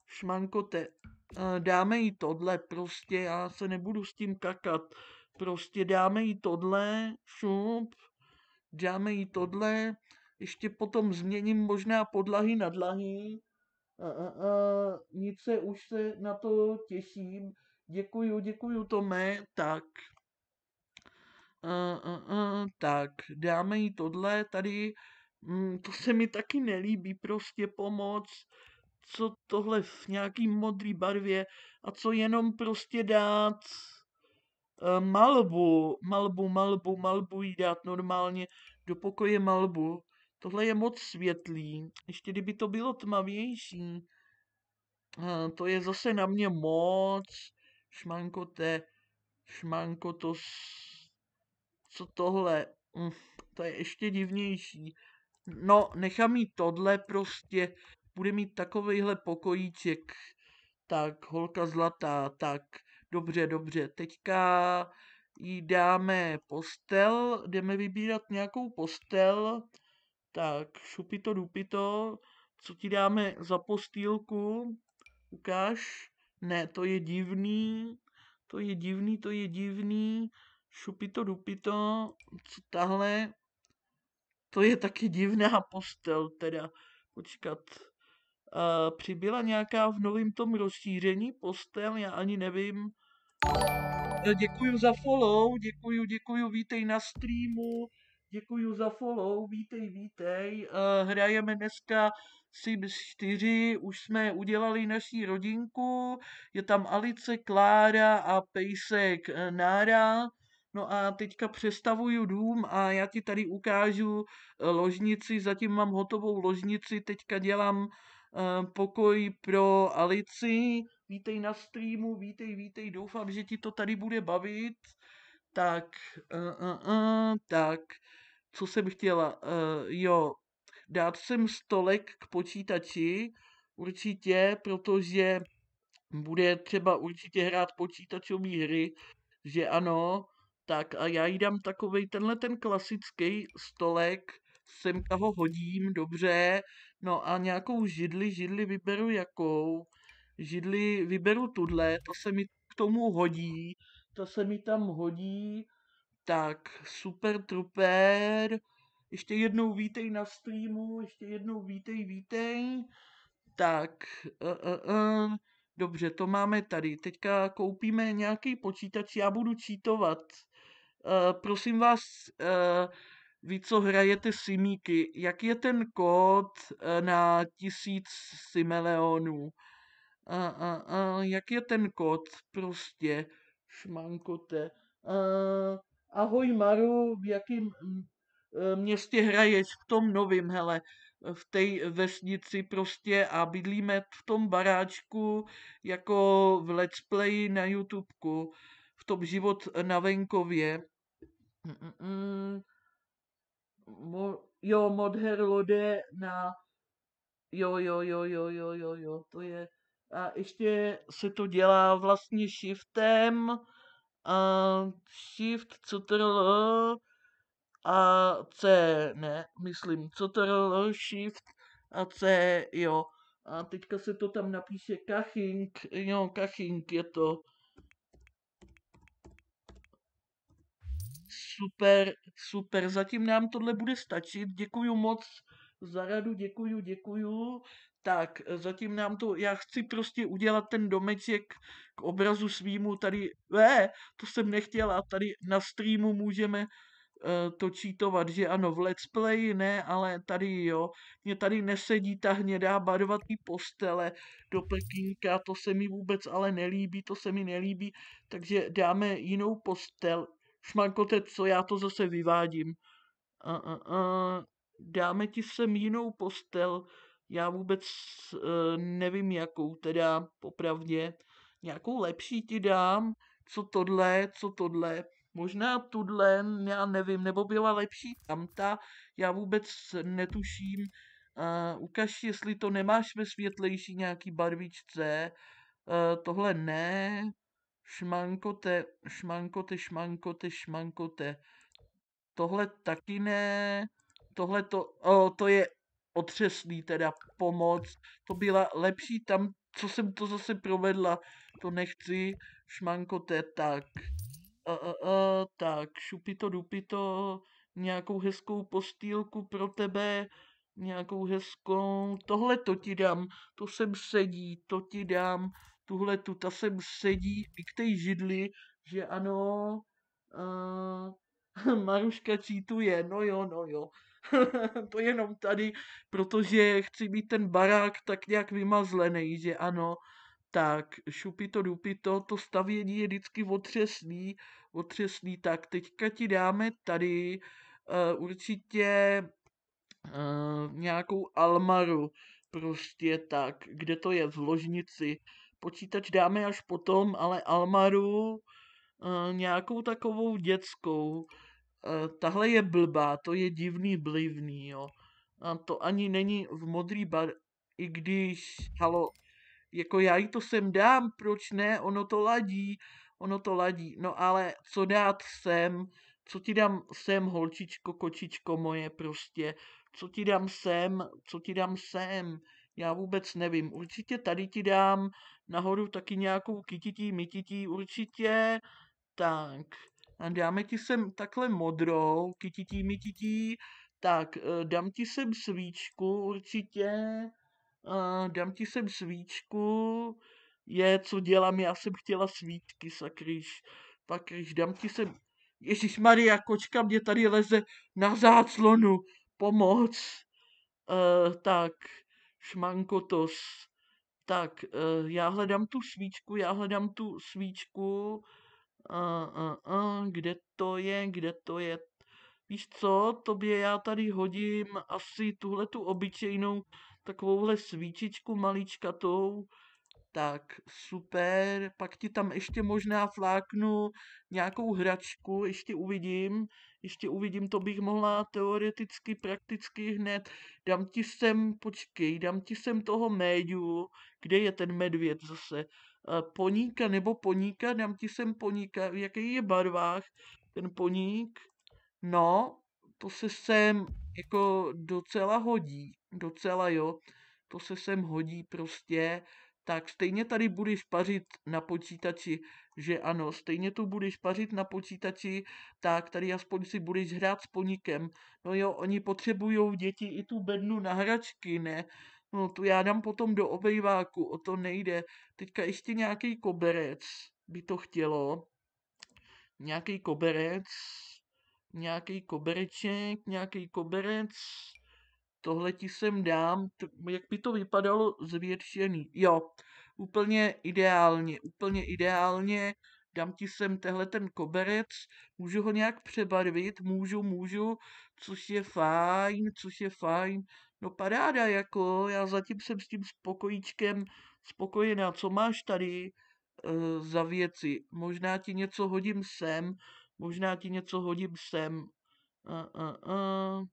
Šmankote, eh, dáme jí tohle prostě, já se nebudu s tím kakat. Prostě dáme jí tohle, šup, dáme jí tohle, ještě potom změním možná podlahy na dlahy. A, a, a, nic se, už se na to těším. Děkuju, děkuju Tome, tak. A, a, a, tak, dáme jí tohle tady. Mm, to se mi taky nelíbí, prostě pomoc. Co tohle v nějaký modrý barvě a co jenom prostě dát. Eh, malbu, malbu, malbu, malbu jí dát normálně do pokoje malbu. Tohle je moc světlý. Ještě kdyby to bylo tmavější, eh, to je zase na mě moc. Šmanko te, šmanko to, co tohle, hm, to je ještě divnější. No, nechám jí tohle prostě, bude mít takovejhle pokojíček. Tak, holka zlatá, tak, Dobře, dobře, teďka jí dáme postel, jdeme vybírat nějakou postel, tak šupito dupito, co ti dáme za postýlku, ukáž, ne, to je divný, to je divný, to je divný, šupito dupito, co tahle, to je taky divná postel teda, počkat, Eh, přibyla nějaká v novém tom rozšíření postel, já ani nevím. No, děkuji za follow, děkuji, děkuji, vítej na streamu, děkuji za follow, vítej, vítej. Uh, hrajeme dneska Sims 4, už jsme udělali naší rodinku, je tam Alice, Klára a Pejsek eh, Nára. No a teďka přestavuju dům a já ti tady ukážu ložnici, zatím mám hotovou ložnici, teďka dělám Eh, pokoj pro Alici. Vítej na streamu, vítej, vítej, doufám, že ti to tady bude bavit. Tak, uh, uh, uh, tak, co jsem chtěla, uh, jo, dát sem stolek k počítači, určitě, protože bude třeba určitě hrát počítačové hry, že ano, tak a já jí dám takovej tenhle ten klasický stolek, semka ho hodím, dobře, No a nějakou židli, židli vyberu jakou, židli vyberu tuhle, to se mi k tomu hodí, to se mi tam hodí, tak super truper, ještě jednou vítej na streamu, ještě jednou vítej, vítej, tak, uh, uh, uh. dobře, to máme tady, teďka koupíme nějaký počítač, já budu čítovat, uh, prosím vás, uh, ví, co hrajete simíky, jak je ten kód eh, na tisíc simeleonů. A, a, a, jak je ten kód prostě, šmankote. A, ahoj Maru, v jakém eh, městě hraješ v tom novým, hele, v té vesnici prostě a bydlíme v tom baráčku jako v let's play na YouTubeku, v tom život na venkově. Mm-mm mo, jo, Modher Lode na jo, jo, jo, jo, jo, jo, jo, to je a ještě se to dělá vlastně shiftem a shift ctrl a c, ne, myslím co ctrl shift a c, jo. A teďka se to tam napíše kaching, jo, kaching je to Super, super, zatím nám tohle bude stačit. Děkuji moc za radu, děkuji, děkuji. Tak, zatím nám to, já chci prostě udělat ten domeček k obrazu svýmu tady, ne, to jsem nechtěla, tady na streamu můžeme eh, to čítovat, že ano, v let's play ne, ale tady jo, mě tady nesedí ta hnědá barvatý postele do pekínka, to se mi vůbec ale nelíbí, to se mi nelíbí, takže dáme jinou postel, šmankote, co já to zase vyvádím. A, a, a, dáme ti sem jinou postel, já vůbec e, nevím jakou, teda popravdě, nějakou lepší ti dám, co tohle, co tohle, možná tuhle, já nevím, nebo byla lepší tamta, já vůbec netuším, E, ukaž, jestli to nemáš ve světlejší nějaký barvičce, e, tohle ne, šmankote, šmankote, šmankote, šmankote. Tohle taky ne. Tohle to, o, to je otřesný teda pomoc. To byla lepší tam, co jsem to zase provedla. To nechci. Šmankote, tak. A, a, a, tak, šupito, dupito, nějakou hezkou postýlku pro tebe, nějakou hezkou, tohle to ti dám, to sem sedí, to ti dám, tuhle tu, ta sem sedí, k židli, že ano, uh, Maruška čítuje, no jo, no jo. to jenom tady, protože chci být ten barák tak nějak vymazlený, že ano, tak šupito dupito, to stavění je vždycky otřesný, otřesný, tak teďka ti dáme tady uh, určitě uh, nějakou almaru, prostě tak, kde to je v ložnici, počítač dáme až potom, ale Almaru eh, nějakou takovou dětskou. Eh, tahle je blbá, to je divný blivný, jo. A to ani není v modrý bar, i když, halo, jako já jí to sem dám, proč ne, ono to ladí, ono to ladí. No ale co dát sem, co ti dám sem, holčičko, kočičko moje prostě, co ti dám sem, co ti dám sem já vůbec nevím. Určitě tady ti dám nahoru taky nějakou kytití, mytití, určitě. Tak, a dáme ti sem takhle modrou, kytití, mytití. Tak, eh, dám ti sem svíčku, určitě. Eh, dám ti sem svíčku. Je, co dělám, já jsem chtěla svíčky, sakryš. Pak, když dám ti sem... Ježíš Maria, kočka mě tady leze na záclonu. Pomoc. Uh, tak, šmankotos, tak eh, já hledám tu svíčku, já hledám tu svíčku, Uh, uh, uh, kde to je, kde to je. Víš co, tobě já tady hodím asi tuhle tu obyčejnou takovouhle svíčičku maličkatou, tak super, pak ti tam ještě možná fláknu nějakou hračku, ještě uvidím, ještě uvidím, to bych mohla teoreticky, prakticky hned, dám ti sem, počkej, dám ti sem toho médiu, kde je ten medvěd zase, eh, poníka nebo poníka, dám ti sem poníka, v jakých je barvách ten poník, no, to se sem jako docela hodí, docela jo, to se sem hodí prostě, tak stejně tady budeš pařit na počítači, že ano, stejně tu budeš pařit na počítači, tak tady aspoň si budeš hrát s poníkem. No jo, oni potřebují děti i tu bednu na hračky, ne? No tu já dám potom do obejváku, o to nejde. Teďka ještě nějaký koberec by to chtělo. Nějaký koberec, nějaký kobereček, nějaký koberec, tohle ti sem dám, jak by to vypadalo zvětšený. Jo, úplně ideálně, úplně ideálně, dám ti sem tehle ten koberec, můžu ho nějak přebarvit, můžu, můžu, což je fajn, což je fajn. No paráda, jako, já zatím jsem s tím spokojíčkem spokojená, co máš tady e, za věci, možná ti něco hodím sem, možná ti něco hodím sem. Uh, uh, uh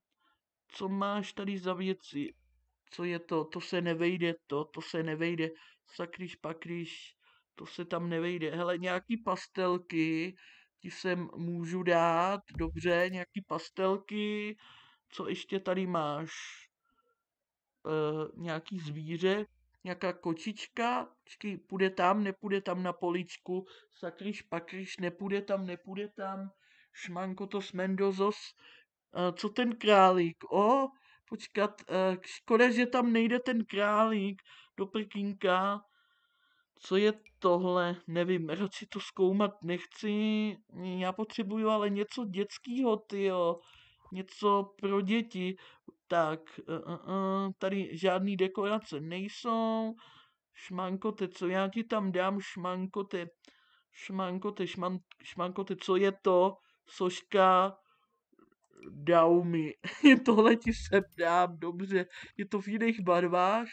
co máš tady za věci, co je to, to se nevejde, to, to se nevejde, sakryš pakryš, to se tam nevejde. Hele, nějaký pastelky ti sem můžu dát, dobře, nějaký pastelky, co ještě tady máš? E, nějaký zvíře, nějaká kočička, počkej, půjde tam, nepůjde tam na poličku, sakryš pakryš, nepůjde tam, nepůjde tam, šmanko to smendozos, co ten králík, o, počkat, e, škoda, že tam nejde ten králík do Pekinka, co je tohle, nevím, radši to zkoumat nechci, já potřebuju ale něco dětskýho, tyjo, něco pro děti, tak, uh, uh, tady žádný dekorace nejsou, šmankote, co já ti tam dám, šmankote, šmankote, šman, šmankote, co je to, soška, je tohle ti se dám, dobře, je to v jiných barvách,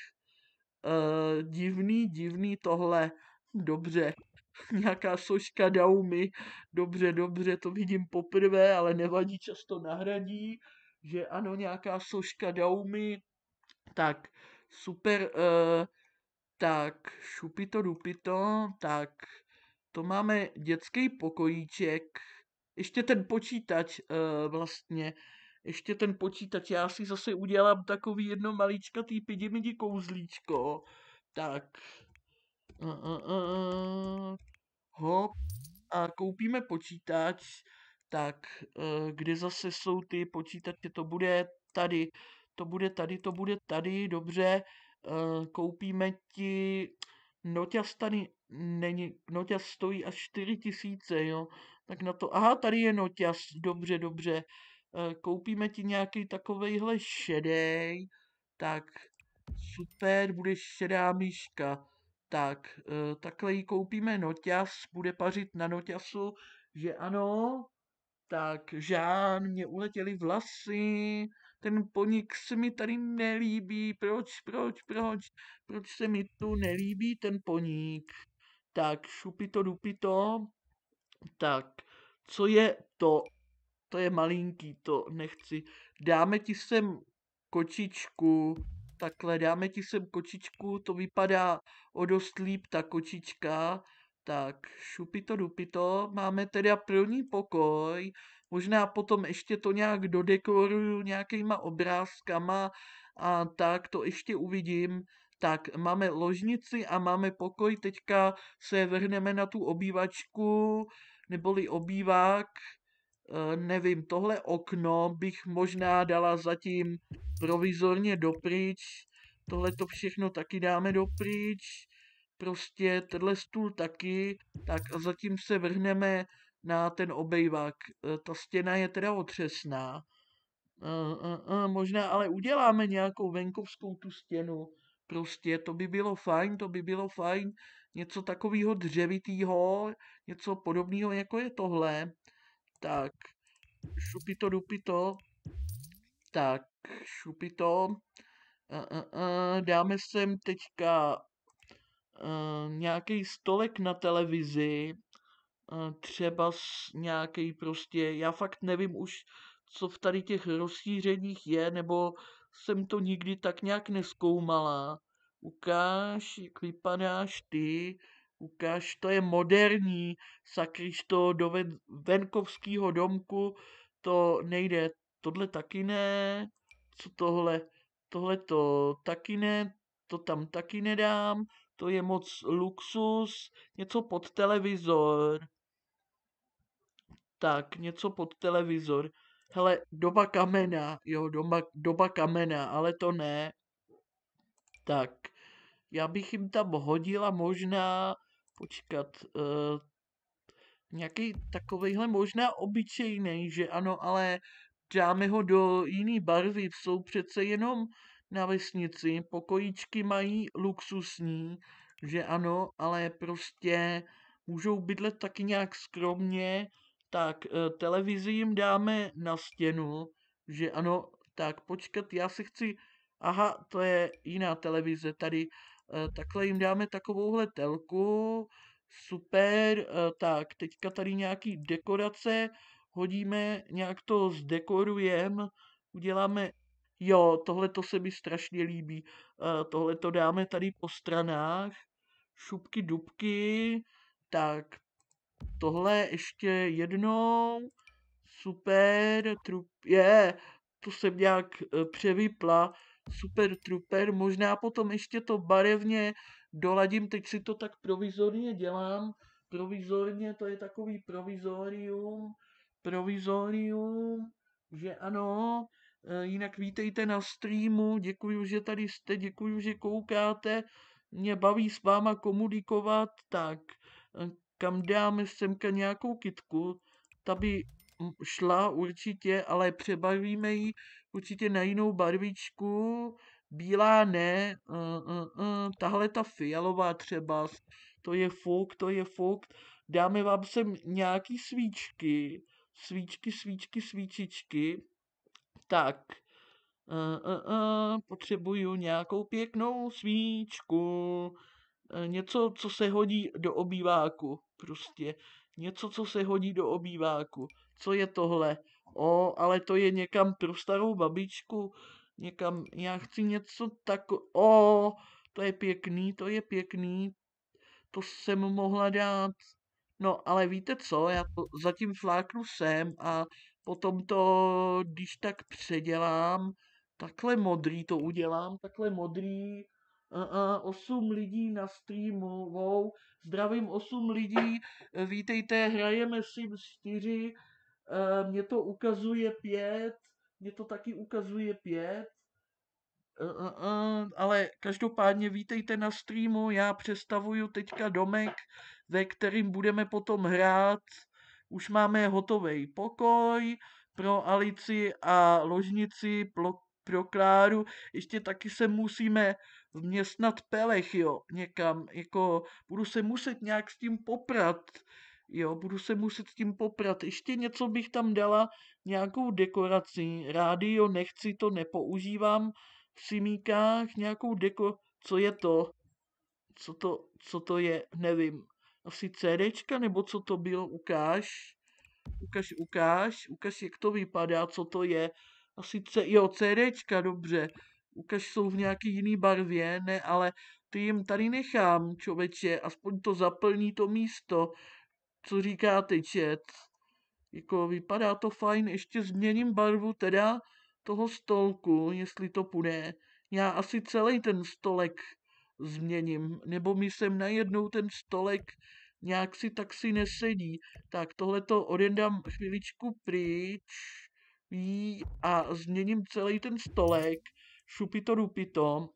uh, divný, divný tohle, dobře, nějaká soška daumy dobře, dobře, to vidím poprvé, ale nevadí, často nahradí, že ano, nějaká soška daumy tak, super, uh, tak, šupito dupito, tak, to máme dětský pokojíček, ještě ten počítač uh, vlastně, ještě ten počítač, já si zase udělám takový jedno maličkatý pidimidi kouzlíčko, tak, uh, uh, uh, hop, a koupíme počítač, tak, uh, kde zase jsou ty počítače, to bude tady, to bude tady, to bude tady, dobře, uh, koupíme ti, Noťas tady není, Noťas stojí až 4000, tisíce, jo, tak na to, aha, tady je noťas, dobře, dobře, eh, koupíme ti nějaký takovejhle šedej, tak super, budeš šedá myška, Tak, eh, takhle ji koupíme noťas, bude pařit na noťasu, že ano, tak žán, mě uletěly vlasy, ten ponik se mi tady nelíbí, proč, proč, proč, proč se mi tu nelíbí ten poník. Tak šupito dupito, tak, co je to? To je malinký, to nechci. Dáme ti sem kočičku, takhle dáme ti sem kočičku, to vypadá o dost líp ta kočička. Tak, šupito dupito, máme teda první pokoj, možná potom ještě to nějak dodekoruju nějakýma obrázkama a tak to ještě uvidím. Tak, máme ložnici a máme pokoj, teďka se vrhneme na tu obývačku, neboli obývák, e, nevím, tohle okno bych možná dala zatím provizorně dopryč, tohle to všechno taky dáme dopryč, prostě tenhle stůl taky, tak a zatím se vrhneme na ten obejvák. E, ta stěna je teda otřesná. E, možná ale uděláme nějakou venkovskou tu stěnu, Prostě to by bylo fajn, to by bylo fajn, něco takového dřevitýho, něco podobného, jako je tohle. Tak, šupito, dupito. Tak, šupito. Uh, uh, uh, dáme sem teďka uh, nějaký stolek na televizi, třeba nějaký prostě, já fakt nevím už, co v tady těch rozšířeních je, nebo jsem to nikdy tak nějak neskoumala. Ukáž, jak vypadáš ty, ukáž, to je moderní, sakryš to do ven, venkovského domku, to nejde, tohle taky ne, co tohle, tohle to taky ne, to tam taky nedám, to je moc luxus, něco pod televizor. Tak, něco pod televizor hele, doba kamena, jo, doba, doba kamena, ale to ne. Tak, já bych jim tam hodila možná, počkat, uh, eh, nějaký takovejhle možná obyčejný, že ano, ale dáme ho do jiný barvy, jsou přece jenom na vesnici, pokojíčky mají luxusní, že ano, ale prostě můžou bydlet taky nějak skromně, tak e, televizi jim dáme na stěnu, že ano, tak počkat, já si chci, aha, to je jiná televize tady, e, takhle jim dáme takovouhle telku, super, e, tak teďka tady nějaký dekorace, hodíme, nějak to zdekorujeme, uděláme, jo, tohle to se mi strašně líbí, tohle to dáme tady po stranách, šupky, dubky, tak tohle ještě jednou. Super, trup, je, to jsem nějak e, převypla. Super truper možná potom ještě to barevně doladím, teď si to tak provizorně dělám, provizorně, to je takový provizorium, provizorium, že ano, e, jinak vítejte na streamu, děkuji, že tady jste, děkuji, že koukáte, mě baví s váma komunikovat, tak e, kam dáme semka nějakou kitku, ta by mm, šla určitě, ale přebarvíme ji určitě na jinou barvičku, bílá ne, uh, uh, uh, tahle ta fialová třeba, to je fuk, to je fuk, dáme vám sem nějaký svíčky, svíčky, svíčky, svíčičky, tak, uh, uh, uh, potřebuju nějakou pěknou svíčku, Eh, něco, co se hodí do obýváku. Prostě něco, co se hodí do obýváku. Co je tohle? O, ale to je někam pro starou babičku, někam, já chci něco tako, o, to je pěkný, to je pěkný, to jsem mohla dát. No, ale víte co, já to zatím fláknu sem a potom to, když tak předělám, takhle modrý to udělám, takhle modrý, 8 lidí na streamu, wow, zdravím 8 lidí, vítejte, hrajeme si, 4, eh, mě to ukazuje 5, mě to taky ukazuje 5, eh, eh, ale každopádně vítejte na streamu, já přestavuju teďka domek, ve kterým budeme potom hrát, už máme hotový pokoj, pro Alici a ložnici, pro Kláru ještě taky se musíme vměstnat Pelech, jo, někam, jako budu se muset nějak s tím poprat, jo, budu se muset s tím poprat. Ještě něco bych tam dala, nějakou dekoraci, rádio nechci, to nepoužívám v simíkách, nějakou deko, co je to, co to, co to je, nevím, asi CDčka, nebo co to bylo, ukáž, ukáž, ukáž, ukáž, jak to vypadá, co to je, a sice jo, CDčka, dobře, ukaž jsou v nějaký jiný barvě, ne, ale ty jim tady nechám, čověče, aspoň to zaplní to místo, co říkáte, čet. Jako vypadá to fajn, ještě změním barvu teda toho stolku, jestli to půjde. Já asi celý ten stolek změním, nebo mi sem najednou ten stolek nějak si tak si nesedí. Tak tohle to odendám chviličku pryč jí a změním celý ten stolek, šupito rupito,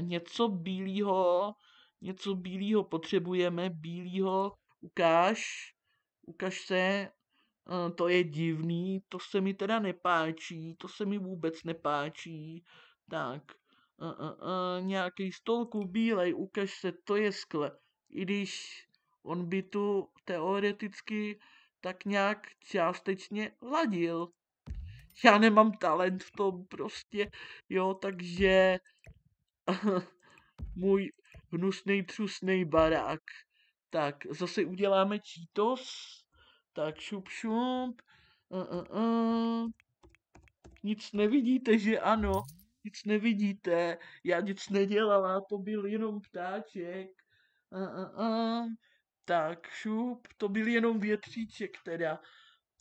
něco bílého, něco bílého potřebujeme, bílého, ukáž, ukáž se, eh, to je divný, to se mi teda nepáčí, to se mi vůbec nepáčí, tak, uh, uh, uh, nějaký stolku bílej, ukaž se, to je skle, i když on by tu teoreticky tak nějak částečně ladil, já nemám talent v tom prostě, jo, takže můj hnusný třusný barák. Tak, zase uděláme čítos. Tak šup šup. Uh, uh, uh. Nic nevidíte, že ano? Nic nevidíte. Já nic nedělala, to byl jenom ptáček. Uh, uh, uh. Tak šup, to byl jenom větříček teda.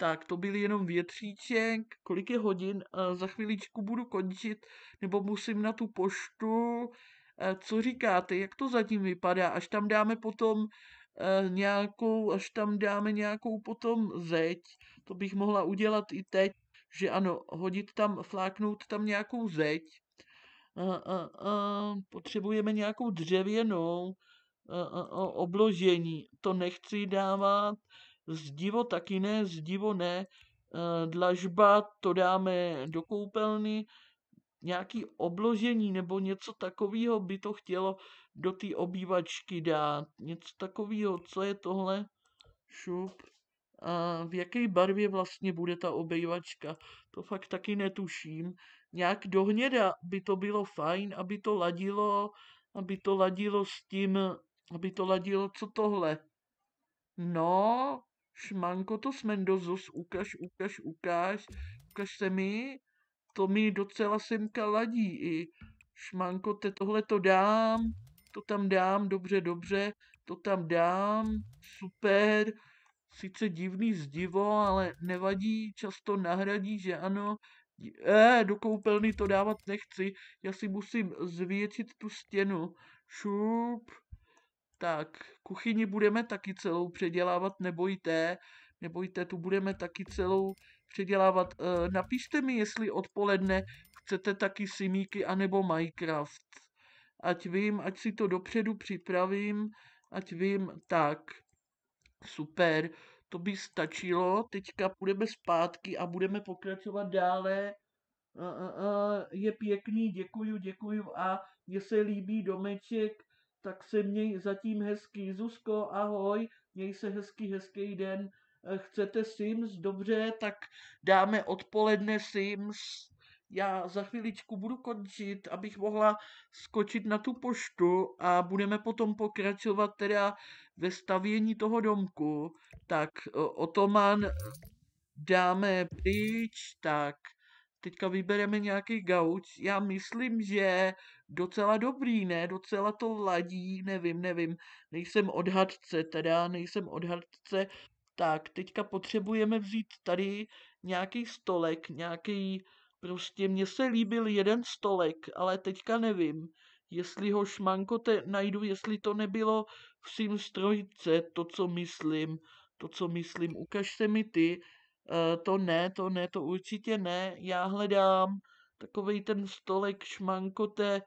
Tak to byl jenom větříček, kolik je hodin, eh, za chvíličku budu končit, nebo musím na tu poštu. Eh, co říkáte, jak to zatím vypadá, až tam dáme potom eh, nějakou, až tam dáme nějakou potom zeď, to bych mohla udělat i teď, že ano, hodit tam, fláknout tam nějakou zeď, a, a, a, potřebujeme nějakou dřevěnou a, a, a, obložení, to nechci dávat, Zdivo taky ne, zdivo ne. Eh, dlažba, to dáme do koupelny. Nějaký obložení nebo něco takového by to chtělo do té obývačky dát. Něco takového, co je tohle? Šup. A v jaké barvě vlastně bude ta obývačka, to fakt taky netuším. Nějak do hněda by to bylo fajn, aby to ladilo, aby to ladilo s tím, aby to ladilo, co tohle. No, šmanko to s Mendozos, ukaž, ukaž, ukaž, ukaž se mi, to mi docela semka ladí i šmanko, te tohle to dám, to tam dám, dobře, dobře, to tam dám, super, sice divný zdivo, ale nevadí, často nahradí, že ano, E, do koupelny to dávat nechci, já si musím zvětšit tu stěnu, šup, tak kuchyni budeme taky celou předělávat, nebojte, nebojte, tu budeme taky celou předělávat. E, napište mi, jestli odpoledne chcete taky simíky anebo Minecraft. Ať vím, ať si to dopředu připravím, ať vím, tak, super, to by stačilo, teďka půjdeme zpátky a budeme pokračovat dále. Eh, eh, je pěkný, děkuju, děkuju a mně se líbí domeček, tak se měj zatím hezký. Zuzko, ahoj, měj se hezký, hezký den. Eh, chcete Sims? Dobře, tak dáme odpoledne Sims. Já za chviličku budu končit, abych mohla skočit na tu poštu a budeme potom pokračovat teda ve stavění toho domku. Tak, eh, Otoman eh, dáme pryč, tak teďka vybereme nějaký gauč. Já myslím, že docela dobrý, ne? Docela to ladí, nevím, nevím. Nejsem odhadce, teda nejsem odhadce. Tak, teďka potřebujeme vzít tady nějaký stolek, nějaký... Prostě mně se líbil jeden stolek, ale teďka nevím, jestli ho šmanko te najdu, jestli to nebylo v Sims 3, to, co myslím, to, co myslím, ukaž se mi ty, Eh, to ne, to ne, to určitě ne. Já hledám takový ten stolek šmankote,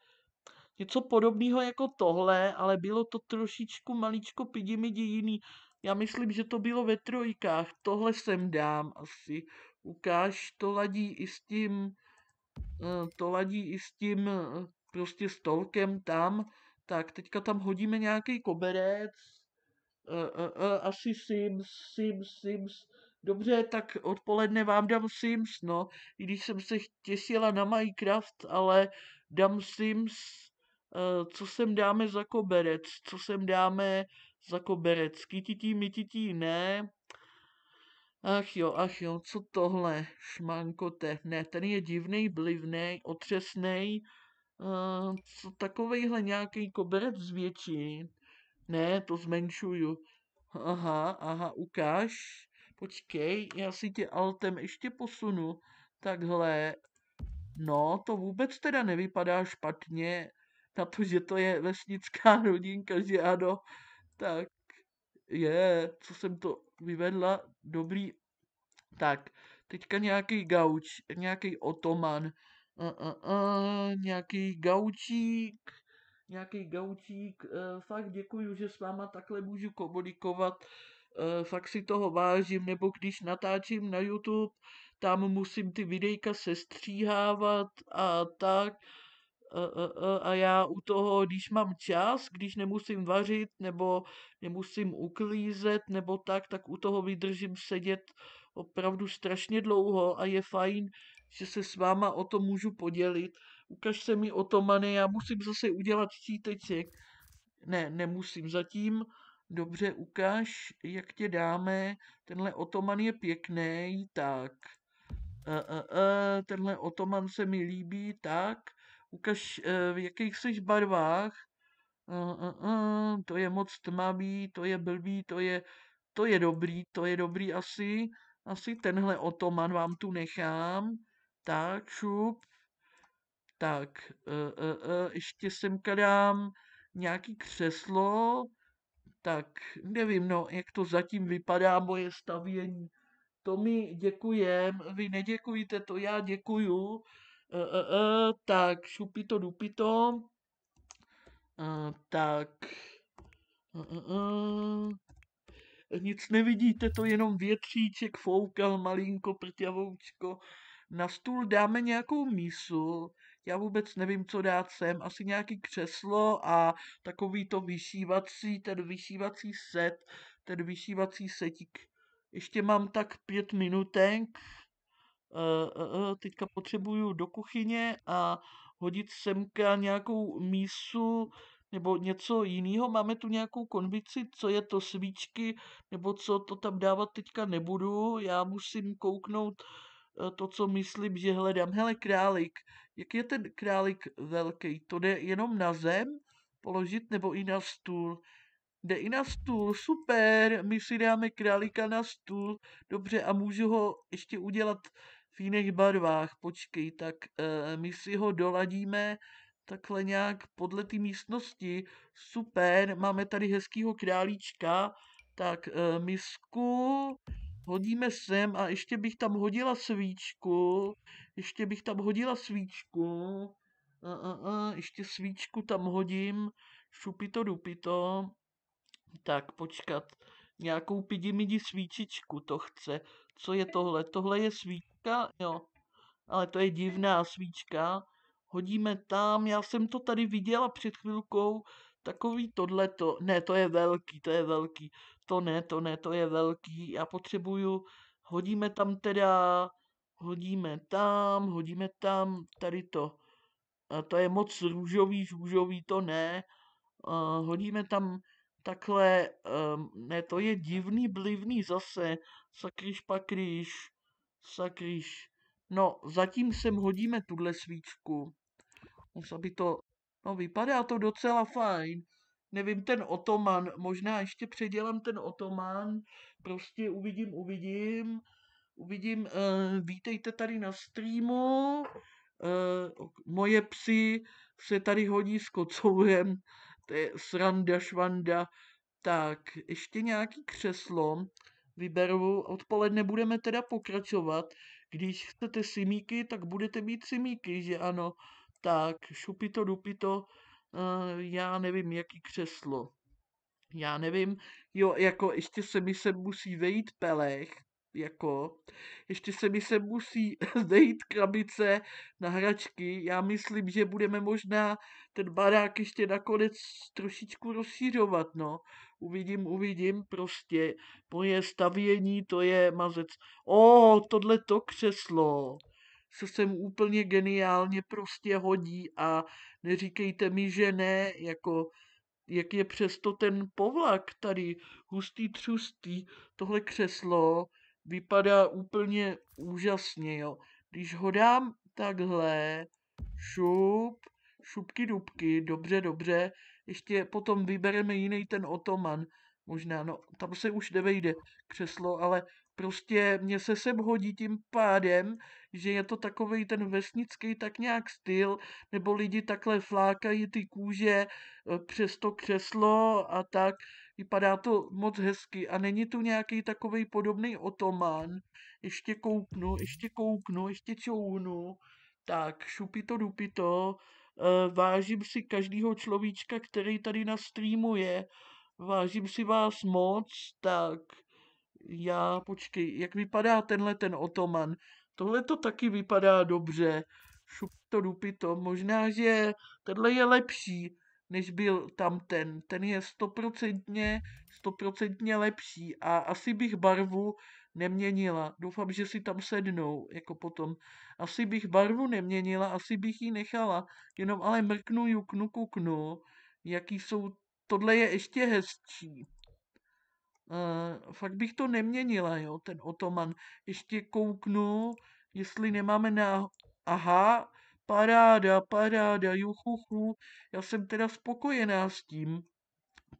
něco podobného jako tohle, ale bylo to trošičku maličko pidimidi jiný. Já myslím, že to bylo ve trojkách. Tohle sem dám asi. Ukáž, to ladí i s tím, eh, to ladí i s tím eh, prostě stolkem tam. Tak, teďka tam hodíme nějaký koberec. Asi Sims, Sims, Sims. Dobře, tak odpoledne vám dám Sims, no. I když jsem se těšila na Minecraft, ale dám Sims, uh, co sem dáme za koberec, co sem dáme za koberec, kytití, mytití, ne. Ach jo, ach jo, co tohle, šmankote, ne, ten je divný, blivný, otřesný, uh, eh, co takovejhle nějaký koberec zvětší, ne, to zmenšuju, aha, aha, ukáž, počkej, já si tě altem ještě posunu, takhle, no to vůbec teda nevypadá špatně, na to, že to je vesnická rodinka, že ano, tak je, co jsem to vyvedla, dobrý, tak, teďka nějaký gauč, nějaký otoman, uh, uh, uh, nějaký gaučík, nějaký gaučík. Eh, fakt děkuji, že s váma takhle můžu komunikovat. Eh, fakt si toho vážím, nebo když natáčím na YouTube, tam musím ty videjka sestříhávat a tak. Eh, eh, a já u toho, když mám čas, když nemusím vařit nebo nemusím uklízet nebo tak, tak u toho vydržím sedět opravdu strašně dlouho a je fajn, že se s váma o to můžu podělit. Ukaž se mi otomany, já musím zase udělat štíteček. Ne, nemusím zatím dobře, ukáž, jak tě dáme, tenhle otoman je pěkný, tak. E, e, e, tenhle otoman se mi líbí, tak. Ukaž, e, v jakých jsi barvách. E, e, e, to je moc tmavý, to je blbý, to je, to je dobrý, to je dobrý asi. Asi tenhle otoman vám tu nechám. Tak, šup. Tak, e, e, e, ještě semka dám nějaký křeslo, tak nevím, no, jak to zatím vypadá moje stavění. To mi děkujem, vy neděkujte, to já děkuju. E, e, e, tak šupito dupito. E, tak... E, e, e. Nic nevidíte, to jenom větříček foukal malinko prťavoučko. Na stůl dáme nějakou mísu já vůbec nevím, co dát sem, asi nějaký křeslo a takový to vyšívací, ten vyšívací set, ten vyšívací setík. Ještě mám tak pět minutek, eh, eh, eh, teďka potřebuju do kuchyně a hodit semka nějakou mísu nebo něco jiného. Máme tu nějakou konvici, co je to svíčky, nebo co to tam dávat teďka nebudu. Já musím kouknout, Eh, to, co myslím, že hledám. Hele, králík, jak je ten králík velký? To jde jenom na zem položit nebo i na stůl? Jde i na stůl, super, my si dáme králíka na stůl, dobře, a můžu ho ještě udělat v jiných barvách, počkej, tak e, my si ho doladíme takhle nějak podle té místnosti, super, máme tady hezkýho králíčka, tak e, misku, hodíme sem a ještě bych tam hodila svíčku, ještě bych tam hodila svíčku, a, a, a, ještě svíčku tam hodím, šupito dupito, tak počkat, nějakou pidimidi svíčičku to chce, co je tohle, tohle je svíčka, jo, ale to je divná svíčka, hodíme tam, já jsem to tady viděla před chvilkou, takový tohleto, ne, to je velký, to je velký, to ne, to ne, to je velký, já potřebuju, hodíme tam teda, hodíme tam, hodíme tam, tady to, a to je moc růžový, růžový, to ne, a hodíme tam takhle, um, ne, to je divný, blivný zase, sakryš pakryš, sakryš, no, zatím sem hodíme tuhle svíčku, aby to, no, vypadá to docela fajn, nevím, ten otoman, možná ještě předělám ten otoman, prostě uvidím, uvidím, uvidím, eh, vítejte tady na streamu, eh, moje psy se tady hodí s kocourem, to je sranda švanda, tak ještě nějaký křeslo vyberu, odpoledne budeme teda pokračovat, když chcete simíky, tak budete mít simíky, že ano, tak šupito dupito, Eh, já nevím, jaký křeslo. Já nevím, jo, jako ještě se mi se musí vejít pelech, jako, ještě se mi se musí vejít krabice na hračky. Já myslím, že budeme možná ten barák ještě nakonec trošičku rozšířovat, no. Uvidím, uvidím, prostě moje stavění, to je mazec. O, tohle to křeslo se sem úplně geniálně prostě hodí a neříkejte mi, že ne, jako jak je přesto ten povlak tady, hustý, třustý, tohle křeslo vypadá úplně úžasně, jo. Když ho dám takhle, šup, šupky dubky, dobře, dobře, ještě potom vybereme jiný ten otoman, možná, no tam se už nevejde křeslo, ale prostě mě se sem hodí tím pádem, že je to takový ten vesnický tak nějak styl, nebo lidi takhle flákají ty kůže e, přes to křeslo a tak. Vypadá to moc hezky a není tu nějaký takový podobný otomán. Ještě kouknu, ještě kouknu, ještě čounu. Tak, šupito, dupito. E, vážím si každého človíčka, který tady na streamu je. Vážím si vás moc, tak já, počkej, jak vypadá tenhle ten otoman? Tohle to taky vypadá dobře. Šup to, dupy to. Možná, že tenhle je lepší, než byl tam ten. Ten je stoprocentně, stoprocentně lepší a asi bych barvu neměnila. Doufám, že si tam sednou, jako potom. Asi bych barvu neměnila, asi bych ji nechala. Jenom ale mrknu, juknu, kuknu, jaký jsou... Tohle je ještě hezčí. Uh, fakt bych to neměnila, jo, ten otoman. Ještě kouknu, jestli nemáme na... Aha, paráda, paráda, juchuchu. Já jsem teda spokojená s tím.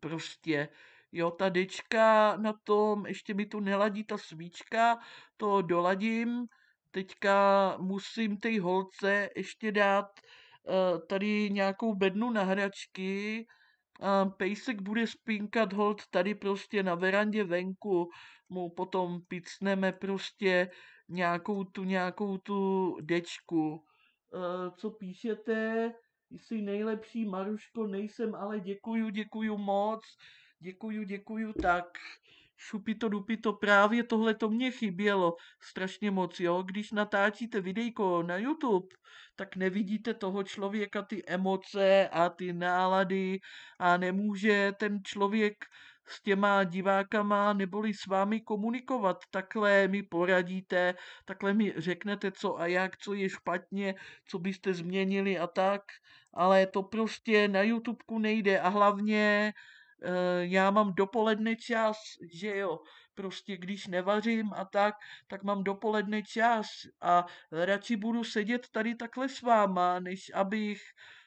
Prostě, jo, ta dečka na tom, ještě mi tu neladí ta svíčka, to doladím. Teďka musím té holce ještě dát uh, tady nějakou bednu na hračky, a pejsek bude spínkat hold tady prostě na verandě venku, mu potom picneme prostě nějakou tu, nějakou tu dečku. E, co píšete? Jsi nejlepší, Maruško, nejsem, ale děkuju, děkuju moc, děkuju, děkuju tak šupito dupito, právě tohle to mě chybělo strašně moc, jo. Když natáčíte videjko na YouTube, tak nevidíte toho člověka ty emoce a ty nálady a nemůže ten člověk s těma divákama neboli s vámi komunikovat. Takhle mi poradíte, takhle mi řeknete, co a jak, co je špatně, co byste změnili a tak. Ale to prostě na YouTubeku nejde a hlavně Eh, já mám dopoledne čas, že jo, prostě když nevařím a tak, tak mám dopoledne čas a radši budu sedět tady takhle s váma, než abych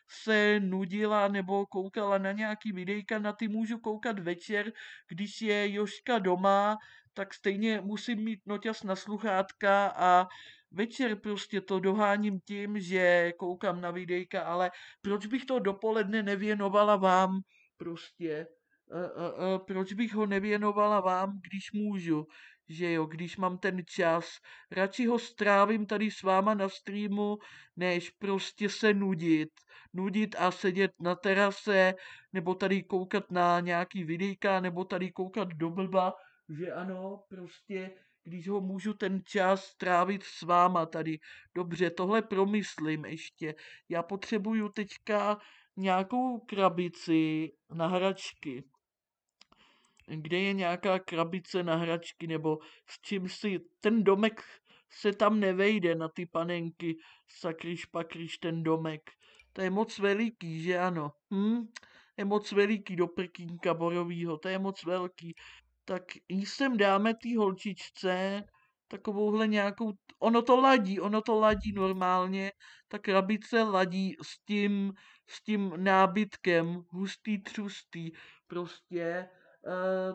se nudila nebo koukala na nějaký videjka, na ty můžu koukat večer, když je Joška doma, tak stejně musím mít noťas na sluchátka a večer prostě to doháním tím, že koukám na videjka, ale proč bych to dopoledne nevěnovala vám prostě proč bych ho nevěnovala vám, když můžu, že jo, když mám ten čas. Radši ho strávím tady s váma na streamu, než prostě se nudit. Nudit a sedět na terase, nebo tady koukat na nějaký videjka, nebo tady koukat do blba, že ano, prostě když ho můžu ten čas strávit s váma tady. Dobře, tohle promyslím ještě. Já potřebuju teďka nějakou krabici na hračky kde je nějaká krabice na hračky nebo s čím si ten domek se tam nevejde na ty panenky, sakryš pakryš ten domek. To je moc veliký, že ano? Hm? Je moc veliký do prkínka borovýho, to je moc velký. Tak jí sem dáme ty holčičce, takovouhle nějakou, ono to ladí, ono to ladí normálně, ta krabice ladí s tím, s tím nábytkem, hustý, třustý, prostě Eh,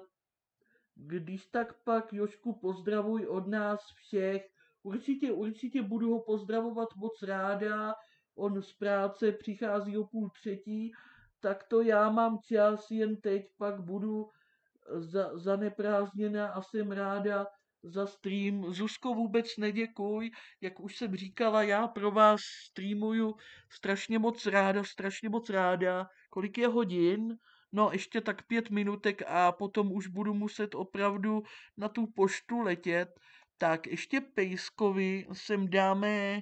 když tak pak Jošku pozdravuj od nás všech. Určitě, určitě budu ho pozdravovat moc ráda. On z práce přichází o půl třetí, tak to já mám čas, jen teď pak budu za, zaneprázdněná a jsem ráda za stream. Zuzko, vůbec neděkuj, jak už jsem říkala, já pro vás streamuju strašně moc ráda, strašně moc ráda. Kolik je hodin? no ještě tak pět minutek a potom už budu muset opravdu na tu poštu letět, tak ještě Pejskovi sem dáme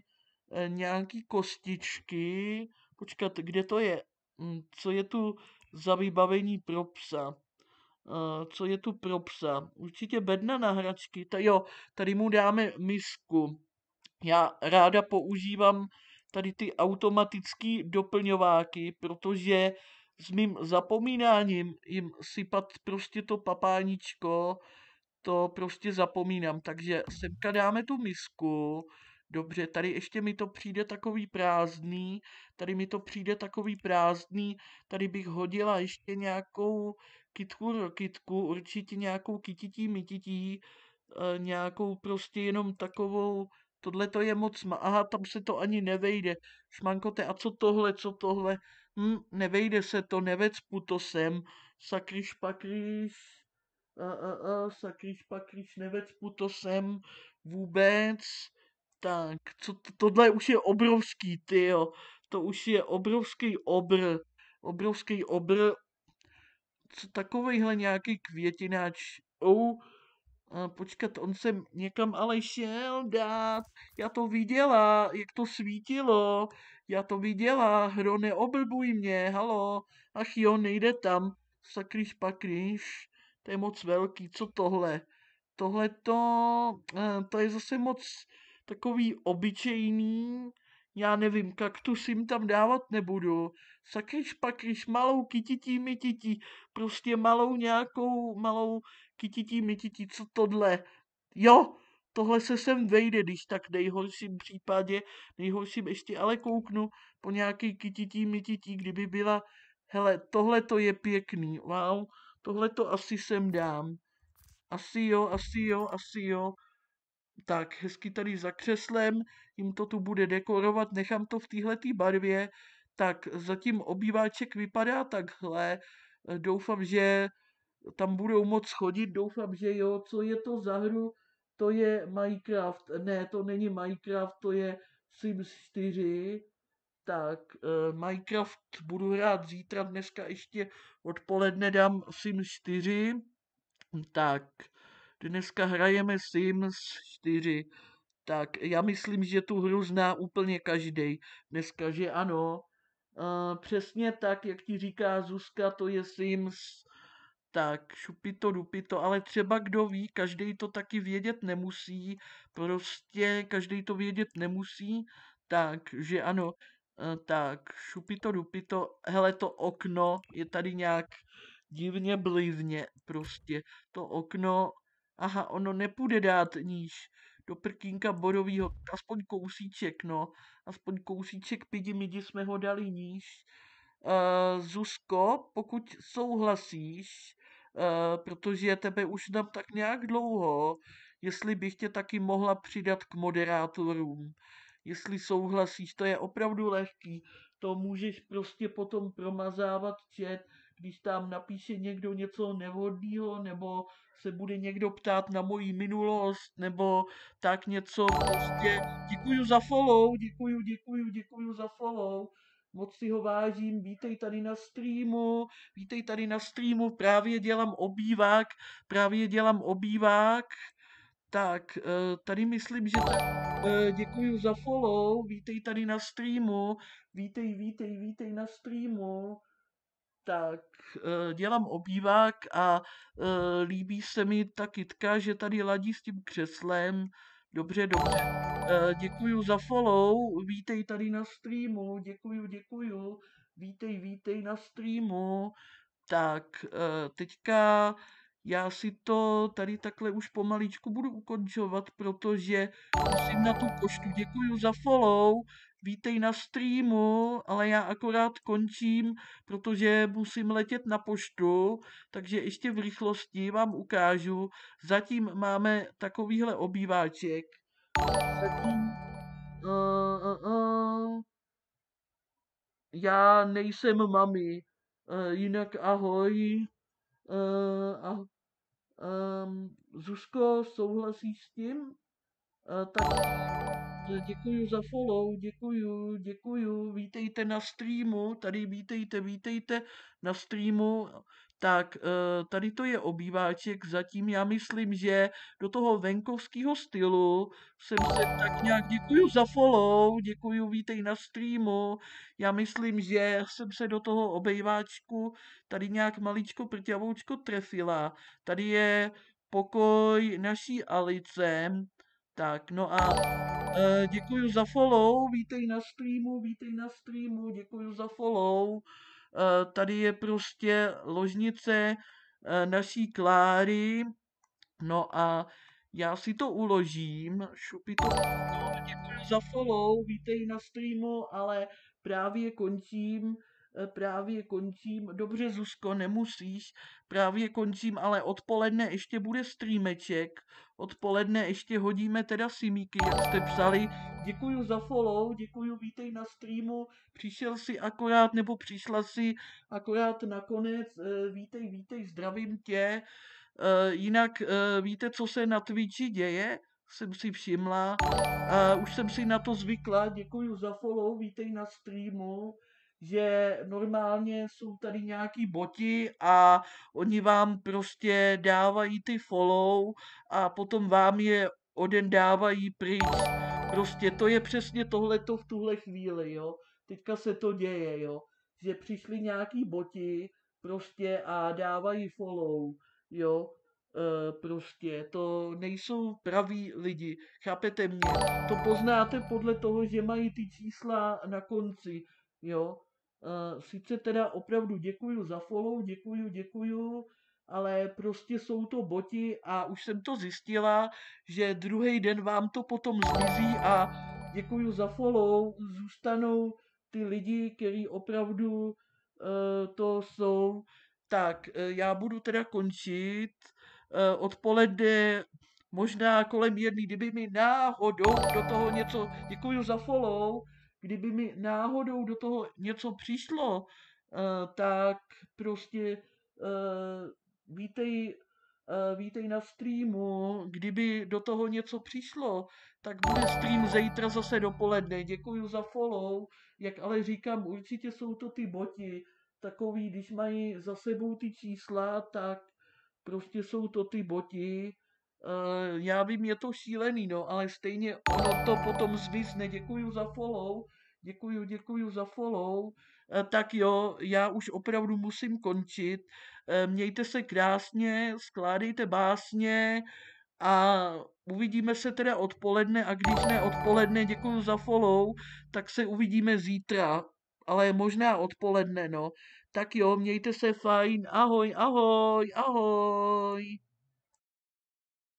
eh, nějaký kostičky. Počkat, kde to je? Hm, co je tu za vybavení pro psa? Eh, co je tu pro psa? Určitě bedna na hračky. Ta, jo, tady mu dáme misku. Já ráda používám tady ty automatické doplňováky, protože s mým zapomínáním jim sypat prostě to papáníčko, to prostě zapomínám. Takže semka dáme tu misku, dobře, tady ještě mi to přijde takový prázdný, tady mi to přijde takový prázdný, tady bych hodila ještě nějakou kytku rokitku, určitě nějakou kytití mytití, eh, nějakou prostě jenom takovou tohle to je moc, ma- aha, tam se to ani nevejde, šmankote, a co tohle, co tohle, hm, nevejde se to, nevec puto sem, sakryš pakryš, a, a, a, sakryš pakryš, nevec puto sem vůbec, tak, co to, tohle už je obrovský, ty jo, to už je obrovský obr, obrovský obr, co takovejhle nějaký květináč, oh, počkat, on se někam ale šel dát, já to viděla, jak to svítilo, já to viděla, hro, neoblbuj mě, halo, ach jo, nejde tam, sakryš pakryš, to je moc velký, co tohle, tohle to, eh, to je zase moc takový obyčejný, já nevím, kaktus jim tam dávat nebudu. Sakryš pakryš, malou kytití mytití, prostě malou nějakou, malou kytití mytití, co tohle? Jo, tohle se sem vejde, když tak v nejhorším případě, nejhorším ještě ale kouknu po nějaký kytití mytití, kdyby byla, hele, tohle to je pěkný, wow, tohle to asi sem dám. Asi jo, asi jo, asi jo tak hezky tady za křeslem, jim to tu bude dekorovat, nechám to v téhletý barvě, tak zatím obýváček vypadá takhle, eh, doufám, že tam budou moc chodit, doufám, že jo, co je to za hru, to je Minecraft, ne, to není Minecraft, to je Sims 4, tak eh, Minecraft budu hrát zítra, dneska ještě odpoledne dám Sims 4, tak dneska hrajeme Sims 4, tak já myslím, že tu hru zná úplně každý dneska, že ano. Uh, přesně tak, jak ti říká Zuzka, to je Sims, tak šupito, dupito, ale třeba kdo ví, každý to taky vědět nemusí, prostě každý to vědět nemusí, takže ano, uh, tak šupito, dupito, hele to okno je tady nějak divně blízně. prostě, to okno aha, ono nepůjde dát níž do prkínka borovýho aspoň kousíček, no, aspoň kousíček pidi midi jsme ho dali níž. Uh, eh, Zusko, pokud souhlasíš, uh, protože tebe už nám tak nějak dlouho, jestli bych tě taky mohla přidat k moderátorům. Jestli souhlasíš, to je opravdu lehký. To můžeš prostě potom promazávat čet, když tam napíše někdo něco nevhodného, nebo se bude někdo ptát na moji minulost, nebo tak něco prostě. Děkuju za follow, děkuju, děkuju, děkuju za follow. Moc si ho vážím, vítej tady na streamu, vítej tady na streamu, právě dělám obývák, právě dělám obývák. Tak, e, tady myslím, že tak, e, děkuji za follow, vítej tady na streamu, vítej, vítej, vítej na streamu tak eh, dělám obývák a eh, líbí se mi ta kitka, že tady ladí s tím křeslem. Dobře, dobře. Eh, děkuji za follow, vítej tady na streamu, děkuji, děkuji. Vítej, vítej na streamu. Tak, teďka já si to tady takhle už pomaličku budu ukončovat, protože musím na tu poštu. Děkuji za follow, vítej na streamu, ale já akorát končím, protože musím letět na poštu, takže ještě v rychlosti vám ukážu. Zatím máme takovýhle obýváček. Zatím, uh, uh, uh. Já nejsem mami, uh, jinak ahoj. Uh, uh, um, Zuzko, souhlasíš s tím? Uh, tak... Děkuji za follow, děkuji, děkuji. Vítejte na streamu, tady vítejte, vítejte na streamu. Tak eh, tady to je obýváček, zatím já myslím, že do toho venkovského stylu jsem se tak nějak, děkuji za follow, děkuji, vítej na streamu, já myslím, že jsem se do toho obýváčku tady nějak maličko prťavoučko trefila. Tady je pokoj naší Alice, tak no a Eh, děkuji za follow, vítej na streamu, vítej na streamu, děkuji za follow. Eh, tady je prostě ložnice eh, naší Kláry. No a já si to uložím, šupy to. Děkuji za follow, vítej na streamu, ale právě končím. Eh, právě končím. Dobře, Zuzko, nemusíš. Právě končím, ale odpoledne ještě bude streameček. Odpoledne ještě hodíme teda simíky, jak jste psali. Děkuju za follow, děkuju, vítej na streamu. Přišel si akorát, nebo přišla si akorát nakonec. Eh, vítej, vítej, zdravím tě. Eh, jinak víte, co se na Twitchi děje? jsem si všimla. už jsem si na to zvykla. Děkuju za follow, vítej na streamu že normálně jsou tady nějaký boti a oni vám prostě dávají ty follow a potom vám je dávají pryč. Prostě to je přesně tohleto v tuhle chvíli, jo. Teďka se to děje, jo. Že přišli nějaký boti prostě a dávají follow, jo. E, prostě to nejsou praví lidi, chápete mě? To poznáte podle toho, že mají ty čísla na konci, jo Eh, sice teda opravdu děkuju za follow, děkuju, děkuju, ale prostě jsou to boti a už jsem to zjistila, že druhý den vám to potom zmizí a děkuju za follow, zůstanou ty lidi, kteří opravdu uh, to jsou. Tak, eh, já budu teda končit uh, odpoledne možná kolem jedný, kdyby mi náhodou do toho něco, děkuju za follow, kdyby mi náhodou do toho něco přišlo, eh, tak prostě eh, vítej, eh, vítej na streamu, kdyby do toho něco přišlo, tak bude stream zítra zase dopoledne. Děkuji za follow, jak ale říkám, určitě jsou to ty boti, takový, když mají za sebou ty čísla, tak prostě jsou to ty boti, Uh, já vím, je to šílený, no, ale stejně ono to potom zvizne. Děkuji za follow, děkuji, děkuji za follow. Uh, tak jo, já už opravdu musím končit. Uh, mějte se krásně, skládejte básně a uvidíme se teda odpoledne a když ne odpoledne, děkuji za follow, tak se uvidíme zítra, ale možná odpoledne, no. Tak jo, mějte se fajn, ahoj, ahoj, ahoj.